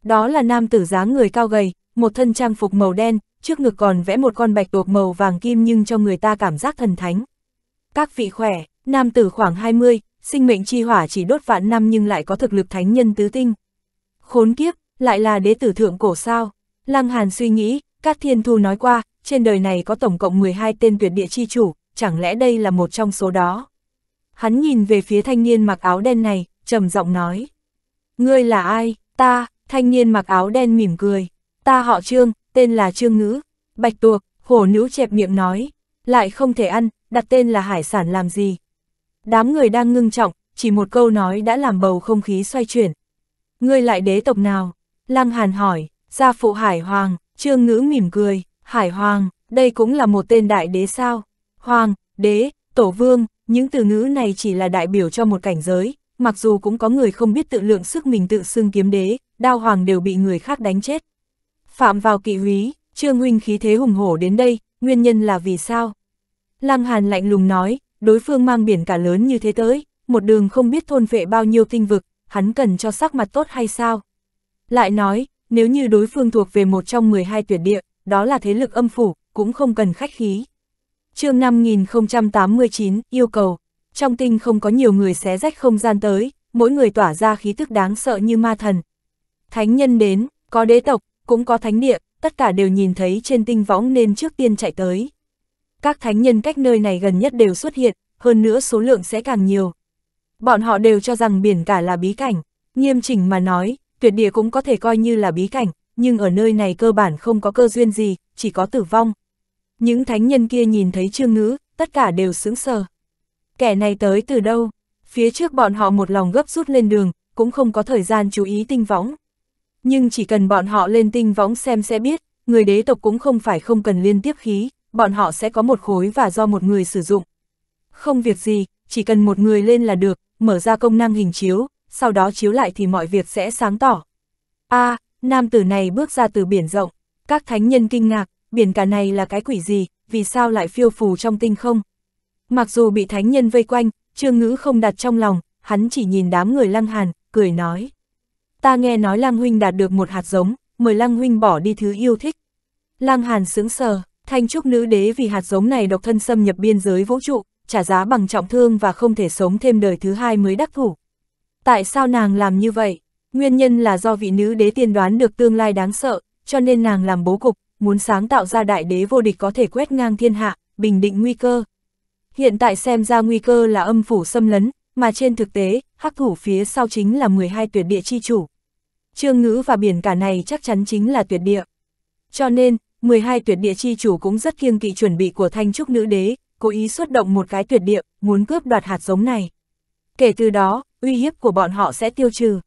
S1: Đó là nam tử dáng người cao gầy, một thân trang phục màu đen, trước ngực còn vẽ một con bạch tuộc màu vàng kim nhưng cho người ta cảm giác thần thánh các vị khỏe, nam tử khoảng 20, sinh mệnh chi hỏa chỉ đốt vạn năm nhưng lại có thực lực thánh nhân tứ tinh. Khốn kiếp, lại là đế tử thượng cổ sao? Lăng Hàn suy nghĩ, các thiên thu nói qua, trên đời này có tổng cộng 12 tên tuyệt địa chi chủ, chẳng lẽ đây là một trong số đó? Hắn nhìn về phía thanh niên mặc áo đen này, trầm giọng nói. Ngươi là ai? Ta, thanh niên mặc áo đen mỉm cười. Ta họ Trương, tên là Trương Ngữ. Bạch tuộc, hổ nữ chẹp miệng nói. Lại không thể ăn, đặt tên là hải sản làm gì. Đám người đang ngưng trọng, chỉ một câu nói đã làm bầu không khí xoay chuyển. Ngươi lại đế tộc nào? Lăng Hàn hỏi, gia phụ Hải Hoàng, trương ngữ mỉm cười, Hải Hoàng, đây cũng là một tên đại đế sao? Hoàng, đế, tổ vương, những từ ngữ này chỉ là đại biểu cho một cảnh giới, mặc dù cũng có người không biết tự lượng sức mình tự xưng kiếm đế, đao hoàng đều bị người khác đánh chết. Phạm vào kỵ húy, trương huynh khí thế hùng hổ đến đây, nguyên nhân là vì sao? Lăng Hàn lạnh lùng nói, đối phương mang biển cả lớn như thế tới, một đường không biết thôn vệ bao nhiêu tinh vực, hắn cần cho sắc mặt tốt hay sao? Lại nói, nếu như đối phương thuộc về một trong 12 tuyệt địa, đó là thế lực âm phủ, cũng không cần khách khí. chương 5089, yêu cầu, trong tinh không có nhiều người xé rách không gian tới, mỗi người tỏa ra khí tức đáng sợ như ma thần. Thánh nhân đến, có đế tộc, cũng có thánh địa, tất cả đều nhìn thấy trên tinh võng nên trước tiên chạy tới các thánh nhân cách nơi này gần nhất đều xuất hiện, hơn nữa số lượng sẽ càng nhiều. Bọn họ đều cho rằng biển cả là bí cảnh, nghiêm chỉnh mà nói, tuyệt địa cũng có thể coi như là bí cảnh, nhưng ở nơi này cơ bản không có cơ duyên gì, chỉ có tử vong. Những thánh nhân kia nhìn thấy trương ngữ, tất cả đều sững sờ. Kẻ này tới từ đâu? Phía trước bọn họ một lòng gấp rút lên đường, cũng không có thời gian chú ý tinh võng. Nhưng chỉ cần bọn họ lên tinh võng xem sẽ biết, người đế tộc cũng không phải không cần liên tiếp khí bọn họ sẽ có một khối và do một người sử dụng. Không việc gì, chỉ cần một người lên là được, mở ra công năng hình chiếu, sau đó chiếu lại thì mọi việc sẽ sáng tỏ. a à, nam tử này bước ra từ biển rộng, các thánh nhân kinh ngạc, biển cả này là cái quỷ gì, vì sao lại phiêu phù trong tinh không? Mặc dù bị thánh nhân vây quanh, trương ngữ không đặt trong lòng, hắn chỉ nhìn đám người lăng hàn, cười nói. Ta nghe nói lăng huynh đạt được một hạt giống, mời lăng huynh bỏ đi thứ yêu thích. Lăng hàn sững sờ, Thanh trúc nữ đế vì hạt giống này độc thân xâm nhập biên giới vũ trụ, trả giá bằng trọng thương và không thể sống thêm đời thứ hai mới đắc thủ. Tại sao nàng làm như vậy? Nguyên nhân là do vị nữ đế tiên đoán được tương lai đáng sợ, cho nên nàng làm bố cục, muốn sáng tạo ra đại đế vô địch có thể quét ngang thiên hạ, bình định nguy cơ. Hiện tại xem ra nguy cơ là âm phủ xâm lấn, mà trên thực tế, hắc thủ phía sau chính là 12 tuyệt địa chi chủ. Trương ngữ và biển cả này chắc chắn chính là tuyệt địa. Cho nên, 12 tuyệt địa chi chủ cũng rất kiêng kỵ chuẩn bị của thanh trúc nữ đế, cố ý xuất động một cái tuyệt địa, muốn cướp đoạt hạt giống này. Kể từ đó, uy hiếp của bọn họ sẽ tiêu trừ.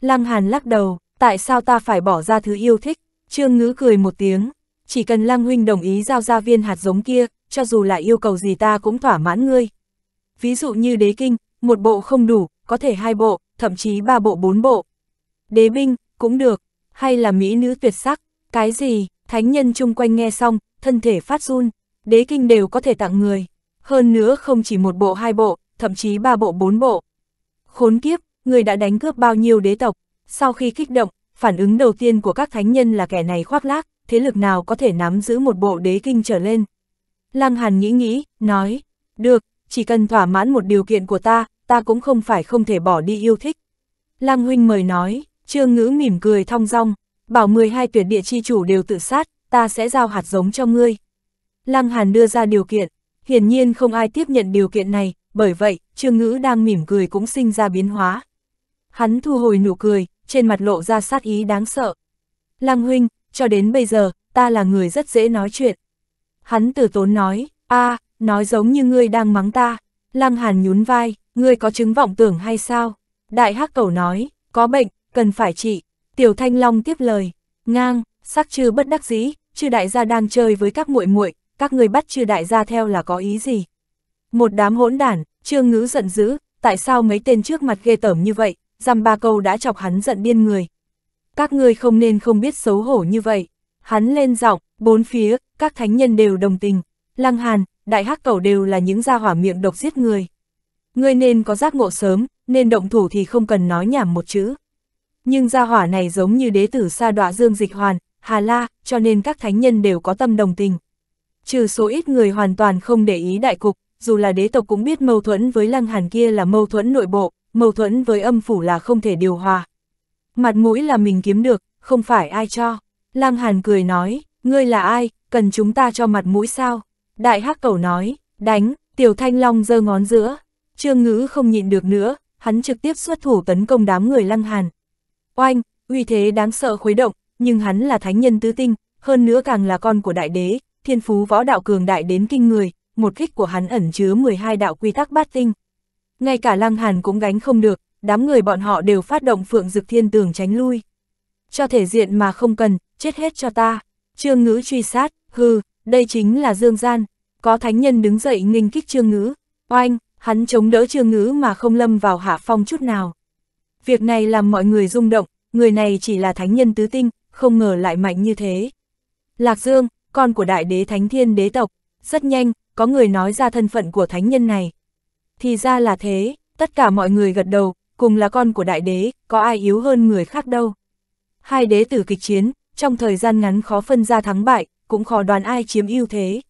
S1: Lăng Hàn lắc đầu, tại sao ta phải bỏ ra thứ yêu thích? Trương Ngữ cười một tiếng, chỉ cần Lăng Huynh đồng ý giao ra viên hạt giống kia, cho dù là yêu cầu gì ta cũng thỏa mãn ngươi. Ví dụ như đế kinh, một bộ không đủ, có thể hai bộ, thậm chí ba bộ bốn bộ. Đế binh, cũng được, hay là mỹ nữ tuyệt sắc, cái gì, Thánh nhân chung quanh nghe xong, thân thể phát run, đế kinh đều có thể tặng người. Hơn nữa không chỉ một bộ hai bộ, thậm chí ba bộ bốn bộ. Khốn kiếp, người đã đánh cướp bao nhiêu đế tộc. Sau khi kích động, phản ứng đầu tiên của các thánh nhân là kẻ này khoác lác, thế lực nào có thể nắm giữ một bộ đế kinh trở lên. Lăng Hàn nghĩ nghĩ, nói, được, chỉ cần thỏa mãn một điều kiện của ta, ta cũng không phải không thể bỏ đi yêu thích. Lăng Huynh mời nói, trương ngữ mỉm cười thong dong bảo 12 tuyệt địa chi chủ đều tự sát, ta sẽ giao hạt giống cho ngươi. Lăng Hàn đưa ra điều kiện, hiển nhiên không ai tiếp nhận điều kiện này, bởi vậy, Trương Ngữ đang mỉm cười cũng sinh ra biến hóa. Hắn thu hồi nụ cười, trên mặt lộ ra sát ý đáng sợ. Lăng huynh, cho đến bây giờ, ta là người rất dễ nói chuyện. Hắn từ tốn nói, a à, nói giống như ngươi đang mắng ta. Lăng Hàn nhún vai, ngươi có chứng vọng tưởng hay sao? Đại Hắc Cẩu nói, có bệnh, cần phải trị. Tiểu Thanh Long tiếp lời, ngang, sắc chư bất đắc dĩ, chư đại gia đang chơi với các muội muội, các người bắt chư đại gia theo là có ý gì? Một đám hỗn đản, Trương Ngữ giận dữ, tại sao mấy tên trước mặt ghê tởm như vậy, dăm ba câu đã chọc hắn giận điên người. Các ngươi không nên không biết xấu hổ như vậy. Hắn lên giọng, bốn phía, các thánh nhân đều đồng tình, Lăng Hàn, Đại Hắc cầu đều là những gia hỏa miệng độc giết người. Ngươi nên có giác ngộ sớm, nên động thủ thì không cần nói nhảm một chữ nhưng gia hỏa này giống như đế tử sa đọa dương dịch hoàn, hà la, cho nên các thánh nhân đều có tâm đồng tình. Trừ số ít người hoàn toàn không để ý đại cục, dù là đế tộc cũng biết mâu thuẫn với lăng hàn kia là mâu thuẫn nội bộ, mâu thuẫn với âm phủ là không thể điều hòa. Mặt mũi là mình kiếm được, không phải ai cho. Lăng hàn cười nói, ngươi là ai, cần chúng ta cho mặt mũi sao? Đại hắc cầu nói, đánh, tiểu thanh long giơ ngón giữa. Trương ngữ không nhịn được nữa, hắn trực tiếp xuất thủ tấn công đám người lăng hàn. Oanh, uy thế đáng sợ khuấy động, nhưng hắn là thánh nhân tứ tinh, hơn nữa càng là con của đại đế, thiên phú võ đạo cường đại đến kinh người, một kích của hắn ẩn chứa 12 đạo quy tắc bát tinh. Ngay cả Lăng Hàn cũng gánh không được, đám người bọn họ đều phát động phượng dực thiên tường tránh lui. Cho thể diện mà không cần, chết hết cho ta. Trương ngữ truy sát, hừ, đây chính là dương gian. Có thánh nhân đứng dậy nghinh kích trương ngữ. Oanh, hắn chống đỡ trương ngữ mà không lâm vào hạ phong chút nào. Việc này làm mọi người rung động, người này chỉ là thánh nhân tứ tinh, không ngờ lại mạnh như thế. Lạc Dương, con của đại đế thánh thiên đế tộc, rất nhanh, có người nói ra thân phận của thánh nhân này. Thì ra là thế, tất cả mọi người gật đầu, cùng là con của đại đế, có ai yếu hơn người khác đâu. Hai đế tử kịch chiến, trong thời gian ngắn khó phân ra thắng bại, cũng khó đoán ai chiếm ưu thế.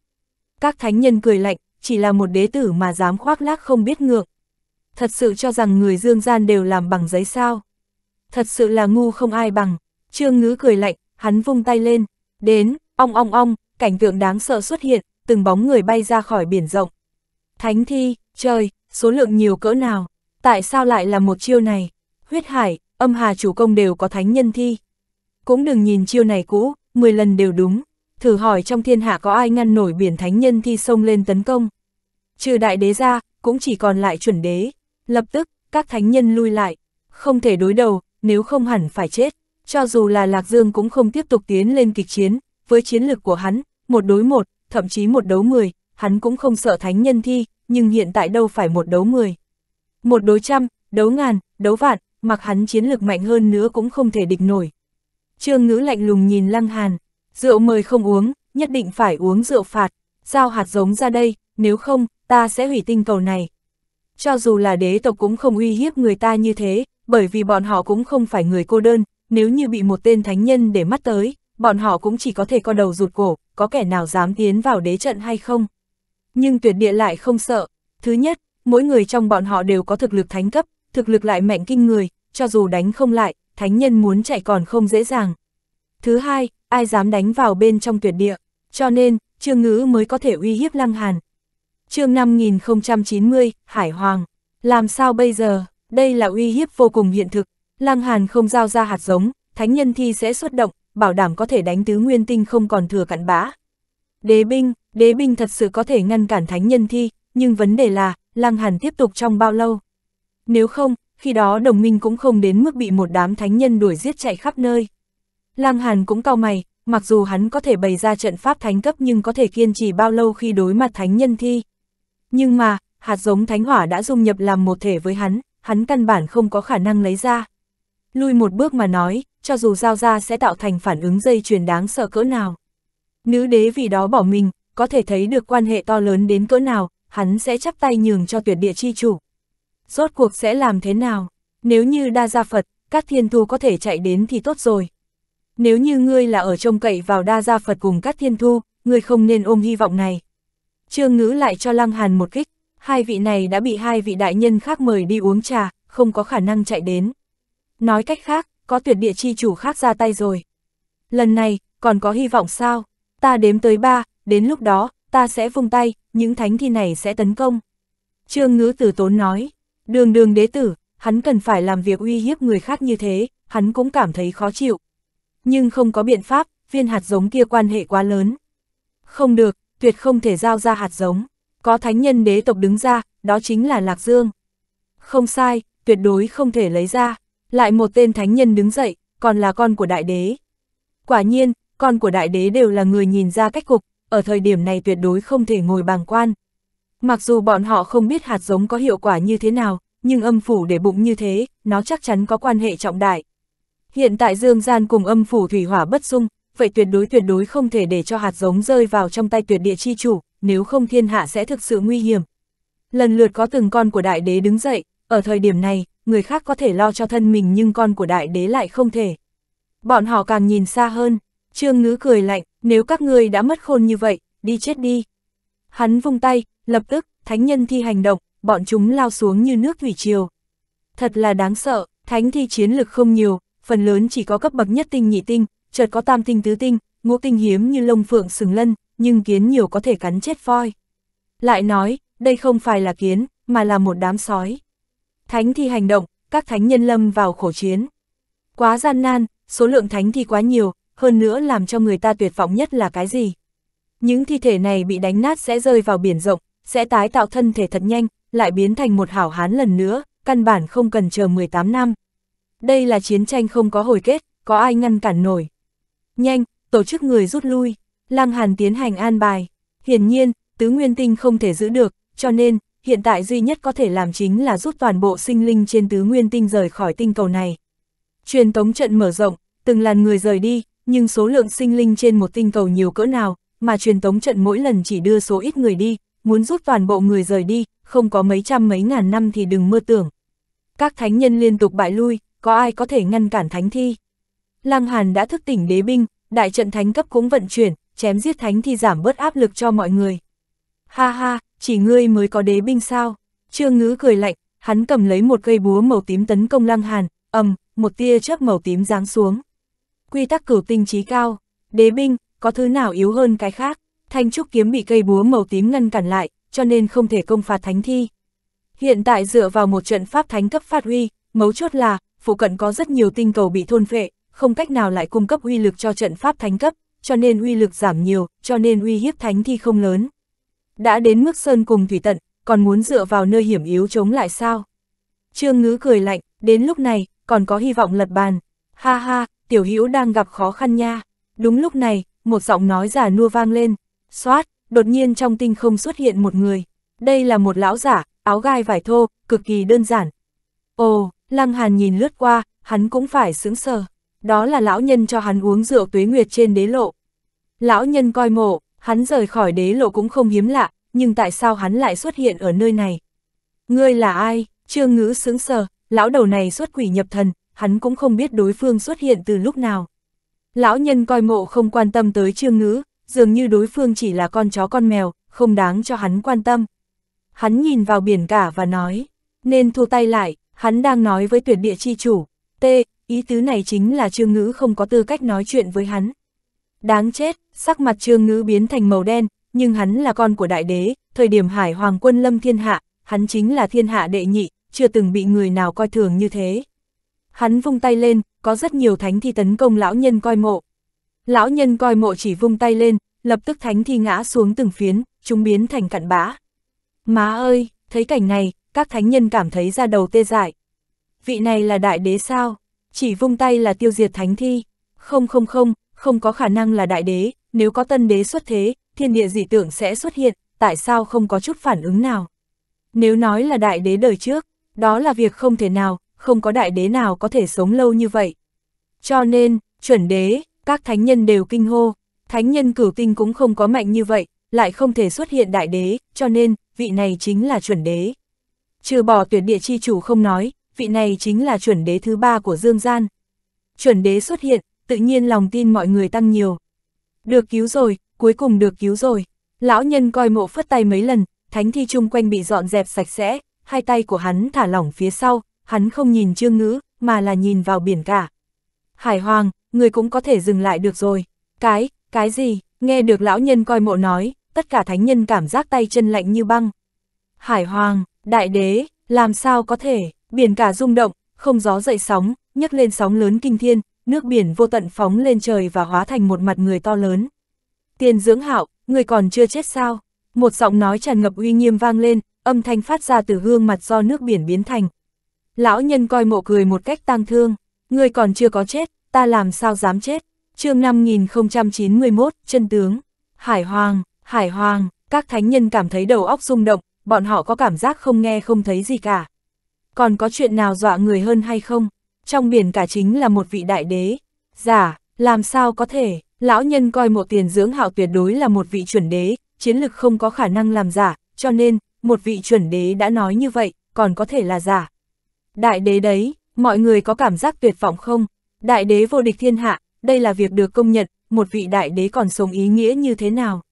S1: Các thánh nhân cười lạnh, chỉ là một đế tử mà dám khoác lác không biết ngược thật sự cho rằng người dương gian đều làm bằng giấy sao. Thật sự là ngu không ai bằng, trương ngữ cười lạnh, hắn vung tay lên, đến, ong ong ong, cảnh tượng đáng sợ xuất hiện, từng bóng người bay ra khỏi biển rộng. Thánh thi, trời, số lượng nhiều cỡ nào, tại sao lại là một chiêu này, huyết hải, âm hà chủ công đều có thánh nhân thi. Cũng đừng nhìn chiêu này cũ, 10 lần đều đúng, thử hỏi trong thiên hạ có ai ngăn nổi biển thánh nhân thi xông lên tấn công. Trừ đại đế ra, cũng chỉ còn lại chuẩn đế, Lập tức, các thánh nhân lui lại, không thể đối đầu, nếu không hẳn phải chết. Cho dù là Lạc Dương cũng không tiếp tục tiến lên kịch chiến, với chiến lược của hắn, một đối một, thậm chí một đấu mười, hắn cũng không sợ thánh nhân thi, nhưng hiện tại đâu phải một đấu mười. Một đối trăm, đấu ngàn, đấu vạn, mặc hắn chiến lược mạnh hơn nữa cũng không thể địch nổi. Trương ngữ lạnh lùng nhìn lăng hàn, rượu mời không uống, nhất định phải uống rượu phạt, giao hạt giống ra đây, nếu không, ta sẽ hủy tinh cầu này cho dù là đế tộc cũng không uy hiếp người ta như thế, bởi vì bọn họ cũng không phải người cô đơn, nếu như bị một tên thánh nhân để mắt tới, bọn họ cũng chỉ có thể co đầu rụt cổ, có kẻ nào dám tiến vào đế trận hay không. Nhưng tuyệt địa lại không sợ. Thứ nhất, mỗi người trong bọn họ đều có thực lực thánh cấp, thực lực lại mạnh kinh người, cho dù đánh không lại, thánh nhân muốn chạy còn không dễ dàng. Thứ hai, ai dám đánh vào bên trong tuyệt địa, cho nên, trương ngữ mới có thể uy hiếp lăng hàn, chương 5090, Hải Hoàng. Làm sao bây giờ, đây là uy hiếp vô cùng hiện thực. Lăng Hàn không giao ra hạt giống, thánh nhân thi sẽ xuất động, bảo đảm có thể đánh tứ nguyên tinh không còn thừa cặn bã. Đế binh, đế binh thật sự có thể ngăn cản thánh nhân thi, nhưng vấn đề là, Lăng Hàn tiếp tục trong bao lâu? Nếu không, khi đó đồng minh cũng không đến mức bị một đám thánh nhân đuổi giết chạy khắp nơi. Lăng Hàn cũng cao mày, mặc dù hắn có thể bày ra trận pháp thánh cấp nhưng có thể kiên trì bao lâu khi đối mặt thánh nhân thi. Nhưng mà, hạt giống thánh hỏa đã dung nhập làm một thể với hắn, hắn căn bản không có khả năng lấy ra. Lui một bước mà nói, cho dù giao ra sẽ tạo thành phản ứng dây chuyền đáng sợ cỡ nào. Nữ đế vì đó bỏ mình, có thể thấy được quan hệ to lớn đến cỡ nào, hắn sẽ chắp tay nhường cho tuyệt địa chi chủ. Rốt cuộc sẽ làm thế nào? Nếu như đa gia Phật, các thiên thu có thể chạy đến thì tốt rồi. Nếu như ngươi là ở trông cậy vào đa gia Phật cùng các thiên thu, ngươi không nên ôm hy vọng này. Trương Ngữ lại cho Lăng Hàn một kích, hai vị này đã bị hai vị đại nhân khác mời đi uống trà, không có khả năng chạy đến. Nói cách khác, có tuyệt địa chi chủ khác ra tay rồi. Lần này, còn có hy vọng sao? Ta đếm tới ba, đến lúc đó, ta sẽ vung tay, những thánh thi này sẽ tấn công. Trương Ngữ tử tốn nói, đường đường đế tử, hắn cần phải làm việc uy hiếp người khác như thế, hắn cũng cảm thấy khó chịu. Nhưng không có biện pháp, viên hạt giống kia quan hệ quá lớn. Không được, tuyệt không thể giao ra hạt giống. Có thánh nhân đế tộc đứng ra, đó chính là Lạc Dương. Không sai, tuyệt đối không thể lấy ra. Lại một tên thánh nhân đứng dậy, còn là con của đại đế. Quả nhiên, con của đại đế đều là người nhìn ra cách cục, ở thời điểm này tuyệt đối không thể ngồi bàng quan. Mặc dù bọn họ không biết hạt giống có hiệu quả như thế nào, nhưng âm phủ để bụng như thế, nó chắc chắn có quan hệ trọng đại. Hiện tại dương gian cùng âm phủ thủy hỏa bất dung, vậy tuyệt đối tuyệt đối không thể để cho hạt giống rơi vào trong tay tuyệt địa chi chủ, nếu không thiên hạ sẽ thực sự nguy hiểm. Lần lượt có từng con của đại đế đứng dậy, ở thời điểm này, người khác có thể lo cho thân mình nhưng con của đại đế lại không thể. Bọn họ càng nhìn xa hơn, trương ngữ cười lạnh, nếu các ngươi đã mất khôn như vậy, đi chết đi. Hắn vung tay, lập tức, thánh nhân thi hành động, bọn chúng lao xuống như nước thủy triều. Thật là đáng sợ, thánh thi chiến lực không nhiều, phần lớn chỉ có cấp bậc nhất tinh nhị tinh, chợt có tam tinh tứ tinh, ngũ tinh hiếm như lông phượng sừng lân, nhưng kiến nhiều có thể cắn chết voi. Lại nói, đây không phải là kiến, mà là một đám sói. Thánh thi hành động, các thánh nhân lâm vào khổ chiến. Quá gian nan, số lượng thánh thi quá nhiều, hơn nữa làm cho người ta tuyệt vọng nhất là cái gì? Những thi thể này bị đánh nát sẽ rơi vào biển rộng, sẽ tái tạo thân thể thật nhanh, lại biến thành một hảo hán lần nữa, căn bản không cần chờ 18 năm. Đây là chiến tranh không có hồi kết, có ai ngăn cản nổi nhanh, tổ chức người rút lui. Lăng Hàn tiến hành an bài. Hiển nhiên, tứ nguyên tinh không thể giữ được, cho nên, hiện tại duy nhất có thể làm chính là rút toàn bộ sinh linh trên tứ nguyên tinh rời khỏi tinh cầu này. Truyền tống trận mở rộng, từng làn người rời đi, nhưng số lượng sinh linh trên một tinh cầu nhiều cỡ nào, mà truyền tống trận mỗi lần chỉ đưa số ít người đi, muốn rút toàn bộ người rời đi, không có mấy trăm mấy ngàn năm thì đừng mơ tưởng. Các thánh nhân liên tục bại lui, có ai có thể ngăn cản thánh thi? Lăng Hàn đã thức tỉnh đế binh, đại trận thánh cấp cũng vận chuyển, chém giết thánh thì giảm bớt áp lực cho mọi người. Ha ha, chỉ ngươi mới có đế binh sao? Trương Ngữ cười lạnh, hắn cầm lấy một cây búa màu tím tấn công Lăng Hàn, ầm, một tia chớp màu tím giáng xuống. Quy tắc cửu tinh trí cao, đế binh, có thứ nào yếu hơn cái khác? Thanh trúc kiếm bị cây búa màu tím ngăn cản lại, cho nên không thể công phạt thánh thi. Hiện tại dựa vào một trận pháp thánh cấp phát huy, mấu chốt là, phụ cận có rất nhiều tinh cầu bị thôn phệ, không cách nào lại cung cấp uy lực cho trận pháp thánh cấp, cho nên uy lực giảm nhiều, cho nên uy hiếp thánh thi không lớn. Đã đến mức sơn cùng thủy tận, còn muốn dựa vào nơi hiểm yếu chống lại sao? Trương ngữ cười lạnh, đến lúc này, còn có hy vọng lật bàn. Ha ha, tiểu hữu đang gặp khó khăn nha. Đúng lúc này, một giọng nói giả nua vang lên. Xoát, đột nhiên trong tinh không xuất hiện một người. Đây là một lão giả, áo gai vải thô, cực kỳ đơn giản. Ồ, Lăng Hàn nhìn lướt qua, hắn cũng phải sững sờ đó là lão nhân cho hắn uống rượu tuế nguyệt trên đế lộ. Lão nhân coi mộ, hắn rời khỏi đế lộ cũng không hiếm lạ, nhưng tại sao hắn lại xuất hiện ở nơi này? Ngươi là ai? Trương ngữ sững sờ, lão đầu này xuất quỷ nhập thần, hắn cũng không biết đối phương xuất hiện từ lúc nào. Lão nhân coi mộ không quan tâm tới trương ngữ, dường như đối phương chỉ là con chó con mèo, không đáng cho hắn quan tâm. Hắn nhìn vào biển cả và nói, nên thu tay lại, hắn đang nói với tuyệt địa chi chủ, tê ý tứ này chính là trương ngữ không có tư cách nói chuyện với hắn. Đáng chết, sắc mặt trương ngữ biến thành màu đen, nhưng hắn là con của đại đế, thời điểm hải hoàng quân lâm thiên hạ, hắn chính là thiên hạ đệ nhị, chưa từng bị người nào coi thường như thế. Hắn vung tay lên, có rất nhiều thánh thi tấn công lão nhân coi mộ. Lão nhân coi mộ chỉ vung tay lên, lập tức thánh thi ngã xuống từng phiến, chúng biến thành cặn bã. Má ơi, thấy cảnh này, các thánh nhân cảm thấy ra đầu tê dại. Vị này là đại đế sao? chỉ vung tay là tiêu diệt thánh thi. Không không không, không có khả năng là đại đế, nếu có tân đế xuất thế, thiên địa dị tưởng sẽ xuất hiện, tại sao không có chút phản ứng nào? Nếu nói là đại đế đời trước, đó là việc không thể nào, không có đại đế nào có thể sống lâu như vậy. Cho nên, chuẩn đế, các thánh nhân đều kinh hô, thánh nhân cửu tinh cũng không có mạnh như vậy, lại không thể xuất hiện đại đế, cho nên, vị này chính là chuẩn đế. Trừ bỏ tuyệt địa chi chủ không nói, vị này chính là chuẩn đế thứ ba của Dương Gian. Chuẩn đế xuất hiện, tự nhiên lòng tin mọi người tăng nhiều. Được cứu rồi, cuối cùng được cứu rồi. Lão nhân coi mộ phất tay mấy lần, thánh thi chung quanh bị dọn dẹp sạch sẽ, hai tay của hắn thả lỏng phía sau, hắn không nhìn trương ngữ, mà là nhìn vào biển cả. Hải Hoàng, người cũng có thể dừng lại được rồi. Cái, cái gì, nghe được lão nhân coi mộ nói, tất cả thánh nhân cảm giác tay chân lạnh như băng. Hải Hoàng, đại đế, làm sao có thể, biển cả rung động, không gió dậy sóng, nhấc lên sóng lớn kinh thiên, nước biển vô tận phóng lên trời và hóa thành một mặt người to lớn. Tiền dưỡng hạo, người còn chưa chết sao? Một giọng nói tràn ngập uy nghiêm vang lên, âm thanh phát ra từ gương mặt do nước biển biến thành. Lão nhân coi mộ cười một cách tang thương, người còn chưa có chết, ta làm sao dám chết? chương 5091, chân tướng, Hải Hoàng, Hải Hoàng, các thánh nhân cảm thấy đầu óc rung động, bọn họ có cảm giác không nghe không thấy gì cả còn có chuyện nào dọa người hơn hay không? Trong biển cả chính là một vị đại đế. Giả, làm sao có thể, lão nhân coi mộ tiền dưỡng hạo tuyệt đối là một vị chuẩn đế, chiến lực không có khả năng làm giả, cho nên, một vị chuẩn đế đã nói như vậy, còn có thể là giả. Đại đế đấy, mọi người có cảm giác tuyệt vọng không? Đại đế vô địch thiên hạ, đây là việc được công nhận, một vị đại đế còn sống ý nghĩa như thế nào?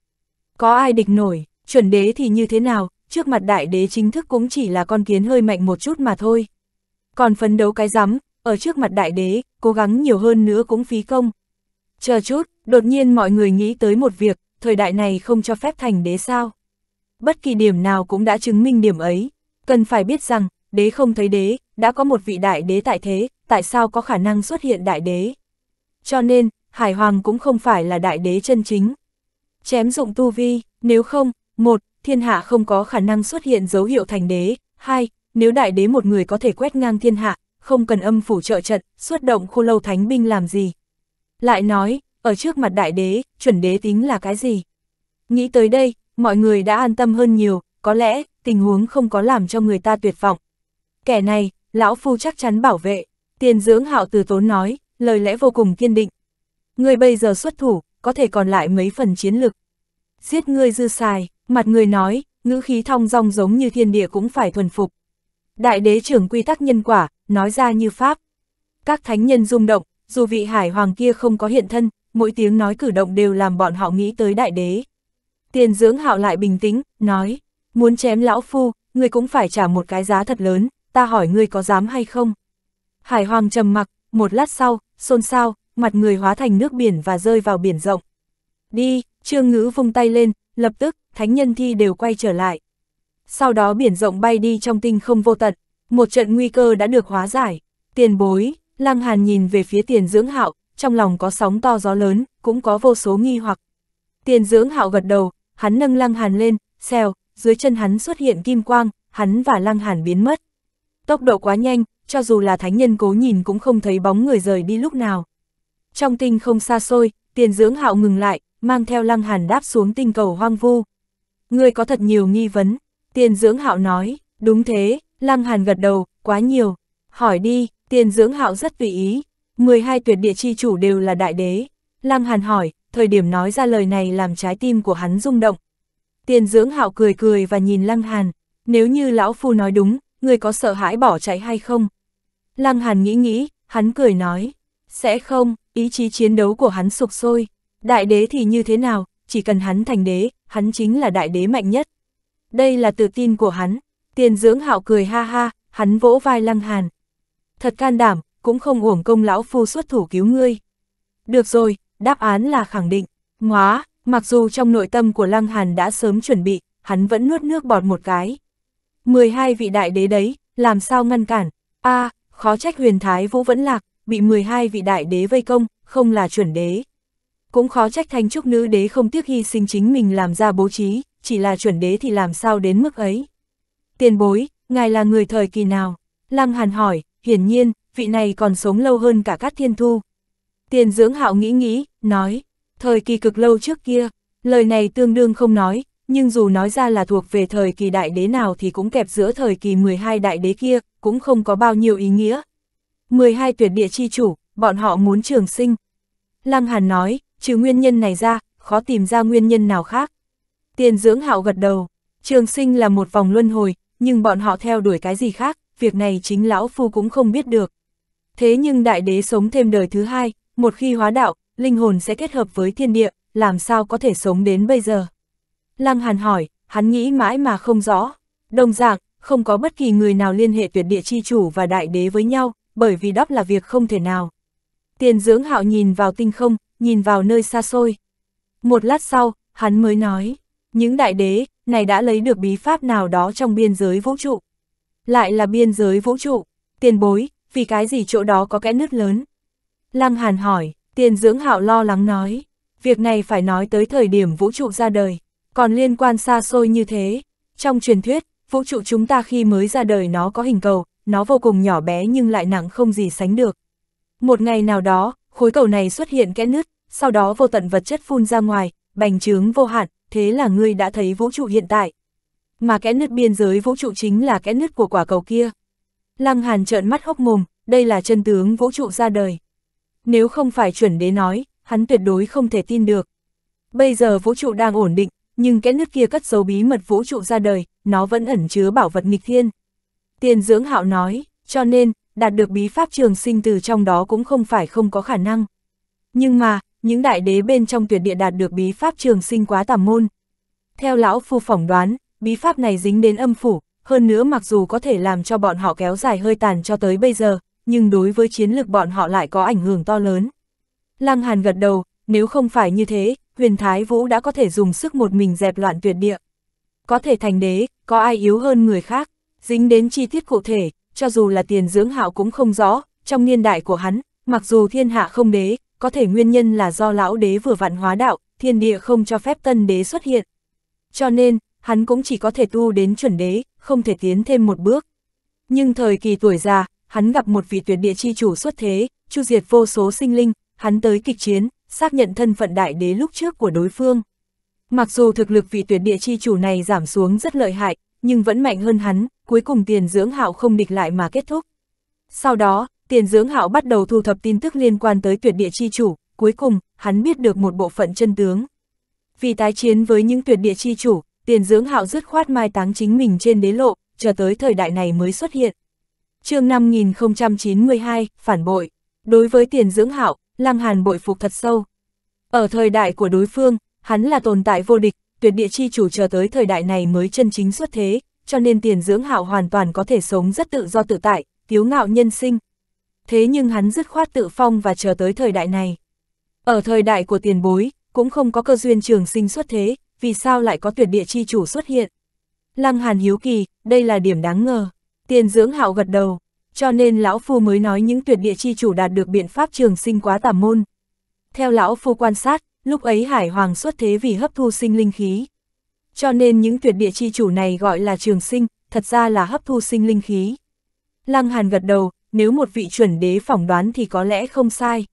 S1: Có ai địch nổi, chuẩn đế thì như thế nào, trước mặt đại đế chính thức cũng chỉ là con kiến hơi mạnh một chút mà thôi. Còn phấn đấu cái rắm, ở trước mặt đại đế, cố gắng nhiều hơn nữa cũng phí công. Chờ chút, đột nhiên mọi người nghĩ tới một việc, thời đại này không cho phép thành đế sao. Bất kỳ điểm nào cũng đã chứng minh điểm ấy. Cần phải biết rằng, đế không thấy đế, đã có một vị đại đế tại thế, tại sao có khả năng xuất hiện đại đế. Cho nên, Hải Hoàng cũng không phải là đại đế chân chính. Chém dụng tu vi, nếu không, một, thiên hạ không có khả năng xuất hiện dấu hiệu thành đế. Hai, nếu đại đế một người có thể quét ngang thiên hạ, không cần âm phủ trợ trận, xuất động khô lâu thánh binh làm gì. Lại nói, ở trước mặt đại đế, chuẩn đế tính là cái gì? Nghĩ tới đây, mọi người đã an tâm hơn nhiều, có lẽ, tình huống không có làm cho người ta tuyệt vọng. Kẻ này, lão phu chắc chắn bảo vệ, tiền dưỡng hạo từ tốn nói, lời lẽ vô cùng kiên định. Người bây giờ xuất thủ, có thể còn lại mấy phần chiến lực. Giết ngươi dư xài, Mặt người nói, ngữ khí thong dong giống như thiên địa cũng phải thuần phục. Đại đế trưởng quy tắc nhân quả, nói ra như pháp. Các thánh nhân rung động, dù vị hải hoàng kia không có hiện thân, mỗi tiếng nói cử động đều làm bọn họ nghĩ tới đại đế. Tiền dưỡng hạo lại bình tĩnh, nói, muốn chém lão phu, ngươi cũng phải trả một cái giá thật lớn, ta hỏi ngươi có dám hay không? Hải hoàng trầm mặc, một lát sau, xôn xao, mặt người hóa thành nước biển và rơi vào biển rộng. Đi, trương ngữ vung tay lên, lập tức, thánh nhân thi đều quay trở lại. Sau đó biển rộng bay đi trong tinh không vô tận, một trận nguy cơ đã được hóa giải. Tiền bối, Lăng Hàn nhìn về phía tiền dưỡng hạo, trong lòng có sóng to gió lớn, cũng có vô số nghi hoặc. Tiền dưỡng hạo gật đầu, hắn nâng Lăng Hàn lên, xèo, dưới chân hắn xuất hiện kim quang, hắn và Lăng Hàn biến mất. Tốc độ quá nhanh, cho dù là thánh nhân cố nhìn cũng không thấy bóng người rời đi lúc nào. Trong tinh không xa xôi, tiền dưỡng hạo ngừng lại, mang theo Lăng Hàn đáp xuống tinh cầu hoang vu ngươi có thật nhiều nghi vấn. Tiền dưỡng hạo nói, đúng thế, lăng hàn gật đầu, quá nhiều. Hỏi đi, tiền dưỡng hạo rất tùy ý. 12 tuyệt địa chi chủ đều là đại đế. Lăng hàn hỏi, thời điểm nói ra lời này làm trái tim của hắn rung động. Tiền dưỡng hạo cười cười và nhìn lăng hàn, nếu như lão phu nói đúng, người có sợ hãi bỏ chạy hay không? Lăng hàn nghĩ nghĩ, hắn cười nói, sẽ không, ý chí chiến đấu của hắn sụp sôi, đại đế thì như thế nào, chỉ cần hắn thành đế, hắn chính là đại đế mạnh nhất. Đây là tự tin của hắn, tiền dưỡng hạo cười ha ha, hắn vỗ vai lăng hàn. Thật can đảm, cũng không uổng công lão phu xuất thủ cứu ngươi. Được rồi, đáp án là khẳng định, ngóa, mặc dù trong nội tâm của lăng hàn đã sớm chuẩn bị, hắn vẫn nuốt nước bọt một cái. 12 vị đại đế đấy, làm sao ngăn cản, a à, khó trách huyền thái vũ vẫn lạc, bị 12 vị đại đế vây công, không là chuẩn đế. Cũng khó trách thanh trúc nữ đế không tiếc hy sinh chính mình làm ra bố trí, chỉ là chuẩn đế thì làm sao đến mức ấy. Tiền bối, ngài là người thời kỳ nào? Lăng Hàn hỏi, hiển nhiên, vị này còn sống lâu hơn cả các thiên thu. Tiền dưỡng hạo nghĩ nghĩ, nói, thời kỳ cực lâu trước kia, lời này tương đương không nói, nhưng dù nói ra là thuộc về thời kỳ đại đế nào thì cũng kẹp giữa thời kỳ 12 đại đế kia, cũng không có bao nhiêu ý nghĩa. 12 tuyệt địa chi chủ, bọn họ muốn trường sinh. Lăng Hàn nói, trừ nguyên nhân này ra, khó tìm ra nguyên nhân nào khác. Tiền dưỡng hạo gật đầu, trường sinh là một vòng luân hồi, nhưng bọn họ theo đuổi cái gì khác, việc này chính lão phu cũng không biết được. Thế nhưng đại đế sống thêm đời thứ hai, một khi hóa đạo, linh hồn sẽ kết hợp với thiên địa, làm sao có thể sống đến bây giờ? Lăng Hàn hỏi, hắn nghĩ mãi mà không rõ. Đồng dạng, không có bất kỳ người nào liên hệ tuyệt địa chi chủ và đại đế với nhau, bởi vì đắp là việc không thể nào. Tiền dưỡng hạo nhìn vào tinh không, nhìn vào nơi xa xôi. Một lát sau, hắn mới nói, những đại đế, này đã lấy được bí pháp nào đó trong biên giới vũ trụ. Lại là biên giới vũ trụ, tiền bối, vì cái gì chỗ đó có kẽ nứt lớn. Lăng Hàn hỏi, tiền dưỡng hạo lo lắng nói, việc này phải nói tới thời điểm vũ trụ ra đời, còn liên quan xa xôi như thế. Trong truyền thuyết, vũ trụ chúng ta khi mới ra đời nó có hình cầu, nó vô cùng nhỏ bé nhưng lại nặng không gì sánh được. Một ngày nào đó, khối cầu này xuất hiện kẽ nứt, sau đó vô tận vật chất phun ra ngoài, bành trướng vô hạn, thế là ngươi đã thấy vũ trụ hiện tại. Mà kẽ nứt biên giới vũ trụ chính là kẽ nứt của quả cầu kia. Lăng Hàn trợn mắt hốc mồm, đây là chân tướng vũ trụ ra đời. Nếu không phải chuẩn đế nói, hắn tuyệt đối không thể tin được. Bây giờ vũ trụ đang ổn định, nhưng kẽ nứt kia cất dấu bí mật vũ trụ ra đời, nó vẫn ẩn chứa bảo vật nghịch thiên. Tiền dưỡng hạo nói, cho nên, đạt được bí pháp trường sinh từ trong đó cũng không phải không có khả năng. Nhưng mà, những đại đế bên trong tuyệt địa đạt được bí pháp trường sinh quá tàm môn. Theo lão phu phỏng đoán, bí pháp này dính đến âm phủ, hơn nữa mặc dù có thể làm cho bọn họ kéo dài hơi tàn cho tới bây giờ, nhưng đối với chiến lược bọn họ lại có ảnh hưởng to lớn. Lăng Hàn gật đầu, nếu không phải như thế, huyền Thái Vũ đã có thể dùng sức một mình dẹp loạn tuyệt địa. Có thể thành đế, có ai yếu hơn người khác, dính đến chi tiết cụ thể, cho dù là tiền dưỡng hạo cũng không rõ, trong niên đại của hắn, mặc dù thiên hạ không đế, có thể nguyên nhân là do lão đế vừa vạn hóa đạo, thiên địa không cho phép tân đế xuất hiện. Cho nên, hắn cũng chỉ có thể tu đến chuẩn đế, không thể tiến thêm một bước. Nhưng thời kỳ tuổi già, hắn gặp một vị tuyệt địa chi chủ xuất thế, chu diệt vô số sinh linh, hắn tới kịch chiến, xác nhận thân phận đại đế lúc trước của đối phương. Mặc dù thực lực vị tuyệt địa chi chủ này giảm xuống rất lợi hại, nhưng vẫn mạnh hơn hắn, cuối cùng tiền dưỡng hạo không địch lại mà kết thúc. Sau đó, tiền dưỡng hạo bắt đầu thu thập tin tức liên quan tới tuyệt địa chi chủ, cuối cùng, hắn biết được một bộ phận chân tướng. Vì tái chiến với những tuyệt địa chi chủ, tiền dưỡng hạo dứt khoát mai táng chính mình trên đế lộ, chờ tới thời đại này mới xuất hiện. chương 5092, phản bội. Đối với tiền dưỡng hạo, Lăng Hàn bội phục thật sâu. Ở thời đại của đối phương, hắn là tồn tại vô địch, tuyệt địa chi chủ chờ tới thời đại này mới chân chính xuất thế, cho nên tiền dưỡng hạo hoàn toàn có thể sống rất tự do tự tại, tiếu ngạo nhân sinh. Thế nhưng hắn dứt khoát tự phong và chờ tới thời đại này. Ở thời đại của tiền bối, cũng không có cơ duyên trường sinh xuất thế, vì sao lại có tuyệt địa chi chủ xuất hiện. Lăng Hàn hiếu kỳ, đây là điểm đáng ngờ. Tiền dưỡng hạo gật đầu, cho nên lão phu mới nói những tuyệt địa chi chủ đạt được biện pháp trường sinh quá tà môn. Theo lão phu quan sát, lúc ấy Hải Hoàng xuất thế vì hấp thu sinh linh khí. Cho nên những tuyệt địa chi chủ này gọi là trường sinh, thật ra là hấp thu sinh linh khí. Lăng Hàn gật đầu, nếu một vị chuẩn đế phỏng đoán thì có lẽ không sai.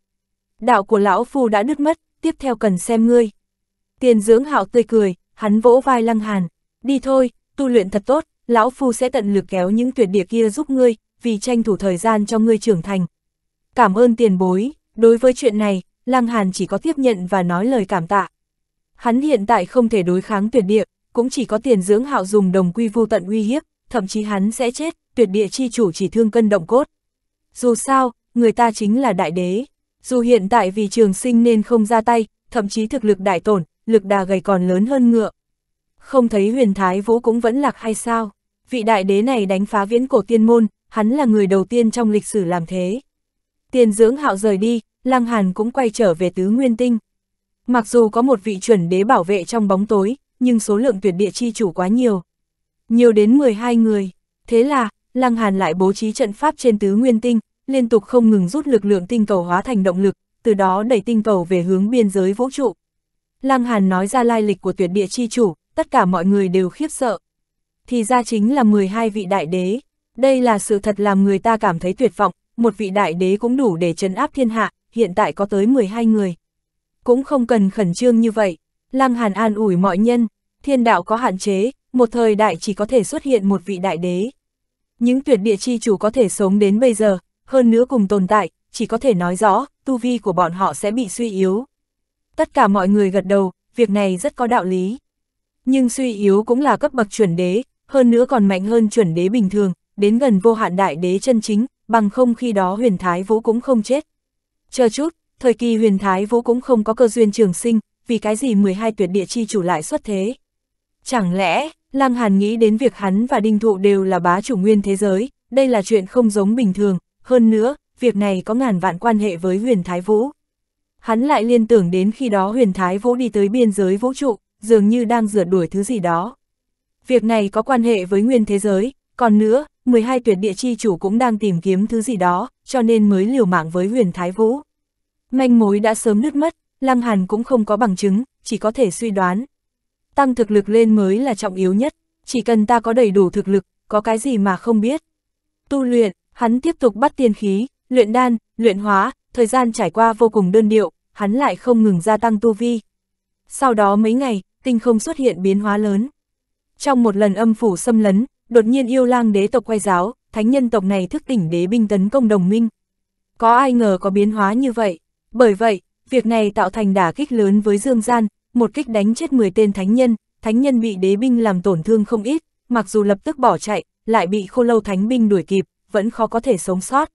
S1: Đạo của lão phu đã đứt mất, tiếp theo cần xem ngươi. Tiền dưỡng hạo tươi cười, hắn vỗ vai Lăng Hàn, đi thôi, tu luyện thật tốt, lão phu sẽ tận lực kéo những tuyệt địa kia giúp ngươi, vì tranh thủ thời gian cho ngươi trưởng thành. Cảm ơn tiền bối, đối với chuyện này, Lăng Hàn chỉ có tiếp nhận và nói lời cảm tạ. Hắn hiện tại không thể đối kháng tuyệt địa, cũng chỉ có tiền dưỡng hạo dùng đồng quy vô tận uy hiếp, thậm chí hắn sẽ chết, tuyệt địa chi chủ chỉ thương cân động cốt. Dù sao, người ta chính là đại đế. Dù hiện tại vì trường sinh nên không ra tay, thậm chí thực lực đại tổn, lực đà gầy còn lớn hơn ngựa. Không thấy huyền thái vũ cũng vẫn lạc hay sao? Vị đại đế này đánh phá viễn cổ tiên môn, hắn là người đầu tiên trong lịch sử làm thế. Tiền dưỡng hạo rời đi, Lăng Hàn cũng quay trở về tứ nguyên tinh. Mặc dù có một vị chuẩn đế bảo vệ trong bóng tối, nhưng số lượng tuyệt địa chi chủ quá nhiều. Nhiều đến 12 người. Thế là, Lăng Hàn lại bố trí trận pháp trên tứ nguyên tinh, liên tục không ngừng rút lực lượng tinh cầu hóa thành động lực, từ đó đẩy tinh cầu về hướng biên giới vũ trụ. Lăng Hàn nói ra lai lịch của tuyệt địa chi chủ, tất cả mọi người đều khiếp sợ. Thì ra chính là 12 vị đại đế. Đây là sự thật làm người ta cảm thấy tuyệt vọng, một vị đại đế cũng đủ để trấn áp thiên hạ, hiện tại có tới 12 người. Cũng không cần khẩn trương như vậy, Lăng Hàn an ủi mọi nhân, thiên đạo có hạn chế, một thời đại chỉ có thể xuất hiện một vị đại đế. Những tuyệt địa chi chủ có thể sống đến bây giờ, hơn nữa cùng tồn tại, chỉ có thể nói rõ, tu vi của bọn họ sẽ bị suy yếu. Tất cả mọi người gật đầu, việc này rất có đạo lý. Nhưng suy yếu cũng là cấp bậc chuẩn đế, hơn nữa còn mạnh hơn chuẩn đế bình thường, đến gần vô hạn đại đế chân chính, bằng không khi đó huyền thái vũ cũng không chết. Chờ chút, thời kỳ huyền thái vũ cũng không có cơ duyên trường sinh, vì cái gì 12 tuyệt địa chi chủ lại xuất thế. Chẳng lẽ, Lăng Hàn nghĩ đến việc hắn và Đinh Thụ đều là bá chủ nguyên thế giới, đây là chuyện không giống bình thường, hơn nữa, việc này có ngàn vạn quan hệ với huyền thái vũ. Hắn lại liên tưởng đến khi đó huyền thái vũ đi tới biên giới vũ trụ, dường như đang rượt đuổi thứ gì đó. Việc này có quan hệ với nguyên thế giới, còn nữa, 12 tuyệt địa chi chủ cũng đang tìm kiếm thứ gì đó, cho nên mới liều mạng với huyền Thái Vũ. Manh mối đã sớm nứt mất, Lăng Hàn cũng không có bằng chứng, chỉ có thể suy đoán. Tăng thực lực lên mới là trọng yếu nhất, chỉ cần ta có đầy đủ thực lực, có cái gì mà không biết. Tu luyện, hắn tiếp tục bắt tiên khí, luyện đan, luyện hóa, thời gian trải qua vô cùng đơn điệu, hắn lại không ngừng gia tăng tu vi. Sau đó mấy ngày, tinh không xuất hiện biến hóa lớn. Trong một lần âm phủ xâm lấn, đột nhiên yêu lang đế tộc quay giáo, thánh nhân tộc này thức tỉnh đế binh tấn công đồng minh. Có ai ngờ có biến hóa như vậy, bởi vậy, việc này tạo thành đả kích lớn với Dương Gian, một kích đánh chết 10 tên thánh nhân, thánh nhân bị đế binh làm tổn thương không ít, mặc dù lập tức bỏ chạy, lại bị khô lâu thánh binh đuổi kịp, vẫn khó có thể sống sót.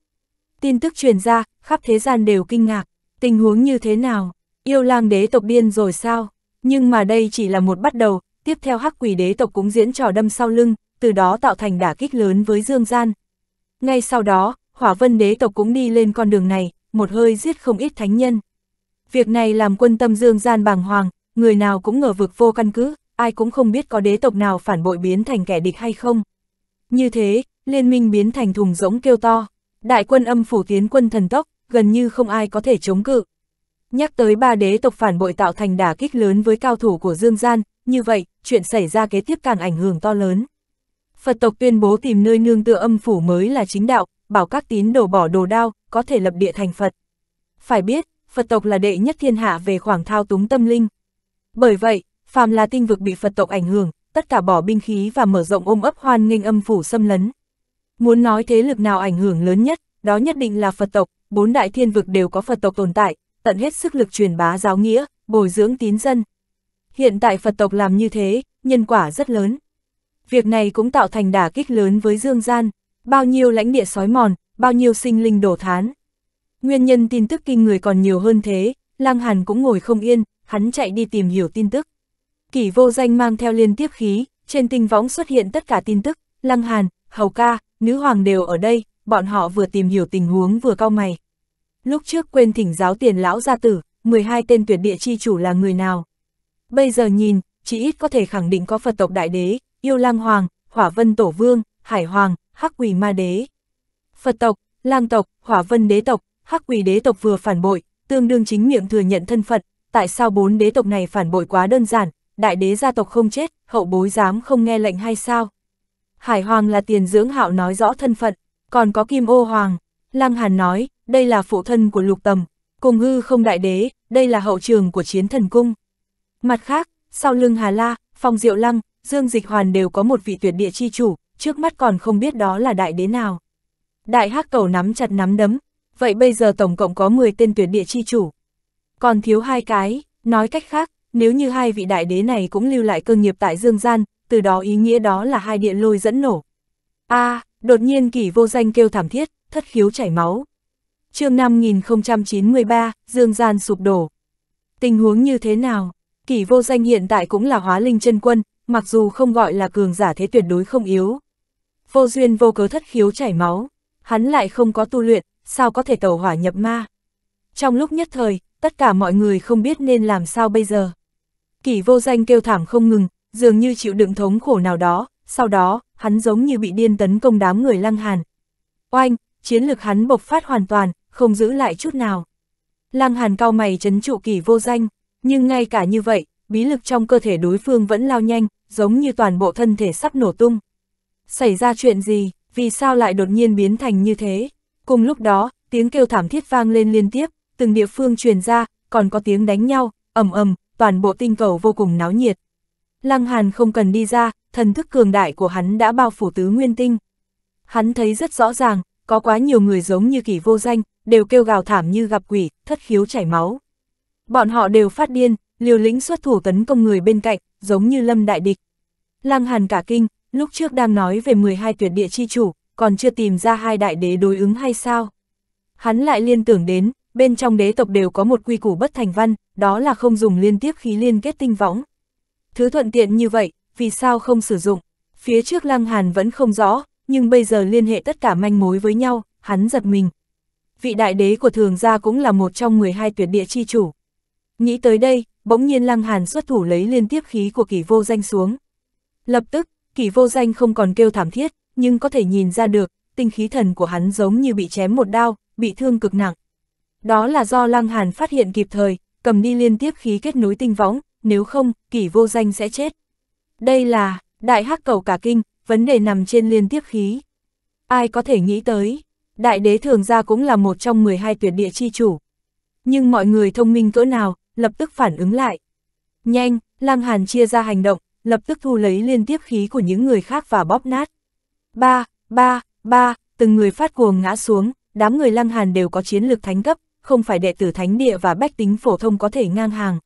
S1: Tin tức truyền ra, khắp thế gian đều kinh ngạc, tình huống như thế nào, yêu lang đế tộc điên rồi sao, nhưng mà đây chỉ là một bắt đầu, tiếp theo hắc quỷ đế tộc cũng diễn trò đâm sau lưng, từ đó tạo thành đả kích lớn với Dương Gian. Ngay sau đó, hỏa vân đế tộc cũng đi lên con đường này, một hơi giết không ít thánh nhân. Việc này làm quân tâm Dương Gian bàng hoàng, người nào cũng ngờ vực vô căn cứ, ai cũng không biết có đế tộc nào phản bội biến thành kẻ địch hay không. Như thế, liên minh biến thành thùng rỗng kêu to, đại quân âm phủ tiến quân thần tốc, gần như không ai có thể chống cự. Nhắc tới ba đế tộc phản bội tạo thành đả kích lớn với cao thủ của Dương Gian, như vậy, chuyện xảy ra kế tiếp càng ảnh hưởng to lớn. Phật tộc tuyên bố tìm nơi nương tựa âm phủ mới là chính đạo, bảo các tín đồ bỏ đồ đao, có thể lập địa thành Phật. Phải biết, Phật tộc là đệ nhất thiên hạ về khoảng thao túng tâm linh. Bởi vậy, phàm là tinh vực bị Phật tộc ảnh hưởng, tất cả bỏ binh khí và mở rộng ôm ấp hoan nghênh âm phủ xâm lấn. Muốn nói thế lực nào ảnh hưởng lớn nhất, đó nhất định là Phật tộc, bốn đại thiên vực đều có Phật tộc tồn tại, tận hết sức lực truyền bá giáo nghĩa, bồi dưỡng tín dân. Hiện tại Phật tộc làm như thế, nhân quả rất lớn việc này cũng tạo thành đả kích lớn với dương gian, bao nhiêu lãnh địa sói mòn, bao nhiêu sinh linh đổ thán. Nguyên nhân tin tức kinh người còn nhiều hơn thế, Lăng Hàn cũng ngồi không yên, hắn chạy đi tìm hiểu tin tức. Kỷ vô danh mang theo liên tiếp khí, trên tinh võng xuất hiện tất cả tin tức, Lăng Hàn, Hầu Ca, Nữ Hoàng đều ở đây, bọn họ vừa tìm hiểu tình huống vừa cau mày. Lúc trước quên thỉnh giáo tiền lão gia tử, 12 tên tuyệt địa chi chủ là người nào. Bây giờ nhìn, chỉ ít có thể khẳng định có Phật tộc đại đế, yêu lang hoàng, hỏa vân tổ vương, hải hoàng, hắc quỷ ma đế. Phật tộc, lang tộc, hỏa vân đế tộc, hắc quỷ đế tộc vừa phản bội, tương đương chính miệng thừa nhận thân phận. tại sao bốn đế tộc này phản bội quá đơn giản, đại đế gia tộc không chết, hậu bối dám không nghe lệnh hay sao? Hải hoàng là tiền dưỡng hạo nói rõ thân phận, còn có kim ô hoàng, lang hàn nói, đây là phụ thân của lục tầm, cùng hư không đại đế, đây là hậu trường của chiến thần cung. Mặt khác, sau lưng Hà La, Phong Diệu Lăng, Dương Dịch Hoàn đều có một vị tuyệt địa chi chủ, trước mắt còn không biết đó là đại đế nào. Đại hắc cầu nắm chặt nắm đấm, vậy bây giờ tổng cộng có 10 tên tuyệt địa chi chủ. Còn thiếu hai cái, nói cách khác, nếu như hai vị đại đế này cũng lưu lại cơ nghiệp tại dương gian, từ đó ý nghĩa đó là hai điện lôi dẫn nổ. a à, đột nhiên kỷ vô danh kêu thảm thiết, thất khiếu chảy máu. chương 5093, dương gian sụp đổ. Tình huống như thế nào? Kỷ vô danh hiện tại cũng là hóa linh chân quân, mặc dù không gọi là cường giả thế tuyệt đối không yếu. Vô duyên vô cớ thất khiếu chảy máu, hắn lại không có tu luyện, sao có thể tẩu hỏa nhập ma. Trong lúc nhất thời, tất cả mọi người không biết nên làm sao bây giờ. Kỷ vô danh kêu thảm không ngừng, dường như chịu đựng thống khổ nào đó, sau đó, hắn giống như bị điên tấn công đám người lăng hàn. Oanh, chiến lực hắn bộc phát hoàn toàn, không giữ lại chút nào. Lăng hàn cao mày chấn trụ kỷ vô danh, nhưng ngay cả như vậy, bí lực trong cơ thể đối phương vẫn lao nhanh, giống như toàn bộ thân thể sắp nổ tung. Xảy ra chuyện gì, vì sao lại đột nhiên biến thành như thế? Cùng lúc đó, tiếng kêu thảm thiết vang lên liên tiếp, từng địa phương truyền ra, còn có tiếng đánh nhau, ầm ầm, toàn bộ tinh cầu vô cùng náo nhiệt. Lăng Hàn không cần đi ra, thần thức cường đại của hắn đã bao phủ tứ nguyên tinh. Hắn thấy rất rõ ràng, có quá nhiều người giống như kỷ vô danh, đều kêu gào thảm như gặp quỷ, thất khiếu chảy máu. Bọn họ đều phát điên, liều lĩnh xuất thủ tấn công người bên cạnh, giống như lâm đại địch. Lăng Hàn cả kinh, lúc trước đang nói về 12 tuyệt địa chi chủ, còn chưa tìm ra hai đại đế đối ứng hay sao? Hắn lại liên tưởng đến, bên trong đế tộc đều có một quy củ bất thành văn, đó là không dùng liên tiếp khí liên kết tinh võng. Thứ thuận tiện như vậy, vì sao không sử dụng? Phía trước Lăng Hàn vẫn không rõ, nhưng bây giờ liên hệ tất cả manh mối với nhau, hắn giật mình. Vị đại đế của thường gia cũng là một trong 12 tuyệt địa chi chủ. Nghĩ tới đây, bỗng nhiên Lăng Hàn xuất thủ lấy liên tiếp khí của kỷ vô danh xuống. Lập tức, kỷ vô danh không còn kêu thảm thiết, nhưng có thể nhìn ra được, tinh khí thần của hắn giống như bị chém một đao, bị thương cực nặng. Đó là do Lăng Hàn phát hiện kịp thời, cầm đi liên tiếp khí kết nối tinh võng, nếu không, kỷ vô danh sẽ chết. Đây là, đại hắc cầu cả kinh, vấn đề nằm trên liên tiếp khí. Ai có thể nghĩ tới, đại đế thường ra cũng là một trong 12 tuyệt địa chi chủ. Nhưng mọi người thông minh cỡ nào, lập tức phản ứng lại. Nhanh, Lăng Hàn chia ra hành động, lập tức thu lấy liên tiếp khí của những người khác và bóp nát. Ba, ba, ba, từng người phát cuồng ngã xuống, đám người Lăng Hàn đều có chiến lược thánh cấp, không phải đệ tử thánh địa và bách tính phổ thông có thể ngang hàng.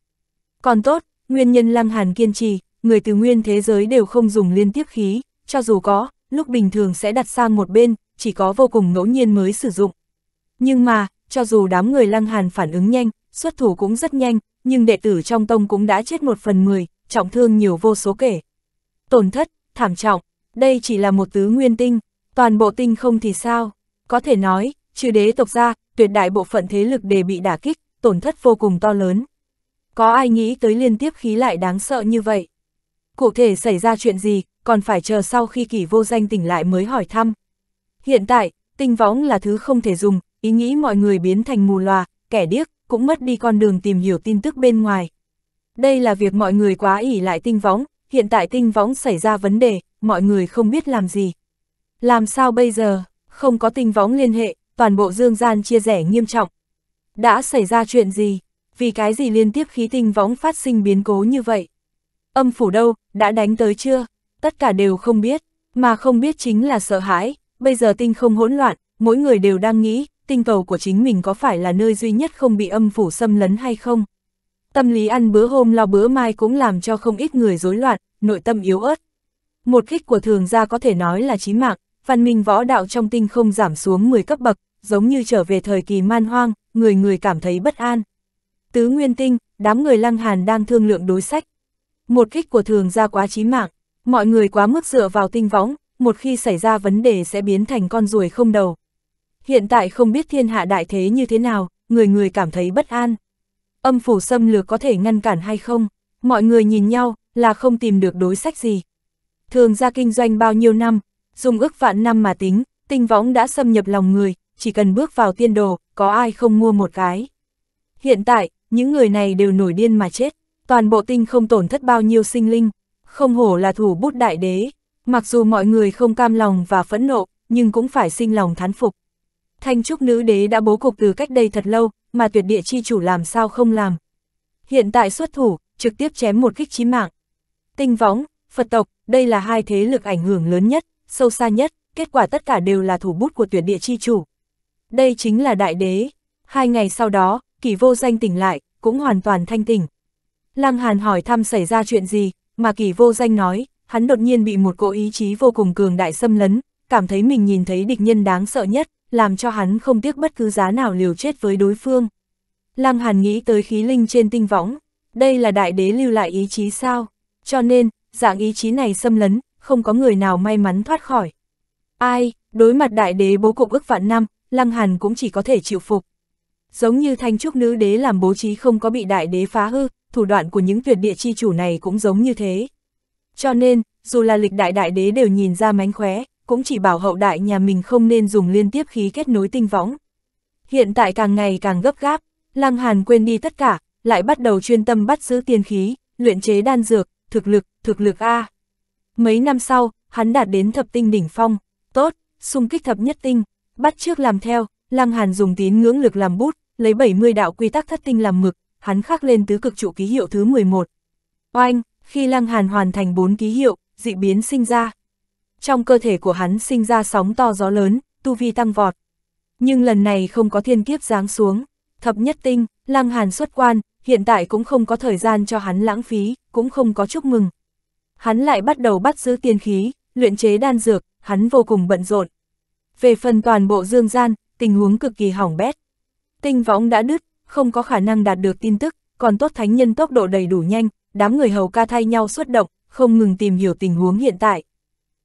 S1: Còn tốt, nguyên nhân Lăng Hàn kiên trì, người từ nguyên thế giới đều không dùng liên tiếp khí, cho dù có, lúc bình thường sẽ đặt sang một bên, chỉ có vô cùng ngẫu nhiên mới sử dụng. Nhưng mà, cho dù đám người Lăng Hàn phản ứng nhanh, xuất thủ cũng rất nhanh, nhưng đệ tử trong tông cũng đã chết một phần mười, trọng thương nhiều vô số kể. Tổn thất, thảm trọng, đây chỉ là một tứ nguyên tinh, toàn bộ tinh không thì sao? Có thể nói, trừ đế tộc ra, tuyệt đại bộ phận thế lực đều bị đả kích, tổn thất vô cùng to lớn. Có ai nghĩ tới liên tiếp khí lại đáng sợ như vậy? Cụ thể xảy ra chuyện gì, còn phải chờ sau khi kỷ vô danh tỉnh lại mới hỏi thăm. Hiện tại, tinh võng là thứ không thể dùng, ý nghĩ mọi người biến thành mù loà, kẻ điếc, cũng mất đi con đường tìm hiểu tin tức bên ngoài. Đây là việc mọi người quá ỉ lại tinh võng, hiện tại tinh võng xảy ra vấn đề, mọi người không biết làm gì. Làm sao bây giờ, không có tinh võng liên hệ, toàn bộ dương gian chia rẽ nghiêm trọng. Đã xảy ra chuyện gì, vì cái gì liên tiếp khí tinh võng phát sinh biến cố như vậy? Âm phủ đâu, đã đánh tới chưa? Tất cả đều không biết, mà không biết chính là sợ hãi, bây giờ tinh không hỗn loạn, mỗi người đều đang nghĩ, tinh cầu của chính mình có phải là nơi duy nhất không bị âm phủ xâm lấn hay không. Tâm lý ăn bữa hôm lo bữa mai cũng làm cho không ít người rối loạn, nội tâm yếu ớt. Một kích của thường gia có thể nói là chí mạng, văn minh võ đạo trong tinh không giảm xuống 10 cấp bậc, giống như trở về thời kỳ man hoang, người người cảm thấy bất an. Tứ Nguyên Tinh, đám người Lăng Hàn đang thương lượng đối sách. Một kích của thường gia quá chí mạng, mọi người quá mức dựa vào tinh võng, một khi xảy ra vấn đề sẽ biến thành con ruồi không đầu, Hiện tại không biết thiên hạ đại thế như thế nào, người người cảm thấy bất an. Âm phủ xâm lược có thể ngăn cản hay không? Mọi người nhìn nhau, là không tìm được đối sách gì. Thường ra kinh doanh bao nhiêu năm, dùng ước vạn năm mà tính, tinh võng đã xâm nhập lòng người, chỉ cần bước vào tiên đồ, có ai không mua một cái. Hiện tại, những người này đều nổi điên mà chết, toàn bộ tinh không tổn thất bao nhiêu sinh linh, không hổ là thủ bút đại đế. Mặc dù mọi người không cam lòng và phẫn nộ, nhưng cũng phải sinh lòng thán phục. Thanh trúc nữ đế đã bố cục từ cách đây thật lâu, mà tuyệt địa chi chủ làm sao không làm. Hiện tại xuất thủ, trực tiếp chém một kích chí mạng. Tinh võng, Phật tộc, đây là hai thế lực ảnh hưởng lớn nhất, sâu xa nhất, kết quả tất cả đều là thủ bút của tuyệt địa chi chủ. Đây chính là đại đế. Hai ngày sau đó, kỳ vô danh tỉnh lại, cũng hoàn toàn thanh tỉnh. Lăng Hàn hỏi thăm xảy ra chuyện gì, mà kỳ vô danh nói, hắn đột nhiên bị một cỗ ý chí vô cùng cường đại xâm lấn, cảm thấy mình nhìn thấy địch nhân đáng sợ nhất, làm cho hắn không tiếc bất cứ giá nào liều chết với đối phương. Lăng Hàn nghĩ tới khí linh trên tinh võng, đây là đại đế lưu lại ý chí sao, cho nên, dạng ý chí này xâm lấn, không có người nào may mắn thoát khỏi. Ai, đối mặt đại đế bố cục ước vạn năm, Lăng Hàn cũng chỉ có thể chịu phục. Giống như thanh trúc nữ đế làm bố trí không có bị đại đế phá hư, thủ đoạn của những tuyệt địa chi chủ này cũng giống như thế. Cho nên, dù là lịch đại đại đế đều nhìn ra mánh khóe, cũng chỉ bảo hậu đại nhà mình không nên dùng liên tiếp khí kết nối tinh võng. Hiện tại càng ngày càng gấp gáp, Lăng Hàn quên đi tất cả, lại bắt đầu chuyên tâm bắt giữ tiên khí, luyện chế đan dược, thực lực, thực lực A. Mấy năm sau, hắn đạt đến thập tinh đỉnh phong, tốt, xung kích thập nhất tinh, bắt trước làm theo, Lăng Hàn dùng tín ngưỡng lực làm bút, lấy 70 đạo quy tắc thất tinh làm mực, hắn khắc lên tứ cực trụ ký hiệu thứ 11. Oanh, khi Lăng Hàn hoàn thành 4 ký hiệu, dị biến sinh ra trong cơ thể của hắn sinh ra sóng to gió lớn, tu vi tăng vọt. Nhưng lần này không có thiên kiếp giáng xuống, thập nhất tinh, lăng hàn xuất quan, hiện tại cũng không có thời gian cho hắn lãng phí, cũng không có chúc mừng. Hắn lại bắt đầu bắt giữ tiên khí, luyện chế đan dược, hắn vô cùng bận rộn. Về phần toàn bộ dương gian, tình huống cực kỳ hỏng bét. Tinh võng đã đứt, không có khả năng đạt được tin tức, còn tốt thánh nhân tốc độ đầy đủ nhanh, đám người hầu ca thay nhau xuất động, không ngừng tìm hiểu tình huống hiện tại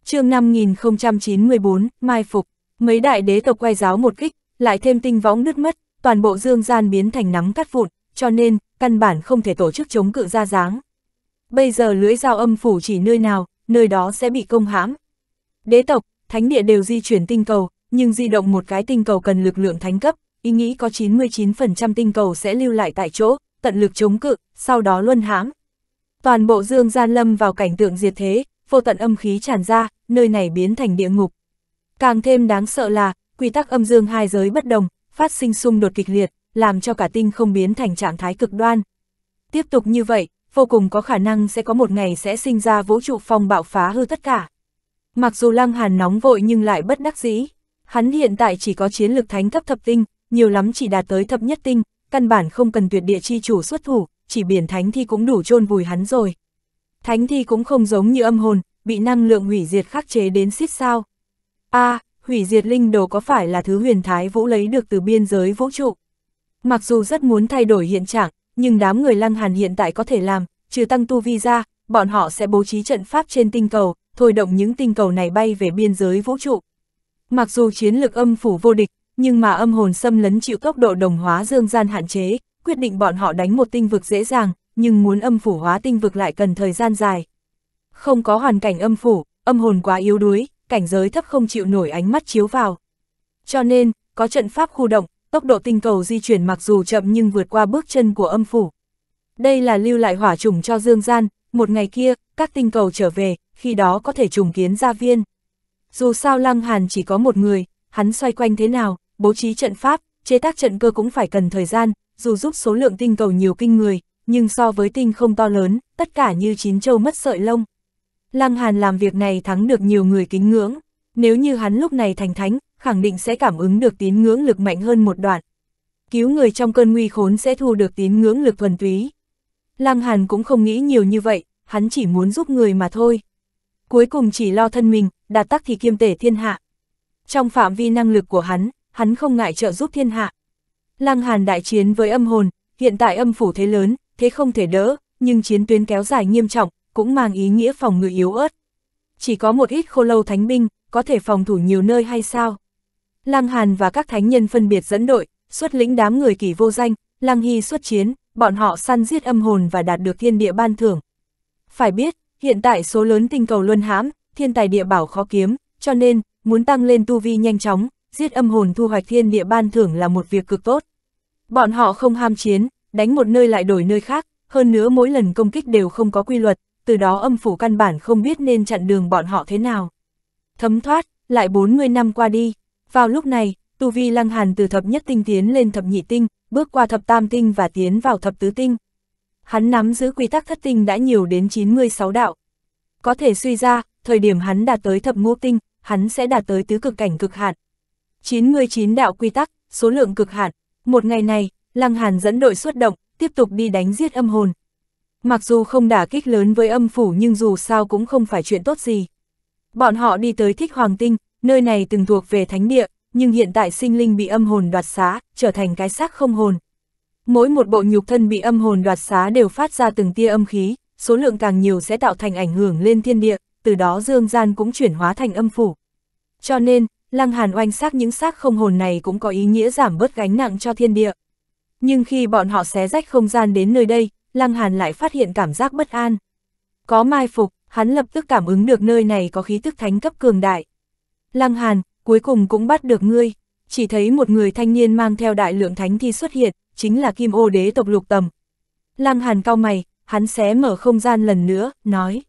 S1: chương 5094, Mai Phục, mấy đại đế tộc quay giáo một kích, lại thêm tinh võng đứt mất, toàn bộ dương gian biến thành nắm cắt vụn, cho nên, căn bản không thể tổ chức chống cự ra dáng. Bây giờ lưỡi dao âm phủ chỉ nơi nào, nơi đó sẽ bị công hãm. Đế tộc, thánh địa đều di chuyển tinh cầu, nhưng di động một cái tinh cầu cần lực lượng thánh cấp, ý nghĩ có 99% tinh cầu sẽ lưu lại tại chỗ, tận lực chống cự, sau đó luân hãm. Toàn bộ dương gian lâm vào cảnh tượng diệt thế, vô tận âm khí tràn ra, nơi này biến thành địa ngục. Càng thêm đáng sợ là, quy tắc âm dương hai giới bất đồng, phát sinh xung đột kịch liệt, làm cho cả tinh không biến thành trạng thái cực đoan. Tiếp tục như vậy, vô cùng có khả năng sẽ có một ngày sẽ sinh ra vũ trụ phong bạo phá hư tất cả. Mặc dù Lăng Hàn nóng vội nhưng lại bất đắc dĩ, hắn hiện tại chỉ có chiến lực thánh cấp thập tinh, nhiều lắm chỉ đạt tới thập nhất tinh, căn bản không cần tuyệt địa chi chủ xuất thủ, chỉ biển thánh thì cũng đủ chôn vùi hắn rồi. Thánh thi cũng không giống như âm hồn, bị năng lượng hủy diệt khắc chế đến xít sao. a à, hủy diệt linh đồ có phải là thứ huyền thái vũ lấy được từ biên giới vũ trụ? Mặc dù rất muốn thay đổi hiện trạng, nhưng đám người lăng hàn hiện tại có thể làm, trừ tăng tu vi ra, bọn họ sẽ bố trí trận pháp trên tinh cầu, thôi động những tinh cầu này bay về biên giới vũ trụ. Mặc dù chiến lực âm phủ vô địch, nhưng mà âm hồn xâm lấn chịu tốc độ đồng hóa dương gian hạn chế, quyết định bọn họ đánh một tinh vực dễ dàng, nhưng muốn âm phủ hóa tinh vực lại cần thời gian dài không có hoàn cảnh âm phủ, âm hồn quá yếu đuối, cảnh giới thấp không chịu nổi ánh mắt chiếu vào. Cho nên, có trận pháp khu động, tốc độ tinh cầu di chuyển mặc dù chậm nhưng vượt qua bước chân của âm phủ. Đây là lưu lại hỏa trùng cho dương gian, một ngày kia, các tinh cầu trở về, khi đó có thể trùng kiến gia viên. Dù sao Lăng Hàn chỉ có một người, hắn xoay quanh thế nào, bố trí trận pháp, chế tác trận cơ cũng phải cần thời gian, dù giúp số lượng tinh cầu nhiều kinh người, nhưng so với tinh không to lớn, tất cả như chín châu mất sợi lông. Lăng Hàn làm việc này thắng được nhiều người kính ngưỡng, nếu như hắn lúc này thành thánh, khẳng định sẽ cảm ứng được tín ngưỡng lực mạnh hơn một đoạn. Cứu người trong cơn nguy khốn sẽ thu được tín ngưỡng lực thuần túy. Lăng Hàn cũng không nghĩ nhiều như vậy, hắn chỉ muốn giúp người mà thôi. Cuối cùng chỉ lo thân mình, đạt tắc thì kiêm tể thiên hạ. Trong phạm vi năng lực của hắn, hắn không ngại trợ giúp thiên hạ. Lăng Hàn đại chiến với âm hồn, hiện tại âm phủ thế lớn, thế không thể đỡ, nhưng chiến tuyến kéo dài nghiêm trọng, cũng mang ý nghĩa phòng ngự yếu ớt. Chỉ có một ít khô lâu thánh binh, có thể phòng thủ nhiều nơi hay sao? Lăng Hàn và các thánh nhân phân biệt dẫn đội, xuất lĩnh đám người kỳ vô danh, Lăng Hy xuất chiến, bọn họ săn giết âm hồn và đạt được thiên địa ban thưởng. Phải biết, hiện tại số lớn tinh cầu luân hãm, thiên tài địa bảo khó kiếm, cho nên, muốn tăng lên tu vi nhanh chóng, giết âm hồn thu hoạch thiên địa ban thưởng là một việc cực tốt. Bọn họ không ham chiến, đánh một nơi lại đổi nơi khác, hơn nữa mỗi lần công kích đều không có quy luật, từ đó âm phủ căn bản không biết nên chặn đường bọn họ thế nào. Thấm thoát, lại 40 năm qua đi, vào lúc này, tu vi lăng hàn từ thập nhất tinh tiến lên thập nhị tinh, bước qua thập tam tinh và tiến vào thập tứ tinh. Hắn nắm giữ quy tắc thất tinh đã nhiều đến 96 đạo. Có thể suy ra, thời điểm hắn đạt tới thập ngũ tinh, hắn sẽ đạt tới tứ cực cảnh cực hạn. 99 đạo quy tắc, số lượng cực hạn. Một ngày này, Lăng Hàn dẫn đội xuất động, tiếp tục đi đánh giết âm hồn, Mặc dù không đả kích lớn với âm phủ nhưng dù sao cũng không phải chuyện tốt gì. Bọn họ đi tới thích hoàng tinh, nơi này từng thuộc về thánh địa, nhưng hiện tại sinh linh bị âm hồn đoạt xá, trở thành cái xác không hồn. Mỗi một bộ nhục thân bị âm hồn đoạt xá đều phát ra từng tia âm khí, số lượng càng nhiều sẽ tạo thành ảnh hưởng lên thiên địa, từ đó dương gian cũng chuyển hóa thành âm phủ. Cho nên, lăng hàn oanh xác những xác không hồn này cũng có ý nghĩa giảm bớt gánh nặng cho thiên địa. Nhưng khi bọn họ xé rách không gian đến nơi đây, Lăng Hàn lại phát hiện cảm giác bất an. Có mai phục, hắn lập tức cảm ứng được nơi này có khí tức thánh cấp cường đại. Lăng Hàn, cuối cùng cũng bắt được ngươi, chỉ thấy một người thanh niên mang theo đại lượng thánh thi xuất hiện, chính là Kim Ô Đế tộc Lục Tầm. Lăng Hàn cao mày, hắn xé mở không gian lần nữa, nói: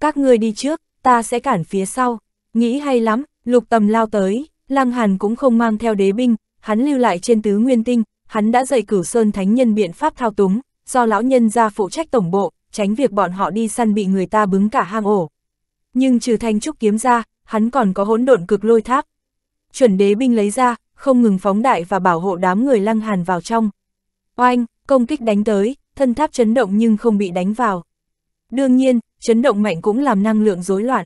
S1: "Các ngươi đi trước, ta sẽ cản phía sau." Nghĩ hay lắm, Lục Tầm lao tới, Lăng Hàn cũng không mang theo đế binh, hắn lưu lại trên tứ nguyên tinh, hắn đã dạy Cửu Sơn Thánh Nhân biện pháp thao túng, do lão nhân ra phụ trách tổng bộ, tránh việc bọn họ đi săn bị người ta bứng cả hang ổ. Nhưng trừ thanh trúc kiếm ra, hắn còn có hỗn độn cực lôi tháp. Chuẩn đế binh lấy ra, không ngừng phóng đại và bảo hộ đám người lăng hàn vào trong. Oanh, công kích đánh tới, thân tháp chấn động nhưng không bị đánh vào. Đương nhiên, chấn động mạnh cũng làm năng lượng rối loạn.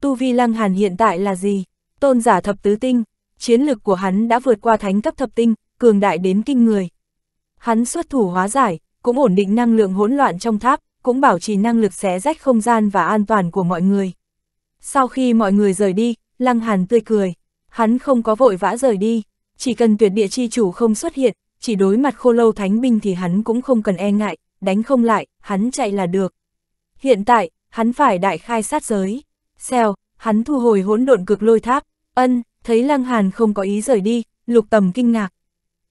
S1: Tu vi lăng hàn hiện tại là gì? Tôn giả thập tứ tinh, chiến lực của hắn đã vượt qua thánh cấp thập tinh, cường đại đến kinh người. Hắn xuất thủ hóa giải, cũng ổn định năng lượng hỗn loạn trong tháp, cũng bảo trì năng lực xé rách không gian và an toàn của mọi người. Sau khi mọi người rời đi, Lăng Hàn tươi cười, hắn không có vội vã rời đi, chỉ cần tuyệt địa chi chủ không xuất hiện, chỉ đối mặt khô lâu thánh binh thì hắn cũng không cần e ngại, đánh không lại, hắn chạy là được. Hiện tại, hắn phải đại khai sát giới. Xèo, hắn thu hồi hỗn độn cực lôi tháp, ân, thấy Lăng Hàn không có ý rời đi, lục tầm kinh ngạc.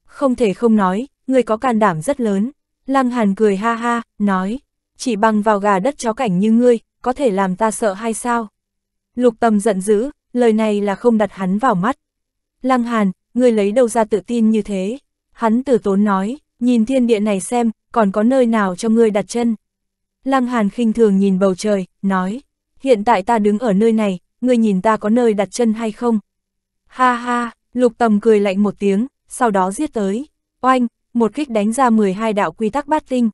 S1: Không thể không nói, người có can đảm rất lớn, Lăng Hàn cười ha ha, nói, chỉ bằng vào gà đất chó cảnh như ngươi, có thể làm ta sợ hay sao? Lục Tâm giận dữ, lời này là không đặt hắn vào mắt. Lăng Hàn, ngươi lấy đâu ra tự tin như thế? Hắn tử tốn nói, nhìn thiên địa này xem, còn có nơi nào cho ngươi đặt chân? Lăng Hàn khinh thường nhìn bầu trời, nói, hiện tại ta đứng ở nơi này, ngươi nhìn ta có nơi đặt chân hay không? Ha ha, Lục Tầm cười lạnh một tiếng, sau đó giết tới. Oanh, một kích đánh ra 12 đạo quy tắc bát tinh.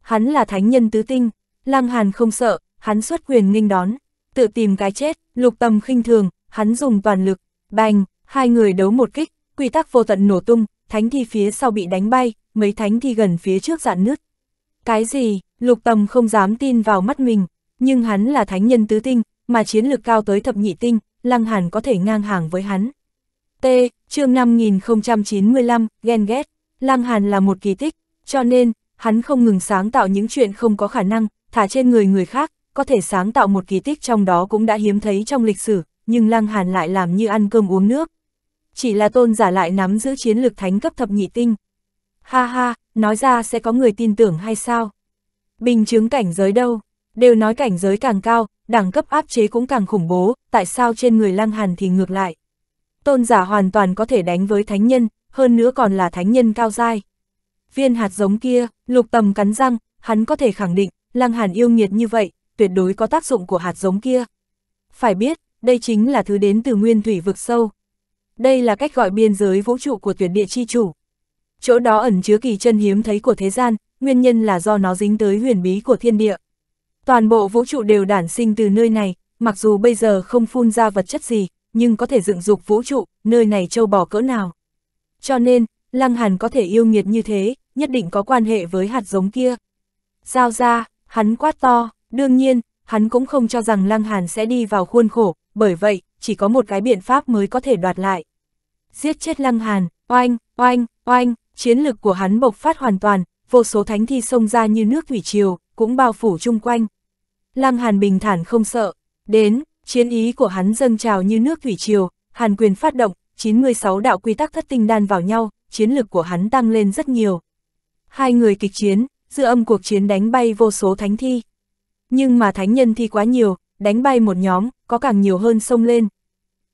S1: Hắn là thánh nhân tứ tinh, Lăng Hàn không sợ, hắn xuất quyền nghênh đón, tự tìm cái chết, Lục Tâm khinh thường, hắn dùng toàn lực, bành, hai người đấu một kích, quy tắc vô tận nổ tung, thánh thi phía sau bị đánh bay, mấy thánh thi gần phía trước dạn nứt. Cái gì? Lục Tâm không dám tin vào mắt mình, nhưng hắn là thánh nhân tứ tinh, mà chiến lực cao tới thập nhị tinh, Lăng Hàn có thể ngang hàng với hắn. T, chương 5095, ghen ghét. Lăng Hàn là một kỳ tích, cho nên, hắn không ngừng sáng tạo những chuyện không có khả năng, thả trên người người khác, có thể sáng tạo một kỳ tích trong đó cũng đã hiếm thấy trong lịch sử, nhưng Lăng Hàn lại làm như ăn cơm uống nước. Chỉ là tôn giả lại nắm giữ chiến lược thánh cấp thập nhị tinh. Ha ha, nói ra sẽ có người tin tưởng hay sao? Bình chứng cảnh giới đâu? Đều nói cảnh giới càng cao, đẳng cấp áp chế cũng càng khủng bố, tại sao trên người Lăng Hàn thì ngược lại? Tôn giả hoàn toàn có thể đánh với thánh nhân, hơn nữa còn là thánh nhân cao dai. Viên hạt giống kia, lục tầm cắn răng, hắn có thể khẳng định, lăng hàn yêu nghiệt như vậy, tuyệt đối có tác dụng của hạt giống kia. Phải biết, đây chính là thứ đến từ nguyên thủy vực sâu. Đây là cách gọi biên giới vũ trụ của tuyệt địa chi chủ. Chỗ đó ẩn chứa kỳ chân hiếm thấy của thế gian, nguyên nhân là do nó dính tới huyền bí của thiên địa. Toàn bộ vũ trụ đều đản sinh từ nơi này, mặc dù bây giờ không phun ra vật chất gì, nhưng có thể dựng dục vũ trụ, nơi này châu bò cỡ nào. Cho nên, Lăng Hàn có thể yêu nghiệt như thế, nhất định có quan hệ với hạt giống kia. Giao ra, hắn quát to, đương nhiên, hắn cũng không cho rằng Lăng Hàn sẽ đi vào khuôn khổ, bởi vậy, chỉ có một cái biện pháp mới có thể đoạt lại. Giết chết Lăng Hàn, oanh, oanh, oanh, chiến lực của hắn bộc phát hoàn toàn, vô số thánh thi sông ra như nước thủy triều, cũng bao phủ chung quanh. Lăng Hàn bình thản không sợ, đến, chiến ý của hắn dâng trào như nước thủy triều, Hàn quyền phát động, 96 đạo quy tắc thất tinh đan vào nhau, chiến lực của hắn tăng lên rất nhiều. Hai người kịch chiến, dư âm cuộc chiến đánh bay vô số thánh thi. Nhưng mà thánh nhân thi quá nhiều, đánh bay một nhóm, có càng nhiều hơn sông lên.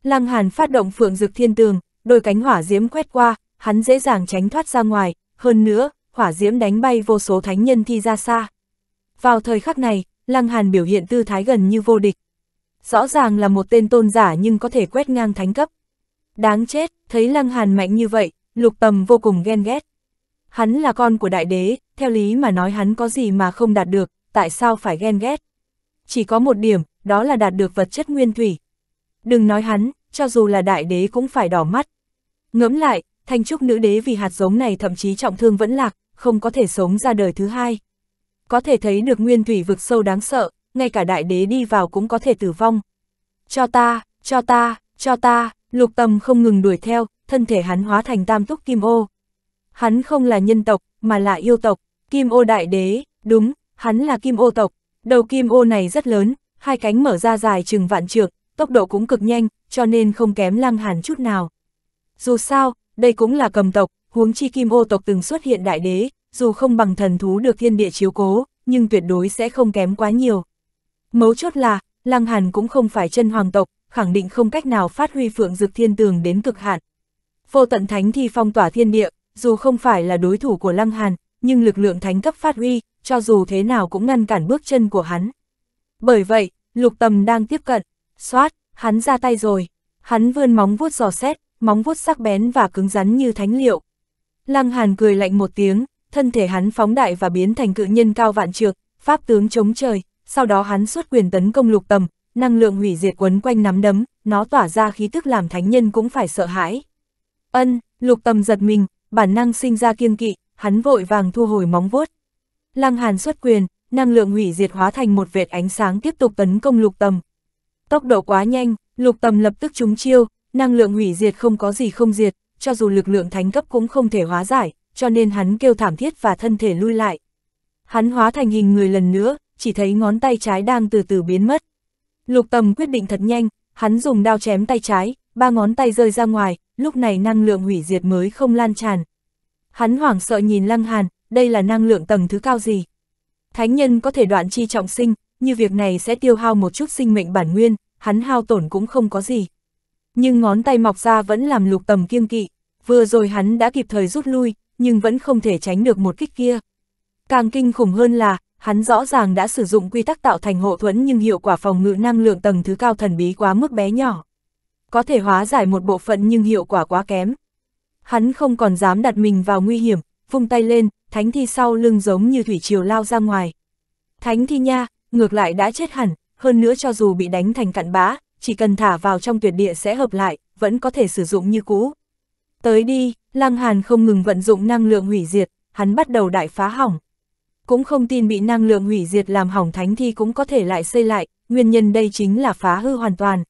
S1: Lăng Hàn phát động phượng dực thiên tường, đôi cánh hỏa diễm quét qua, hắn dễ dàng tránh thoát ra ngoài, hơn nữa, hỏa diễm đánh bay vô số thánh nhân thi ra xa. Vào thời khắc này, Lăng Hàn biểu hiện tư thái gần như vô địch. Rõ ràng là một tên tôn giả nhưng có thể quét ngang thánh cấp. Đáng chết, thấy Lăng Hàn mạnh như vậy, lục tầm vô cùng ghen ghét. Hắn là con của đại đế, theo lý mà nói hắn có gì mà không đạt được, tại sao phải ghen ghét? Chỉ có một điểm, đó là đạt được vật chất nguyên thủy. Đừng nói hắn, cho dù là đại đế cũng phải đỏ mắt. Ngẫm lại, thanh trúc nữ đế vì hạt giống này thậm chí trọng thương vẫn lạc, không có thể sống ra đời thứ hai. Có thể thấy được nguyên thủy vực sâu đáng sợ, ngay cả đại đế đi vào cũng có thể tử vong. Cho ta, cho ta, cho ta, Lục tầm không ngừng đuổi theo, thân thể hắn hóa thành tam túc kim ô. Hắn không là nhân tộc, mà là yêu tộc, kim ô đại đế, đúng, hắn là kim ô tộc. Đầu kim ô này rất lớn, hai cánh mở ra dài chừng vạn trượng, tốc độ cũng cực nhanh, cho nên không kém lăng hàn chút nào. Dù sao, đây cũng là cầm tộc, huống chi kim ô tộc từng xuất hiện đại đế, dù không bằng thần thú được thiên địa chiếu cố, nhưng tuyệt đối sẽ không kém quá nhiều. Mấu chốt là, Lăng Hàn cũng không phải chân hoàng tộc, khẳng định không cách nào phát huy phượng dực thiên tường đến cực hạn. Vô tận thánh thì phong tỏa thiên địa, dù không phải là đối thủ của Lăng Hàn, nhưng lực lượng thánh cấp phát huy, cho dù thế nào cũng ngăn cản bước chân của hắn. Bởi vậy, lục tầm đang tiếp cận, xoát, hắn ra tay rồi, hắn vươn móng vuốt giò xét, móng vuốt sắc bén và cứng rắn như thánh liệu. Lăng Hàn cười lạnh một tiếng, thân thể hắn phóng đại và biến thành cự nhân cao vạn trượng, pháp tướng chống trời, sau đó hắn xuất quyền tấn công lục tầm, năng lượng hủy diệt quấn quanh nắm đấm, nó tỏa ra khí tức làm thánh nhân cũng phải sợ hãi. Ân, lục tầm giật mình, bản năng sinh ra kiên kỵ, hắn vội vàng thu hồi móng vuốt. Lăng hàn xuất quyền, năng lượng hủy diệt hóa thành một vệt ánh sáng tiếp tục tấn công lục tầm. Tốc độ quá nhanh, lục tầm lập tức trúng chiêu, năng lượng hủy diệt không có gì không diệt, cho dù lực lượng thánh cấp cũng không thể hóa giải, cho nên hắn kêu thảm thiết và thân thể lui lại. Hắn hóa thành hình người lần nữa, chỉ thấy ngón tay trái đang từ từ biến mất. Lục tầm quyết định thật nhanh, hắn dùng đao chém tay trái, ba ngón tay rơi ra ngoài, lúc này năng lượng hủy diệt mới không lan tràn. Hắn hoảng sợ nhìn lăng hàn, đây là năng lượng tầng thứ cao gì? Thánh nhân có thể đoạn chi trọng sinh, như việc này sẽ tiêu hao một chút sinh mệnh bản nguyên, hắn hao tổn cũng không có gì. Nhưng ngón tay mọc ra vẫn làm lục tầm kiêng kỵ, vừa rồi hắn đã kịp thời rút lui, nhưng vẫn không thể tránh được một kích kia. Càng kinh khủng hơn là, hắn rõ ràng đã sử dụng quy tắc tạo thành hộ thuẫn nhưng hiệu quả phòng ngự năng lượng tầng thứ cao thần bí quá mức bé nhỏ. Có thể hóa giải một bộ phận nhưng hiệu quả quá kém. Hắn không còn dám đặt mình vào nguy hiểm, vung tay lên, thánh thi sau lưng giống như thủy triều lao ra ngoài. Thánh thi nha, ngược lại đã chết hẳn, hơn nữa cho dù bị đánh thành cặn bã, chỉ cần thả vào trong tuyệt địa sẽ hợp lại, vẫn có thể sử dụng như cũ. Tới đi, Lăng Hàn không ngừng vận dụng năng lượng hủy diệt, hắn bắt đầu đại phá hỏng cũng không tin bị năng lượng hủy diệt làm hỏng thánh thi cũng có thể lại xây lại, nguyên nhân đây chính là phá hư hoàn toàn.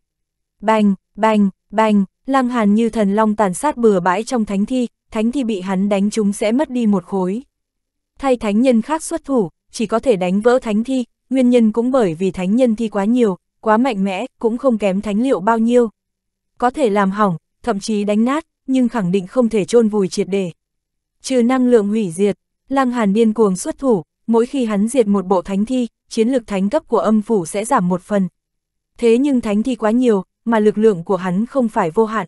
S1: Bành, bành, bành, Lăng Hàn như thần long tàn sát bừa bãi trong thánh thi, thánh thi bị hắn đánh chúng sẽ mất đi một khối. Thay thánh nhân khác xuất thủ, chỉ có thể đánh vỡ thánh thi, nguyên nhân cũng bởi vì thánh nhân thi quá nhiều, quá mạnh mẽ, cũng không kém thánh liệu bao nhiêu. Có thể làm hỏng, thậm chí đánh nát, nhưng khẳng định không thể chôn vùi triệt để. Trừ năng lượng hủy diệt, Lăng Hàn điên cuồng xuất thủ, mỗi khi hắn diệt một bộ thánh thi, chiến lực thánh cấp của âm phủ sẽ giảm một phần. Thế nhưng thánh thi quá nhiều, mà lực lượng của hắn không phải vô hạn.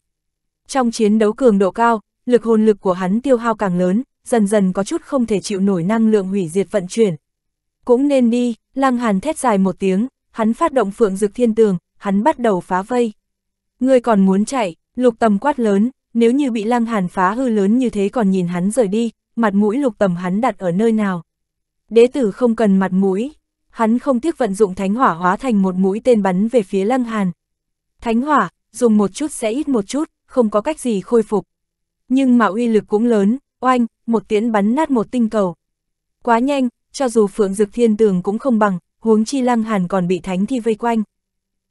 S1: Trong chiến đấu cường độ cao, lực hồn lực của hắn tiêu hao càng lớn, dần dần có chút không thể chịu nổi năng lượng hủy diệt vận chuyển. Cũng nên đi, Lăng Hàn thét dài một tiếng, hắn phát động phượng dực thiên tường, hắn bắt đầu phá vây. Ngươi còn muốn chạy, lục tầm quát lớn, nếu như bị Lăng Hàn phá hư lớn như thế còn nhìn hắn rời đi, mặt mũi lục tầm hắn đặt ở nơi nào. Đế tử không cần mặt mũi, hắn không tiếc vận dụng thánh hỏa hóa thành một mũi tên bắn về phía lăng hàn. Thánh hỏa, dùng một chút sẽ ít một chút, không có cách gì khôi phục. Nhưng mà uy lực cũng lớn, oanh, một tiễn bắn nát một tinh cầu. Quá nhanh, cho dù phượng dực thiên tường cũng không bằng, huống chi lăng hàn còn bị thánh thi vây quanh.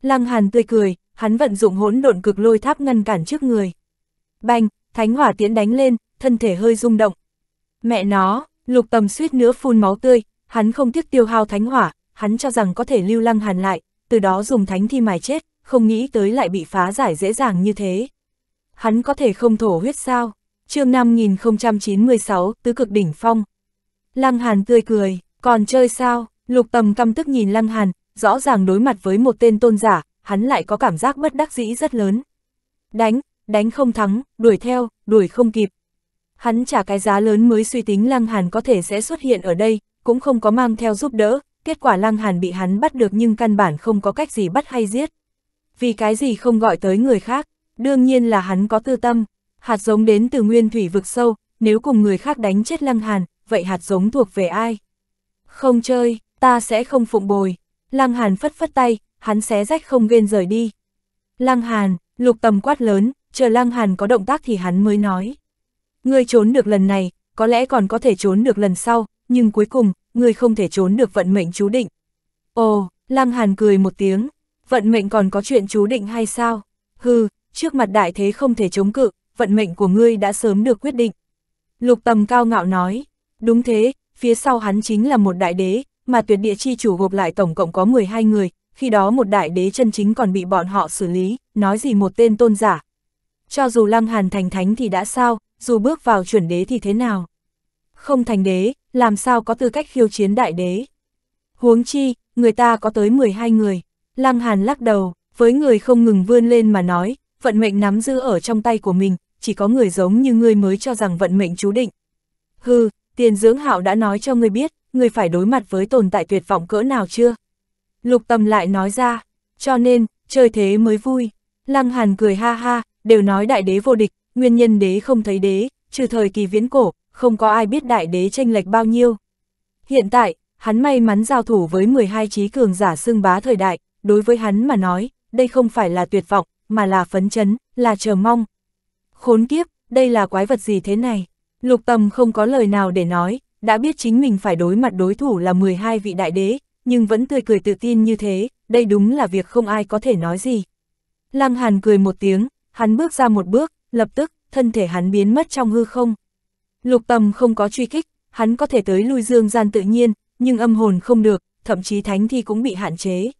S1: Lăng hàn tươi cười, hắn vận dụng hỗn độn cực lôi tháp ngăn cản trước người. Banh, thánh hỏa tiễn đánh lên, thân thể hơi rung động, Mẹ nó, lục tầm suýt nữa phun máu tươi, hắn không tiếc tiêu hao thánh hỏa, hắn cho rằng có thể lưu lăng hàn lại, từ đó dùng thánh thi mài chết, không nghĩ tới lại bị phá giải dễ dàng như thế. Hắn có thể không thổ huyết sao? chương 5096, tứ cực đỉnh phong. Lăng Hàn tươi cười, còn chơi sao? Lục tầm căm tức nhìn Lăng Hàn, rõ ràng đối mặt với một tên tôn giả, hắn lại có cảm giác bất đắc dĩ rất lớn. Đánh, đánh không thắng, đuổi theo, đuổi không kịp, hắn trả cái giá lớn mới suy tính Lăng Hàn có thể sẽ xuất hiện ở đây, cũng không có mang theo giúp đỡ, kết quả Lăng Hàn bị hắn bắt được nhưng căn bản không có cách gì bắt hay giết. Vì cái gì không gọi tới người khác, đương nhiên là hắn có tư tâm, hạt giống đến từ nguyên thủy vực sâu, nếu cùng người khác đánh chết Lăng Hàn, vậy hạt giống thuộc về ai? Không chơi, ta sẽ không phụng bồi. Lăng Hàn phất phất tay, hắn xé rách không ghen rời đi. Lăng Hàn, lục tầm quát lớn, chờ Lăng Hàn có động tác thì hắn mới nói. Ngươi trốn được lần này, có lẽ còn có thể trốn được lần sau, nhưng cuối cùng, ngươi không thể trốn được vận mệnh chú định. Ồ, Lăng Hàn cười một tiếng, vận mệnh còn có chuyện chú định hay sao? Hừ, trước mặt đại thế không thể chống cự, vận mệnh của ngươi đã sớm được quyết định. Lục tầm cao ngạo nói, đúng thế, phía sau hắn chính là một đại đế, mà tuyệt địa chi chủ gộp lại tổng cộng có 12 người, khi đó một đại đế chân chính còn bị bọn họ xử lý, nói gì một tên tôn giả. Cho dù Lăng Hàn thành thánh thì đã sao, dù bước vào chuẩn đế thì thế nào? Không thành đế, làm sao có tư cách khiêu chiến đại đế? Huống chi, người ta có tới 12 người. Lăng Hàn lắc đầu, với người không ngừng vươn lên mà nói, vận mệnh nắm giữ ở trong tay của mình, chỉ có người giống như ngươi mới cho rằng vận mệnh chú định. Hừ, tiền dưỡng hạo đã nói cho ngươi biết, ngươi phải đối mặt với tồn tại tuyệt vọng cỡ nào chưa? Lục tâm lại nói ra, cho nên, chơi thế mới vui. Lăng Hàn cười ha ha, đều nói đại đế vô địch, Nguyên nhân đế không thấy đế, trừ thời kỳ viễn cổ, không có ai biết đại đế tranh lệch bao nhiêu. Hiện tại, hắn may mắn giao thủ với 12 trí cường giả xương bá thời đại, đối với hắn mà nói, đây không phải là tuyệt vọng, mà là phấn chấn, là chờ mong. Khốn kiếp, đây là quái vật gì thế này? Lục tầm không có lời nào để nói, đã biết chính mình phải đối mặt đối thủ là 12 vị đại đế, nhưng vẫn tươi cười tự tin như thế, đây đúng là việc không ai có thể nói gì. Lăng Hàn cười một tiếng, hắn bước ra một bước, lập tức, thân thể hắn biến mất trong hư không. Lục tầm không có truy kích, hắn có thể tới lui dương gian tự nhiên, nhưng âm hồn không được, thậm chí thánh thi cũng bị hạn chế.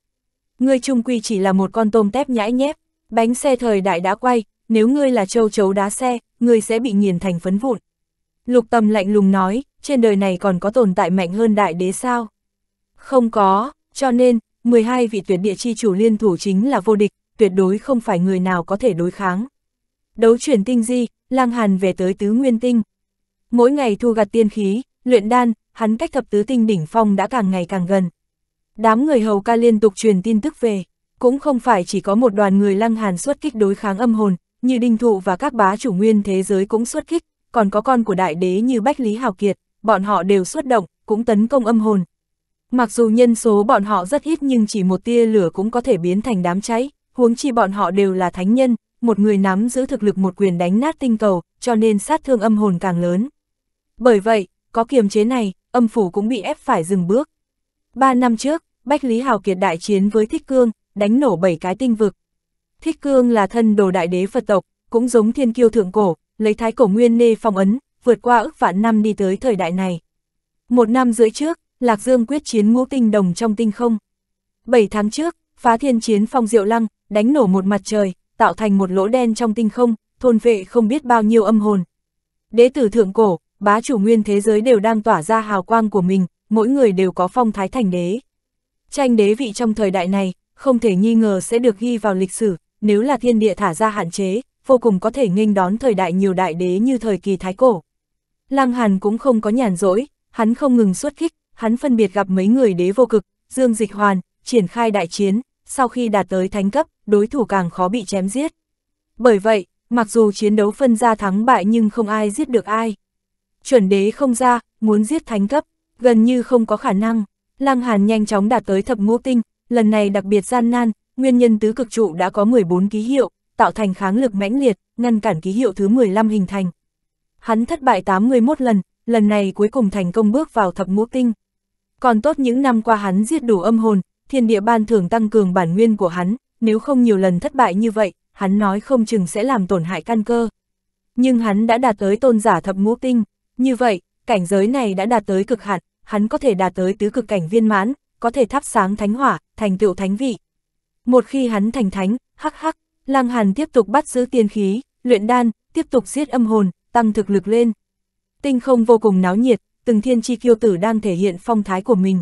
S1: Ngươi trung quy chỉ là một con tôm tép nhãi nhép, bánh xe thời đại đã quay, nếu ngươi là châu chấu đá xe, ngươi sẽ bị nghiền thành phấn vụn. Lục tầm lạnh lùng nói, trên đời này còn có tồn tại mạnh hơn đại đế sao? Không có, cho nên, 12 vị tuyệt địa chi chủ liên thủ chính là vô địch, tuyệt đối không phải người nào có thể đối kháng đấu chuyển tinh di, lang hàn về tới tứ nguyên tinh. Mỗi ngày thu gặt tiên khí, luyện đan, hắn cách thập tứ tinh đỉnh phong đã càng ngày càng gần. Đám người hầu ca liên tục truyền tin tức về, cũng không phải chỉ có một đoàn người lăng hàn xuất kích đối kháng âm hồn, như đinh thụ và các bá chủ nguyên thế giới cũng xuất kích, còn có con của đại đế như Bách Lý Hào Kiệt, bọn họ đều xuất động, cũng tấn công âm hồn. Mặc dù nhân số bọn họ rất ít nhưng chỉ một tia lửa cũng có thể biến thành đám cháy, huống chi bọn họ đều là thánh nhân, một người nắm giữ thực lực một quyền đánh nát tinh cầu, cho nên sát thương âm hồn càng lớn. Bởi vậy, có kiềm chế này, âm phủ cũng bị ép phải dừng bước. Ba năm trước, Bách Lý Hào Kiệt đại chiến với Thích Cương, đánh nổ bảy cái tinh vực. Thích Cương là thân đồ đại đế Phật tộc, cũng giống thiên kiêu thượng cổ, lấy thái cổ nguyên nê phong ấn, vượt qua ước vạn năm đi tới thời đại này. Một năm rưỡi trước, Lạc Dương quyết chiến ngũ tinh đồng trong tinh không. Bảy tháng trước, phá thiên chiến phong diệu lăng, đánh nổ một mặt trời, tạo thành một lỗ đen trong tinh không, thôn vệ không biết bao nhiêu âm hồn. Đế tử thượng cổ, bá chủ nguyên thế giới đều đang tỏa ra hào quang của mình, mỗi người đều có phong thái thành đế. Tranh đế vị trong thời đại này, không thể nghi ngờ sẽ được ghi vào lịch sử, nếu là thiên địa thả ra hạn chế, vô cùng có thể nghênh đón thời đại nhiều đại đế như thời kỳ thái cổ. Lăng Hàn cũng không có nhàn rỗi, hắn không ngừng xuất kích, hắn phân biệt gặp mấy người đế vô cực, Dương Dịch Hoàn, triển khai đại chiến, sau khi đạt tới thánh cấp, đối thủ càng khó bị chém giết. Bởi vậy, mặc dù chiến đấu phân ra thắng bại nhưng không ai giết được ai. Chuẩn đế không ra, muốn giết thánh cấp, gần như không có khả năng. Lăng Hàn nhanh chóng đạt tới thập ngũ tinh, lần này đặc biệt gian nan, nguyên nhân tứ cực trụ đã có 14 ký hiệu, tạo thành kháng lực mãnh liệt, ngăn cản ký hiệu thứ 15 hình thành. Hắn thất bại 81 lần, lần này cuối cùng thành công bước vào thập ngũ tinh. Còn tốt những năm qua hắn giết đủ âm hồn, thiên địa ban thưởng tăng cường bản nguyên của hắn, nếu không nhiều lần thất bại như vậy, hắn nói không chừng sẽ làm tổn hại căn cơ. Nhưng hắn đã đạt tới tôn giả thập ngũ tinh, như vậy, cảnh giới này đã đạt tới cực hạn, hắn có thể đạt tới tứ cực cảnh viên mãn, có thể thắp sáng thánh hỏa, thành tựu thánh vị. Một khi hắn thành thánh, hắc hắc, Lang Hàn tiếp tục bắt giữ tiên khí, luyện đan, tiếp tục giết âm hồn, tăng thực lực lên. Tinh không vô cùng náo nhiệt, từng thiên chi kiêu tử đang thể hiện phong thái của mình.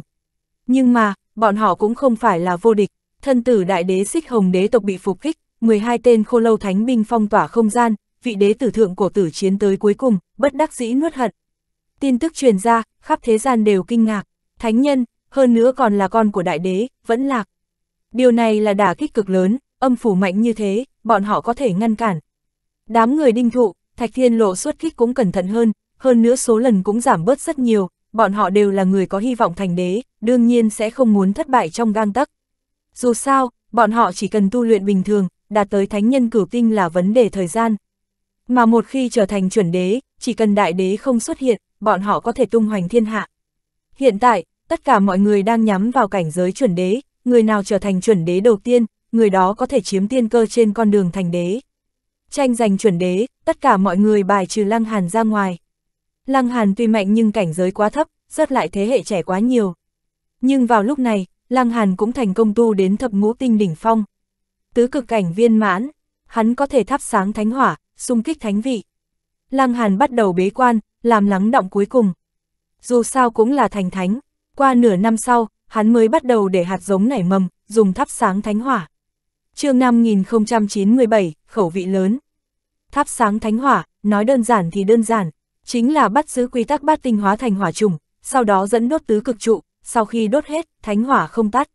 S1: Nhưng mà, bọn họ cũng không phải là vô địch, thân tử đại đế xích hồng đế tộc bị phục kích, 12 tên khô lâu thánh binh phong tỏa không gian, vị đế tử thượng cổ tử chiến tới cuối cùng, bất đắc dĩ nuốt hận. Tin tức truyền ra, khắp thế gian đều kinh ngạc, thánh nhân, hơn nữa còn là con của đại đế, vẫn lạc. Điều này là đả kích cực lớn, âm phủ mạnh như thế, bọn họ có thể ngăn cản. Đám người đinh thụ, thạch thiên lộ xuất kích cũng cẩn thận hơn, hơn nữa số lần cũng giảm bớt rất nhiều, bọn họ đều là người có hy vọng thành đế, đương nhiên sẽ không muốn thất bại trong gang tắc. Dù sao, bọn họ chỉ cần tu luyện bình thường, đạt tới thánh nhân cửu tinh là vấn đề thời gian. Mà một khi trở thành chuẩn đế, chỉ cần đại đế không xuất hiện, bọn họ có thể tung hoành thiên hạ. Hiện tại, tất cả mọi người đang nhắm vào cảnh giới chuẩn đế, người nào trở thành chuẩn đế đầu tiên, người đó có thể chiếm tiên cơ trên con đường thành đế. Tranh giành chuẩn đế, tất cả mọi người bài trừ Lăng Hàn ra ngoài. Lăng Hàn tuy mạnh nhưng cảnh giới quá thấp, rớt lại thế hệ trẻ quá nhiều. Nhưng vào lúc này, Lăng Hàn cũng thành công tu đến thập ngũ tinh đỉnh phong. Tứ cực cảnh viên mãn, hắn có thể thắp sáng thánh hỏa, xung kích thánh vị. Lăng Hàn bắt đầu bế quan, làm lắng động cuối cùng. Dù sao cũng là thành thánh, qua nửa năm sau, hắn mới bắt đầu để hạt giống nảy mầm, dùng thắp sáng thánh hỏa. Chương năm 5097, khẩu vị lớn. Thắp sáng thánh hỏa, nói đơn giản thì đơn giản, chính là bắt giữ quy tắc bát tinh hóa thành hỏa trùng, sau đó dẫn đốt tứ cực trụ, sau khi đốt hết, thánh hỏa không tắt.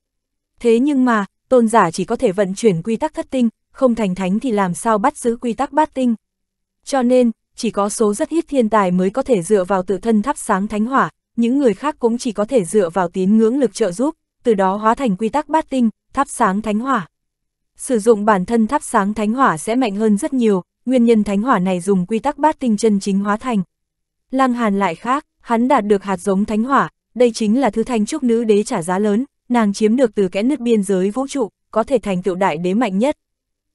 S1: Thế nhưng mà, tôn giả chỉ có thể vận chuyển quy tắc thất tinh, không thành thánh thì làm sao bắt giữ quy tắc bát tinh. Cho nên, chỉ có số rất ít thiên tài mới có thể dựa vào tự thân thắp sáng thánh hỏa, những người khác cũng chỉ có thể dựa vào tín ngưỡng lực trợ giúp, từ đó hóa thành quy tắc bát tinh, thắp sáng thánh hỏa. Sử dụng bản thân thắp sáng thánh hỏa sẽ mạnh hơn rất nhiều, nguyên nhân thánh hỏa này dùng quy tắc bát tinh chân chính hóa thành. Lăng Hàn lại khác, hắn đạt được hạt giống thánh hỏa, đây chính là thứ thanh trúc nữ đế trả giá lớn, nàng chiếm được từ kẽ nứt biên giới vũ trụ, có thể thành tựu đại đế mạnh nhất.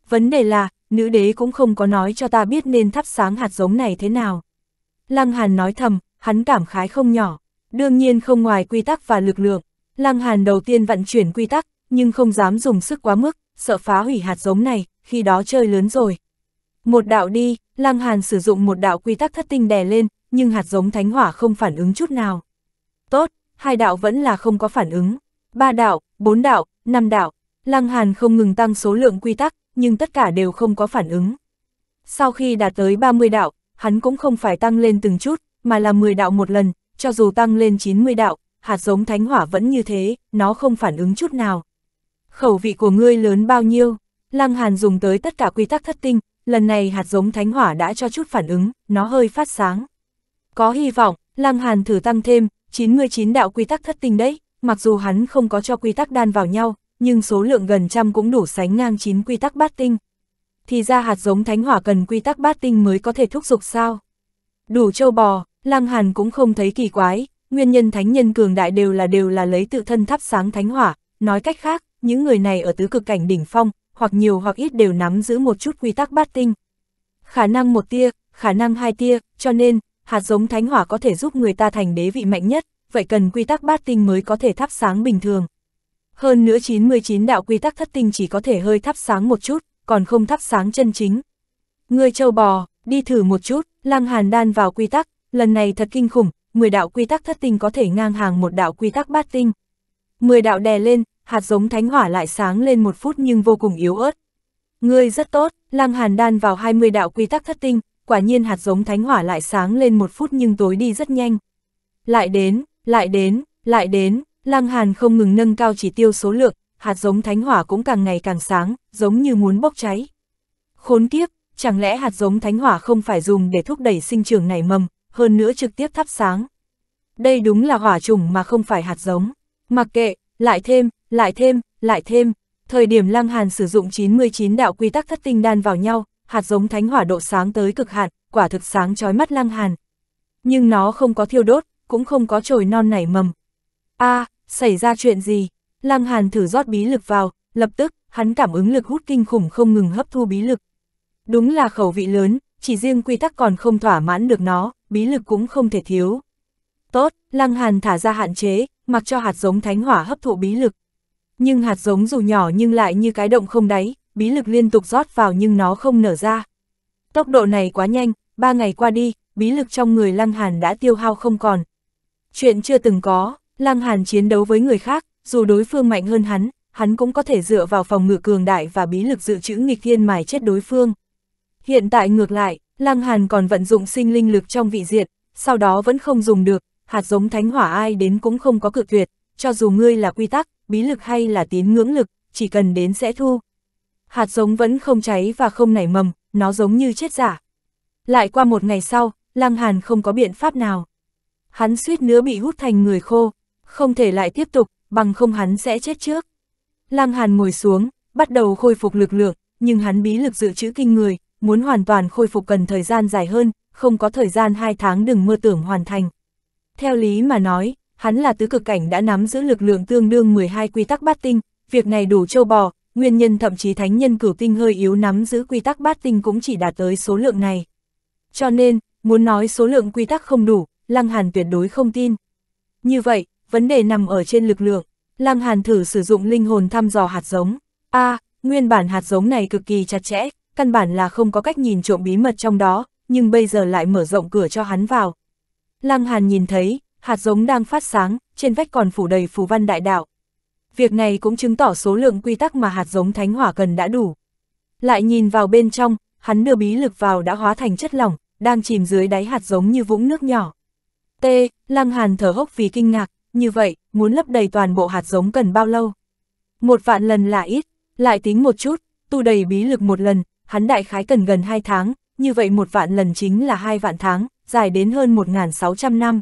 S1: Vấn đề là, nữ đế cũng không có nói cho ta biết nên thắp sáng hạt giống này thế nào. Lăng Hàn nói thầm, hắn cảm khái không nhỏ, đương nhiên không ngoài quy tắc và lực lượng. Lăng Hàn đầu tiên vận chuyển quy tắc, nhưng không dám dùng sức quá mức, sợ phá hủy hạt giống này, khi đó chơi lớn rồi. Một đạo đi, Lăng Hàn sử dụng một đạo quy tắc thất tinh đè lên, nhưng hạt giống thánh hỏa không phản ứng chút nào tốt, hai đạo vẫn là không có phản ứng. Ba đạo, bốn đạo, năm đạo, Lăng Hàn không ngừng tăng số lượng quy tắc, nhưng tất cả đều không có phản ứng. Sau khi đạt tới 30 đạo, hắn cũng không phải tăng lên từng chút, mà là 10 đạo một lần, cho dù tăng lên 90 đạo, hạt giống thánh hỏa vẫn như thế, nó không phản ứng chút nào. Khẩu vị của ngươi lớn bao nhiêu? Lăng Hàn dùng tới tất cả quy tắc thất tinh, lần này hạt giống thánh hỏa đã cho chút phản ứng, nó hơi phát sáng. Có hy vọng, Lăng Hàn thử tăng thêm, 99 đạo quy tắc thất tinh đấy, mặc dù hắn không có cho quy tắc đan vào nhau, nhưng số lượng gần trăm cũng đủ sánh ngang 9 quy tắc bát tinh. Thì ra hạt giống thánh hỏa cần quy tắc bát tinh mới có thể thúc dục sao. Đủ châu bò, Lăng Hàn cũng không thấy kỳ quái, nguyên nhân thánh nhân cường đại đều là đều là lấy tự thân thắp sáng thánh hỏa, nói cách khác, những người này ở tứ cực cảnh đỉnh phong, hoặc nhiều hoặc ít đều nắm giữ một chút quy tắc bát tinh. Khả năng một tia, khả năng hai tia, cho nên, hạt giống thánh hỏa có thể giúp người ta thành đế vị mạnh nhất, vậy cần quy tắc bát tinh mới có thể thắp sáng bình thường. Hơn nữa 99 đạo quy tắc thất tinh chỉ có thể hơi thắp sáng một chút, còn không thắp sáng chân chính. Người châu bò, đi thử một chút, lăng hàn đan vào quy tắc, lần này thật kinh khủng, 10 đạo quy tắc thất tinh có thể ngang hàng một đạo quy tắc bát tinh. 10 đạo đè lên, hạt giống thánh hỏa lại sáng lên một phút nhưng vô cùng yếu ớt. Ngươi rất tốt, lăng hàn đan vào 20 đạo quy tắc thất tinh, quả nhiên hạt giống thánh hỏa lại sáng lên một phút nhưng tối đi rất nhanh. Lại đến, lại đến, lại đến, Lăng Hàn không ngừng nâng cao chỉ tiêu số lượng, hạt giống thánh hỏa cũng càng ngày càng sáng, giống như muốn bốc cháy. Khốn kiếp, chẳng lẽ hạt giống thánh hỏa không phải dùng để thúc đẩy sinh trưởng nảy mầm, hơn nữa trực tiếp thắp sáng. Đây đúng là hỏa trùng mà không phải hạt giống. Mặc kệ, lại thêm, lại thêm, lại thêm. Thời điểm Lăng Hàn sử dụng 99 đạo quy tắc thất tinh đan vào nhau, hạt giống thánh hỏa độ sáng tới cực hạn, quả thực sáng chói mắt lăng hàn. Nhưng nó không có thiêu đốt, cũng không có trồi non nảy mầm. a à, xảy ra chuyện gì? Lăng hàn thử rót bí lực vào, lập tức, hắn cảm ứng lực hút kinh khủng không ngừng hấp thu bí lực. Đúng là khẩu vị lớn, chỉ riêng quy tắc còn không thỏa mãn được nó, bí lực cũng không thể thiếu. Tốt, Lăng Hàn thả ra hạn chế, mặc cho hạt giống thánh hỏa hấp thụ bí lực. Nhưng hạt giống dù nhỏ nhưng lại như cái động không đáy, bí lực liên tục rót vào nhưng nó không nở ra. Tốc độ này quá nhanh, ba ngày qua đi, bí lực trong người Lăng Hàn đã tiêu hao không còn. Chuyện chưa từng có, Lăng Hàn chiến đấu với người khác, dù đối phương mạnh hơn hắn, hắn cũng có thể dựa vào phòng ngự cường đại và bí lực dự trữ nghịch thiên mài chết đối phương. Hiện tại ngược lại, Lăng Hàn còn vận dụng sinh linh lực trong vị diệt, sau đó vẫn không dùng được, hạt giống thánh hỏa ai đến cũng không có cự tuyệt, cho dù ngươi là quy tắc, bí lực hay là tín ngưỡng lực, chỉ cần đến sẽ thu, hạt giống vẫn không cháy và không nảy mầm, nó giống như chết giả. Lại qua một ngày sau, Lăng Hàn không có biện pháp nào. Hắn suýt nữa bị hút thành người khô, không thể lại tiếp tục, bằng không hắn sẽ chết trước. Lăng Hàn ngồi xuống, bắt đầu khôi phục lực lượng, nhưng hắn bí lực dự trữ kinh người, muốn hoàn toàn khôi phục cần thời gian dài hơn, không có thời gian hai tháng đừng mơ tưởng hoàn thành. Theo lý mà nói, hắn là tứ cực cảnh đã nắm giữ lực lượng tương đương 12 quy tắc bát tinh, việc này đủ châu bò, nguyên nhân thậm chí thánh nhân cửu tinh hơi yếu nắm giữ quy tắc bát tinh cũng chỉ đạt tới số lượng này. Cho nên, muốn nói số lượng quy tắc không đủ, Lăng Hàn tuyệt đối không tin. Như vậy, vấn đề nằm ở trên lực lượng, Lăng Hàn thử sử dụng linh hồn thăm dò hạt giống. A, à, nguyên bản hạt giống này cực kỳ chặt chẽ, căn bản là không có cách nhìn trộm bí mật trong đó, nhưng bây giờ lại mở rộng cửa cho hắn vào. Lăng Hàn nhìn thấy, hạt giống đang phát sáng, trên vách còn phủ đầy phù văn đại đạo việc này cũng chứng tỏ số lượng quy tắc mà hạt giống thánh hỏa cần đã đủ. Lại nhìn vào bên trong, hắn đưa bí lực vào đã hóa thành chất lỏng, đang chìm dưới đáy hạt giống như vũng nước nhỏ. T, Lăng Hàn thở hốc vì kinh ngạc, như vậy, muốn lấp đầy toàn bộ hạt giống cần bao lâu? Một vạn lần là ít, lại tính một chút, tu đầy bí lực một lần, hắn đại khái cần gần hai tháng, như vậy một vạn lần chính là hai vạn tháng, dài đến hơn 1.600 năm.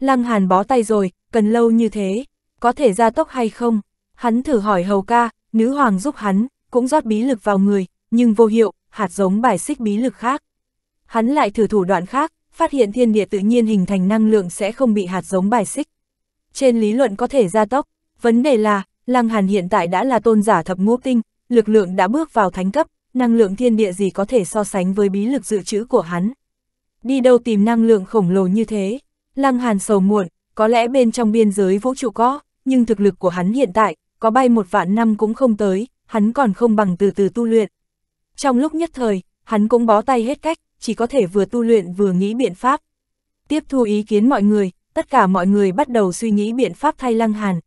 S1: Lăng Hàn bó tay rồi, cần lâu như thế có thể ra tốc hay không? Hắn thử hỏi hầu ca, nữ hoàng giúp hắn, cũng rót bí lực vào người, nhưng vô hiệu, hạt giống bài xích bí lực khác. Hắn lại thử thủ đoạn khác, phát hiện thiên địa tự nhiên hình thành năng lượng sẽ không bị hạt giống bài xích. Trên lý luận có thể gia tốc, vấn đề là, Lăng Hàn hiện tại đã là tôn giả thập ngũ tinh, lực lượng đã bước vào thánh cấp, năng lượng thiên địa gì có thể so sánh với bí lực dự trữ của hắn. Đi đâu tìm năng lượng khổng lồ như thế? Lăng Hàn sầu muộn, có lẽ bên trong biên giới vũ trụ có nhưng thực lực của hắn hiện tại, có bay một vạn năm cũng không tới, hắn còn không bằng từ từ tu luyện. Trong lúc nhất thời, hắn cũng bó tay hết cách, chỉ có thể vừa tu luyện vừa nghĩ biện pháp. Tiếp thu ý kiến mọi người, tất cả mọi người bắt đầu suy nghĩ biện pháp thay Lăng Hàn.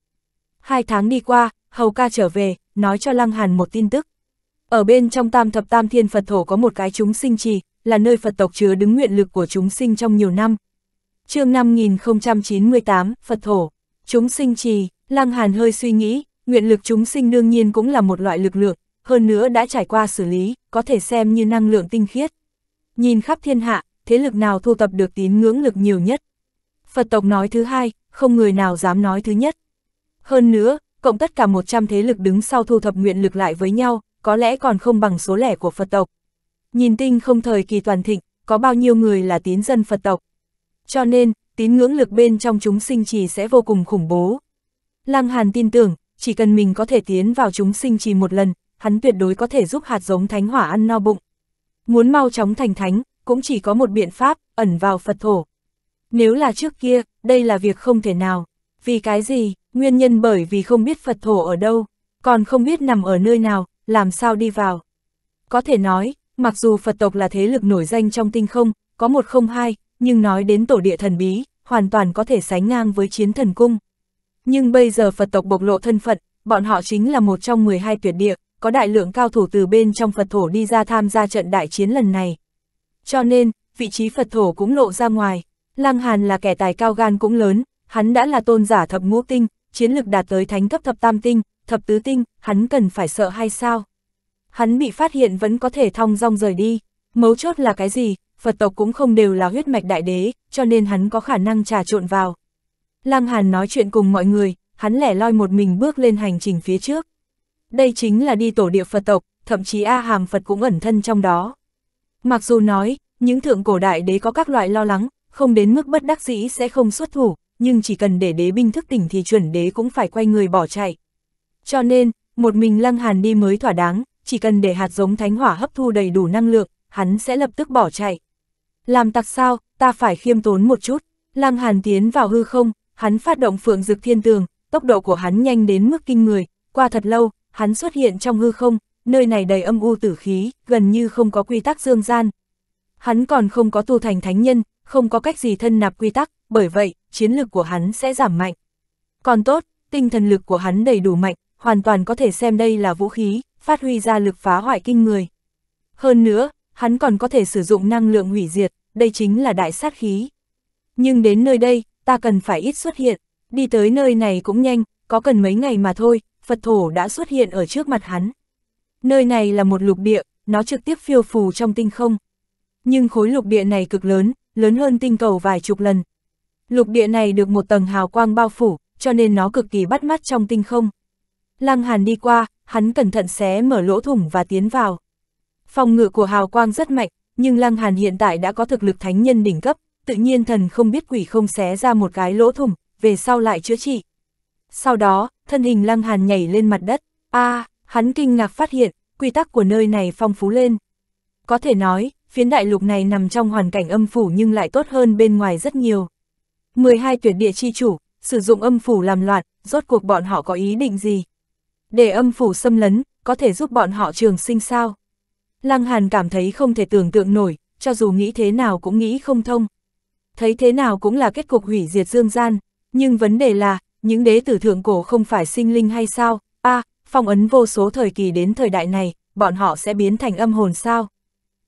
S1: Hai tháng đi qua, Hầu ca trở về, nói cho Lăng Hàn một tin tức. Ở bên trong tam thập tam thiên Phật thổ có một cái chúng sinh trì, là nơi Phật tộc chứa đứng nguyện lực của chúng sinh trong nhiều năm. chương 5098, Phật thổ. Chúng sinh trì, Lăng Hàn hơi suy nghĩ, nguyện lực chúng sinh đương nhiên cũng là một loại lực lượng, hơn nữa đã trải qua xử lý, có thể xem như năng lượng tinh khiết. Nhìn khắp thiên hạ, thế lực nào thu tập được tín ngưỡng lực nhiều nhất? Phật tộc nói thứ hai, không người nào dám nói thứ nhất. Hơn nữa, cộng tất cả 100 thế lực đứng sau thu thập nguyện lực lại với nhau, có lẽ còn không bằng số lẻ của Phật tộc. Nhìn tinh không thời kỳ toàn thịnh, có bao nhiêu người là tín dân Phật tộc. Cho nên, tín ngưỡng lực bên trong chúng sinh trì sẽ vô cùng khủng bố. Lăng Hàn tin tưởng, chỉ cần mình có thể tiến vào chúng sinh trì một lần, hắn tuyệt đối có thể giúp hạt giống thánh hỏa ăn no bụng. Muốn mau chóng thành thánh, cũng chỉ có một biện pháp, ẩn vào Phật thổ. Nếu là trước kia, đây là việc không thể nào. Vì cái gì, nguyên nhân bởi vì không biết Phật thổ ở đâu, còn không biết nằm ở nơi nào, làm sao đi vào. Có thể nói, mặc dù Phật tộc là thế lực nổi danh trong tinh không, có một không hai, nhưng nói đến tổ địa thần bí, hoàn toàn có thể sánh ngang với chiến thần cung. Nhưng bây giờ Phật tộc bộc lộ thân phận, bọn họ chính là một trong 12 tuyệt địa, có đại lượng cao thủ từ bên trong Phật thổ đi ra tham gia trận đại chiến lần này. Cho nên, vị trí Phật thổ cũng lộ ra ngoài, Lăng Hàn là kẻ tài cao gan cũng lớn, hắn đã là tôn giả thập ngũ tinh, chiến lực đạt tới thánh cấp thập tam tinh, thập tứ tinh, hắn cần phải sợ hay sao? Hắn bị phát hiện vẫn có thể thong dong rời đi, mấu chốt là cái gì, Phật tộc cũng không đều là huyết mạch đại đế, cho nên hắn có khả năng trà trộn vào. Lăng Hàn nói chuyện cùng mọi người, hắn lẻ loi một mình bước lên hành trình phía trước. Đây chính là đi tổ địa Phật tộc, thậm chí A Hàm Phật cũng ẩn thân trong đó. Mặc dù nói, những thượng cổ đại đế có các loại lo lắng, không đến mức bất đắc dĩ sẽ không xuất thủ, nhưng chỉ cần để đế binh thức tỉnh thì chuẩn đế cũng phải quay người bỏ chạy. Cho nên, một mình Lăng Hàn đi mới thỏa đáng, chỉ cần để hạt giống thánh hỏa hấp thu đầy đủ năng lượng, hắn sẽ lập tức bỏ chạy. Làm tặc sao, ta phải khiêm tốn một chút. Lăng Hàn tiến vào hư không, hắn phát động phượng dực thiên tường, tốc độ của hắn nhanh đến mức kinh người. Qua thật lâu, hắn xuất hiện trong hư không, nơi này đầy âm u tử khí, gần như không có quy tắc dương gian. Hắn còn không có tu thành thánh nhân, không có cách gì thân nạp quy tắc, bởi vậy, chiến lực của hắn sẽ giảm mạnh. Còn tốt, tinh thần lực của hắn đầy đủ mạnh, hoàn toàn có thể xem đây là vũ khí, phát huy ra lực phá hoại kinh người. Hơn nữa, hắn còn có thể sử dụng năng lượng hủy diệt, đây chính là đại sát khí. Nhưng đến nơi đây, ta cần phải ít xuất hiện, đi tới nơi này cũng nhanh, có cần mấy ngày mà thôi, Phật thổ đã xuất hiện ở trước mặt hắn. Nơi này là một lục địa, nó trực tiếp phiêu phù trong tinh không. Nhưng khối lục địa này cực lớn, lớn hơn tinh cầu vài chục lần. Lục địa này được một tầng hào quang bao phủ, cho nên nó cực kỳ bắt mắt trong tinh không. Lăng Hàn đi qua, hắn cẩn thận xé mở lỗ thủng và tiến vào. Phòng ngự của hào quang rất mạnh, nhưng Lăng Hàn hiện tại đã có thực lực thánh nhân đỉnh cấp, tự nhiên thần không biết quỷ không xé ra một cái lỗ thủng, về sau lại chữa trị. Sau đó, thân hình Lăng Hàn nhảy lên mặt đất, a à, hắn kinh ngạc phát hiện, quy tắc của nơi này phong phú lên. Có thể nói, phiến đại lục này nằm trong hoàn cảnh âm phủ nhưng lại tốt hơn bên ngoài rất nhiều. 12 tuyệt địa chi chủ, sử dụng âm phủ làm loạn, rốt cuộc bọn họ có ý định gì? Để âm phủ xâm lấn, có thể giúp bọn họ trường sinh sao? Lăng Hàn cảm thấy không thể tưởng tượng nổi, cho dù nghĩ thế nào cũng nghĩ không thông. Thấy thế nào cũng là kết cục hủy diệt dương gian, nhưng vấn đề là, những đế tử thượng cổ không phải sinh linh hay sao? A, à, phong ấn vô số thời kỳ đến thời đại này, bọn họ sẽ biến thành âm hồn sao?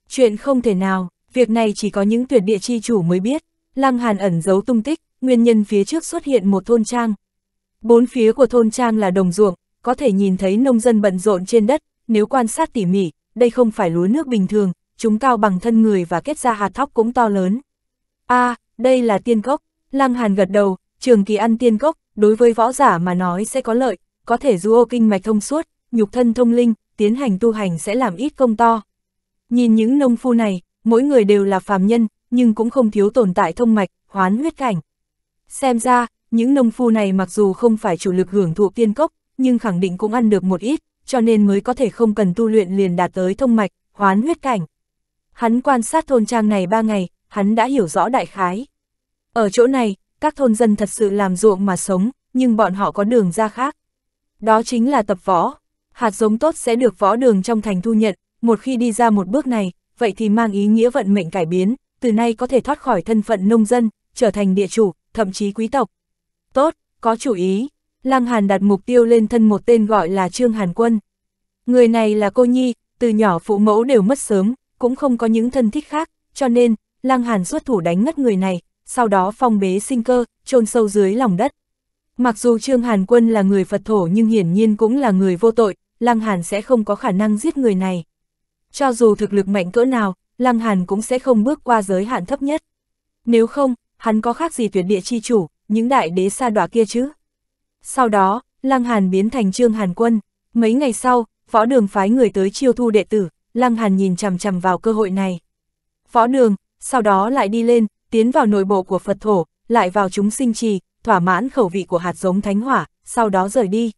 S1: Chuyện không thể nào, việc này chỉ có những tuyệt địa chi chủ mới biết. Lăng Hàn ẩn giấu tung tích, nguyên nhân phía trước xuất hiện một thôn trang. Bốn phía của thôn trang là đồng ruộng, có thể nhìn thấy nông dân bận rộn trên đất, nếu quan sát tỉ mỉ, đây không phải lúa nước bình thường, chúng cao bằng thân người và kết ra hạt thóc cũng to lớn. a à, đây là tiên cốc, Lăng Hàn gật đầu, trường kỳ ăn tiên cốc, đối với võ giả mà nói sẽ có lợi, có thể duo kinh mạch thông suốt, nhục thân thông linh, tiến hành tu hành sẽ làm ít công to. Nhìn những nông phu này, mỗi người đều là phàm nhân, nhưng cũng không thiếu tồn tại thông mạch, hoán huyết cảnh. Xem ra, những nông phu này mặc dù không phải chủ lực hưởng thụ tiên cốc, nhưng khẳng định cũng ăn được một ít, cho nên mới có thể không cần tu luyện liền đạt tới thông mạch, hoán huyết cảnh. Hắn quan sát thôn trang này ba ngày, hắn đã hiểu rõ đại khái. Ở chỗ này, các thôn dân thật sự làm ruộng mà sống, nhưng bọn họ có đường ra khác. Đó chính là tập võ. Hạt giống tốt sẽ được võ đường trong thành thu nhận, một khi đi ra một bước này, vậy thì mang ý nghĩa vận mệnh cải biến, từ nay có thể thoát khỏi thân phận nông dân, trở thành địa chủ, thậm chí quý tộc. Tốt, có chủ ý, Lăng Hàn đặt mục tiêu lên thân một tên gọi là Trương Hàn Quân. Người này là cô nhi, từ nhỏ phụ mẫu đều mất sớm, cũng không có những thân thích khác, cho nên, Lăng Hàn xuất thủ đánh ngất người này, sau đó phong bế sinh cơ, chôn sâu dưới lòng đất. Mặc dù Trương Hàn Quân là người Phật thổ nhưng hiển nhiên cũng là người vô tội, Lăng Hàn sẽ không có khả năng giết người này. Cho dù thực lực mạnh cỡ nào, Lăng Hàn cũng sẽ không bước qua giới hạn thấp nhất. Nếu không, hắn có khác gì tuyệt địa chi chủ, những đại đế sa đọa kia chứ? Sau đó, Lăng Hàn biến thành Trương Hàn Quân. Mấy ngày sau, võ đường phái người tới chiêu thu đệ tử, Lăng Hàn nhìn chằm chằm vào cơ hội này. Võ đường, sau đó lại đi lên, tiến vào nội bộ của Phật thổ, lại vào chúng sinh trì, thỏa mãn khẩu vị của hạt giống thánh hỏa, sau đó rời đi.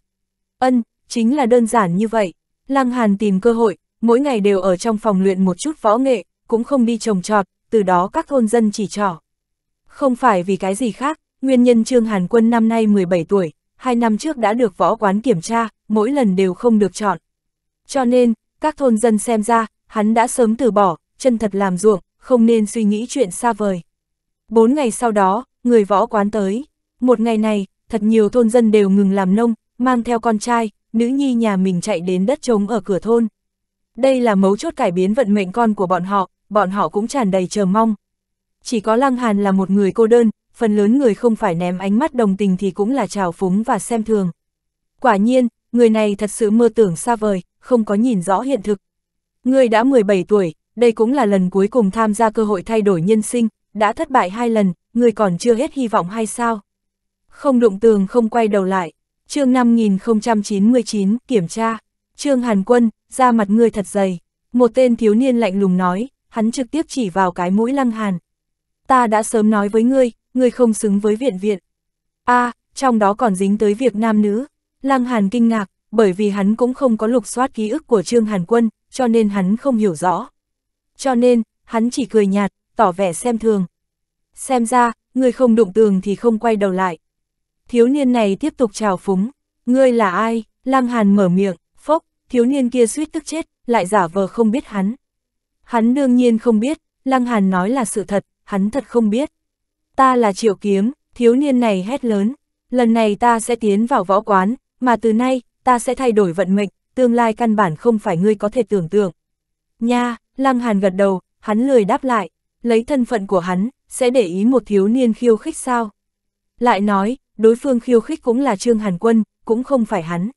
S1: Ân, chính là đơn giản như vậy. Lăng Hàn tìm cơ hội, mỗi ngày đều ở trong phòng luyện một chút võ nghệ, cũng không đi trồng trọt, từ đó các thôn dân chỉ trỏ. Không phải vì cái gì khác, nguyên nhân Trương Hàn Quân năm nay 17 tuổi, hai năm trước đã được võ quán kiểm tra, mỗi lần đều không được chọn. Cho nên, các thôn dân xem ra, hắn đã sớm từ bỏ, chân thật làm ruộng, không nên suy nghĩ chuyện xa vời. Bốn ngày sau đó, người võ quán tới. Một ngày này, thật nhiều thôn dân đều ngừng làm nông, mang theo con trai, nữ nhi nhà mình chạy đến đất trống ở cửa thôn. Đây là mấu chốt cải biến vận mệnh con của bọn họ, bọn họ cũng tràn đầy chờ mong. Chỉ có Lăng Hàn là một người cô đơn, phần lớn người không phải ném ánh mắt đồng tình thì cũng là trào phúng và xem thường. Quả nhiên, người này thật sự mơ tưởng xa vời, không có nhìn rõ hiện thực. Người đã 17 tuổi, đây cũng là lần cuối cùng tham gia cơ hội thay đổi nhân sinh, đã thất bại hai lần, người còn chưa hết hy vọng hay sao? Không đụng tường không quay đầu lại. chương 5099, kiểm tra. Trương Hàn Quân, ra mặt người thật dày. Một tên thiếu niên lạnh lùng nói, hắn trực tiếp chỉ vào cái mũi lăng hàn. Ta đã sớm nói với ngươi, ngươi không xứng với viện viện. a à, trong đó còn dính tới việc nam nữ. Lăng Hàn kinh ngạc, bởi vì hắn cũng không có lục soát ký ức của Trương Hàn Quân, cho nên hắn không hiểu rõ. Cho nên, hắn chỉ cười nhạt, tỏ vẻ xem thường. Xem ra, ngươi không đụng tường thì không quay đầu lại. Thiếu niên này tiếp tục trào phúng, ngươi là ai? Lăng Hàn mở miệng, phốc, thiếu niên kia suýt tức chết, lại giả vờ không biết hắn. Hắn đương nhiên không biết, Lăng Hàn nói là sự thật, hắn thật không biết ta là triệu kiếm, thiếu niên này hét lớn, lần này ta sẽ tiến vào võ quán, mà từ nay, ta sẽ thay đổi vận mệnh, tương lai căn bản không phải ngươi có thể tưởng tượng. Nha, Lăng Hàn gật đầu, hắn lười đáp lại, lấy thân phận của hắn, sẽ để ý một thiếu niên khiêu khích sao? Lại nói, đối phương khiêu khích cũng là Trương Hàn Quân, cũng không phải hắn.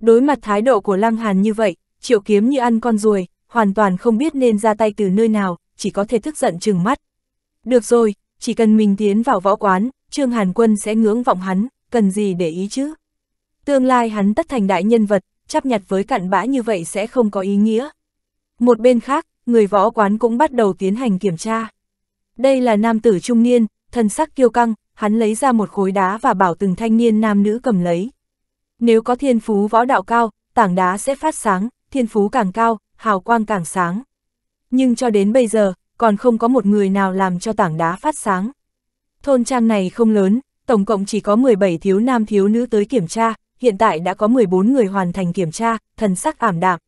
S1: Đối mặt thái độ của Lăng Hàn như vậy, triệu kiếm như ăn con ruồi, hoàn toàn không biết nên ra tay từ nơi nào, chỉ có thể thức giận chừng mắt. Được rồi, chỉ cần mình tiến vào võ quán, Trương Hàn Quân sẽ ngưỡng vọng hắn, cần gì để ý chứ? Tương lai hắn tất thành đại nhân vật, chấp nhặt với cặn bã như vậy sẽ không có ý nghĩa. Một bên khác, người võ quán cũng bắt đầu tiến hành kiểm tra. Đây là nam tử trung niên, thân sắc kiêu căng, hắn lấy ra một khối đá và bảo từng thanh niên nam nữ cầm lấy. Nếu có thiên phú võ đạo cao, tảng đá sẽ phát sáng, thiên phú càng cao, hào quang càng sáng. Nhưng cho đến bây giờ, còn không có một người nào làm cho tảng đá phát sáng. Thôn trang này không lớn, tổng cộng chỉ có 17 thiếu nam thiếu nữ tới kiểm tra, hiện tại đã có 14 người hoàn thành kiểm tra, thần sắc ảm đạm.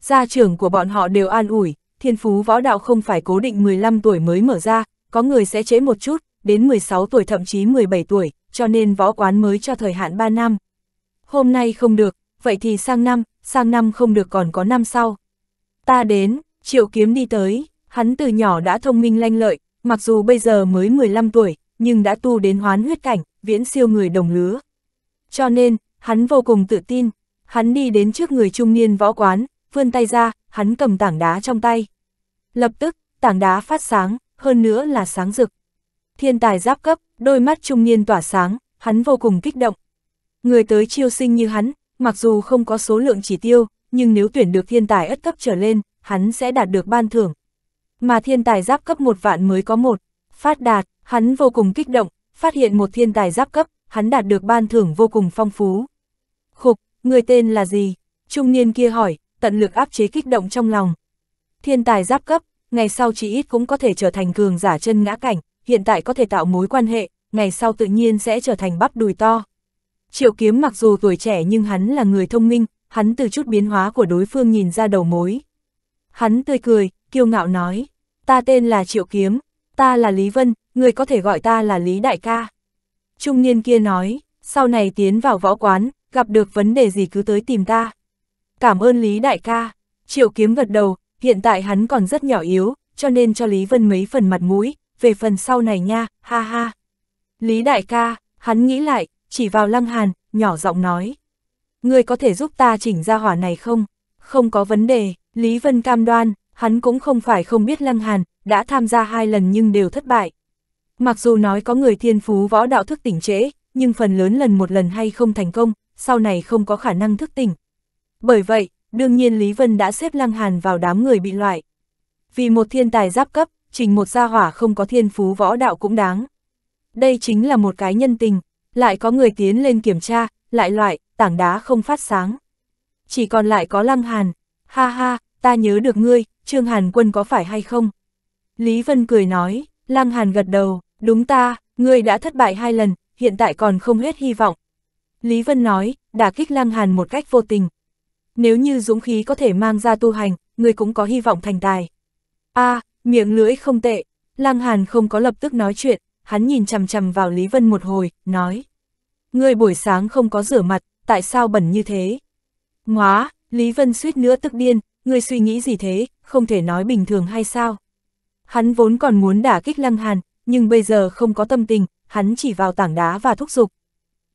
S1: Gia trưởng của bọn họ đều an ủi, thiên phú võ đạo không phải cố định 15 tuổi mới mở ra, có người sẽ chế một chút, đến 16 tuổi thậm chí 17 tuổi, cho nên võ quán mới cho thời hạn 3 năm. Hôm nay không được, vậy thì sang năm, sang năm không được còn có năm sau. Ta đến, triệu kiếm đi tới, Hắn từ nhỏ đã thông minh lanh lợi, mặc dù bây giờ mới 15 tuổi, nhưng đã tu đến hoán huyết cảnh, viễn siêu người đồng lứa. Cho nên, hắn vô cùng tự tin, hắn đi đến trước người trung niên võ quán, vươn tay ra, hắn cầm tảng đá trong tay. Lập tức, tảng đá phát sáng, hơn nữa là sáng rực. Thiên tài giáp cấp, đôi mắt trung niên tỏa sáng, hắn vô cùng kích động. Người tới chiêu sinh như hắn, mặc dù không có số lượng chỉ tiêu, nhưng nếu tuyển được thiên tài ất cấp trở lên, hắn sẽ đạt được ban thưởng, mà thiên tài giáp cấp một vạn mới có một. Phát đạt, hắn vô cùng kích động, phát hiện một thiên tài giáp cấp, hắn đạt được ban thưởng vô cùng phong phú. Khục, người tên là gì? Trung niên kia hỏi, tận lực áp chế kích động trong lòng. Thiên tài giáp cấp, ngày sau chỉ ít cũng có thể trở thành cường giả chân ngã cảnh, hiện tại có thể tạo mối quan hệ, ngày sau tự nhiên sẽ trở thành bắp đùi to. Triệu kiếm mặc dù tuổi trẻ nhưng hắn là người thông minh, hắn từ chút biến hóa của đối phương nhìn ra đầu mối. Hắn tươi cười, kiêu ngạo nói, ta tên là Triệu Kiếm, ta là Lý Vân, người có thể gọi ta là Lý Đại Ca. Trung niên kia nói, sau này tiến vào võ quán, gặp được vấn đề gì cứ tới tìm ta. Cảm ơn Lý Đại Ca, Triệu Kiếm gật đầu, hiện tại hắn còn rất nhỏ yếu, cho nên cho Lý Vân mấy phần mặt mũi, về phần sau này nha, ha ha. Lý Đại Ca, hắn nghĩ lại, chỉ vào Lăng Hàn, nhỏ giọng nói. Người có thể giúp ta chỉnh ra hỏa này không? Không có vấn đề, Lý Vân cam đoan, hắn cũng không phải không biết Lăng Hàn, đã tham gia hai lần nhưng đều thất bại. Mặc dù nói có người thiên phú võ đạo thức tỉnh trễ, nhưng phần lớn lần một lần hay không thành công, sau này không có khả năng thức tỉnh. Bởi vậy, đương nhiên Lý Vân đã xếp Lăng Hàn vào đám người bị loại. Vì một thiên tài giáp cấp, trình một gia hỏa không có thiên phú võ đạo cũng đáng. Đây chính là một cái nhân tình, lại có người tiến lên kiểm tra, lại loại, tảng đá không phát sáng. Chỉ còn lại có Lăng Hàn, ha ha, ta nhớ được ngươi, Trương Hàn Quân có phải hay không? Lý Vân cười nói, Lăng Hàn gật đầu, đúng ta, ngươi đã thất bại hai lần, hiện tại còn không hết hy vọng. Lý Vân nói, đả kích Lăng Hàn một cách vô tình. Nếu như dũng khí có thể mang ra tu hành, ngươi cũng có hy vọng thành tài. a à, miệng lưỡi không tệ, Lăng Hàn không có lập tức nói chuyện, hắn nhìn chằm chằm vào Lý Vân một hồi, nói. Ngươi buổi sáng không có rửa mặt, tại sao bẩn như thế? Ngóa, Lý Vân suýt nữa tức điên, ngươi suy nghĩ gì thế, không thể nói bình thường hay sao. Hắn vốn còn muốn đả kích Lăng Hàn, nhưng bây giờ không có tâm tình, hắn chỉ vào tảng đá và thúc giục.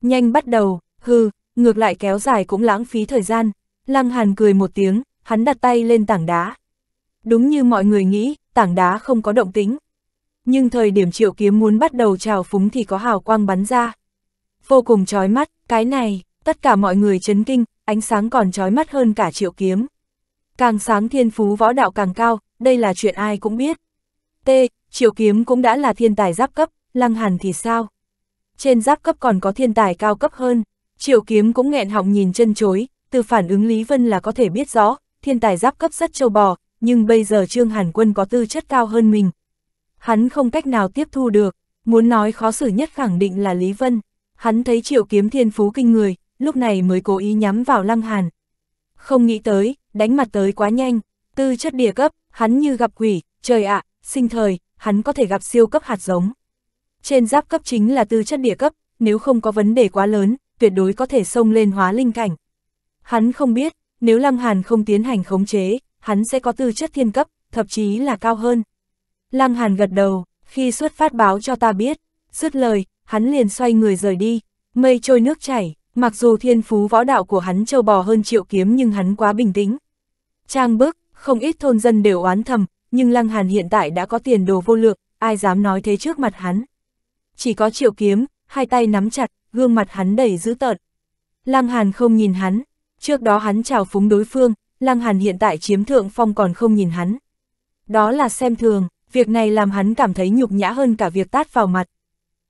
S1: Nhanh bắt đầu, hư, ngược lại kéo dài cũng lãng phí thời gian. Lăng Hàn cười một tiếng, hắn đặt tay lên tảng đá. Đúng như mọi người nghĩ, tảng đá không có động tính. Nhưng thời điểm triệu kiếm muốn bắt đầu trào phúng thì có hào quang bắn ra. Vô cùng chói mắt, cái này, tất cả mọi người chấn kinh, ánh sáng còn chói mắt hơn cả triệu kiếm. Càng sáng thiên phú võ đạo càng cao, đây là chuyện ai cũng biết. T. Triệu Kiếm cũng đã là thiên tài giáp cấp, Lăng Hàn thì sao? Trên giáp cấp còn có thiên tài cao cấp hơn, Triệu Kiếm cũng nghẹn họng nhìn chân chối, từ phản ứng Lý Vân là có thể biết rõ, thiên tài giáp cấp rất châu bò, nhưng bây giờ Trương Hàn Quân có tư chất cao hơn mình. Hắn không cách nào tiếp thu được, muốn nói khó xử nhất khẳng định là Lý Vân. Hắn thấy Triệu Kiếm thiên phú kinh người, lúc này mới cố ý nhắm vào Lăng Hàn. Không nghĩ tới, đánh mặt tới quá nhanh, tư chất địa cấp, hắn như gặp quỷ, trời ạ, sinh thời, hắn có thể gặp siêu cấp hạt giống. Trên giáp cấp chính là tư chất địa cấp, nếu không có vấn đề quá lớn, tuyệt đối có thể xông lên hóa linh cảnh. Hắn không biết, nếu Lăng Hàn không tiến hành khống chế, hắn sẽ có tư chất thiên cấp, thậm chí là cao hơn. Lăng Hàn gật đầu, khi xuất phát báo cho ta biết, dứt lời, hắn liền xoay người rời đi, mây trôi nước chảy. Mặc dù thiên phú võ đạo của hắn châu bò hơn triệu kiếm nhưng hắn quá bình tĩnh. Trang bức, không ít thôn dân đều oán thầm, nhưng Lăng Hàn hiện tại đã có tiền đồ vô lượng, ai dám nói thế trước mặt hắn. Chỉ có triệu kiếm, hai tay nắm chặt, gương mặt hắn đầy dữ tợn. Lăng Hàn không nhìn hắn, trước đó hắn chào phúng đối phương, Lăng Hàn hiện tại chiếm thượng phong còn không nhìn hắn. Đó là xem thường, việc này làm hắn cảm thấy nhục nhã hơn cả việc tát vào mặt.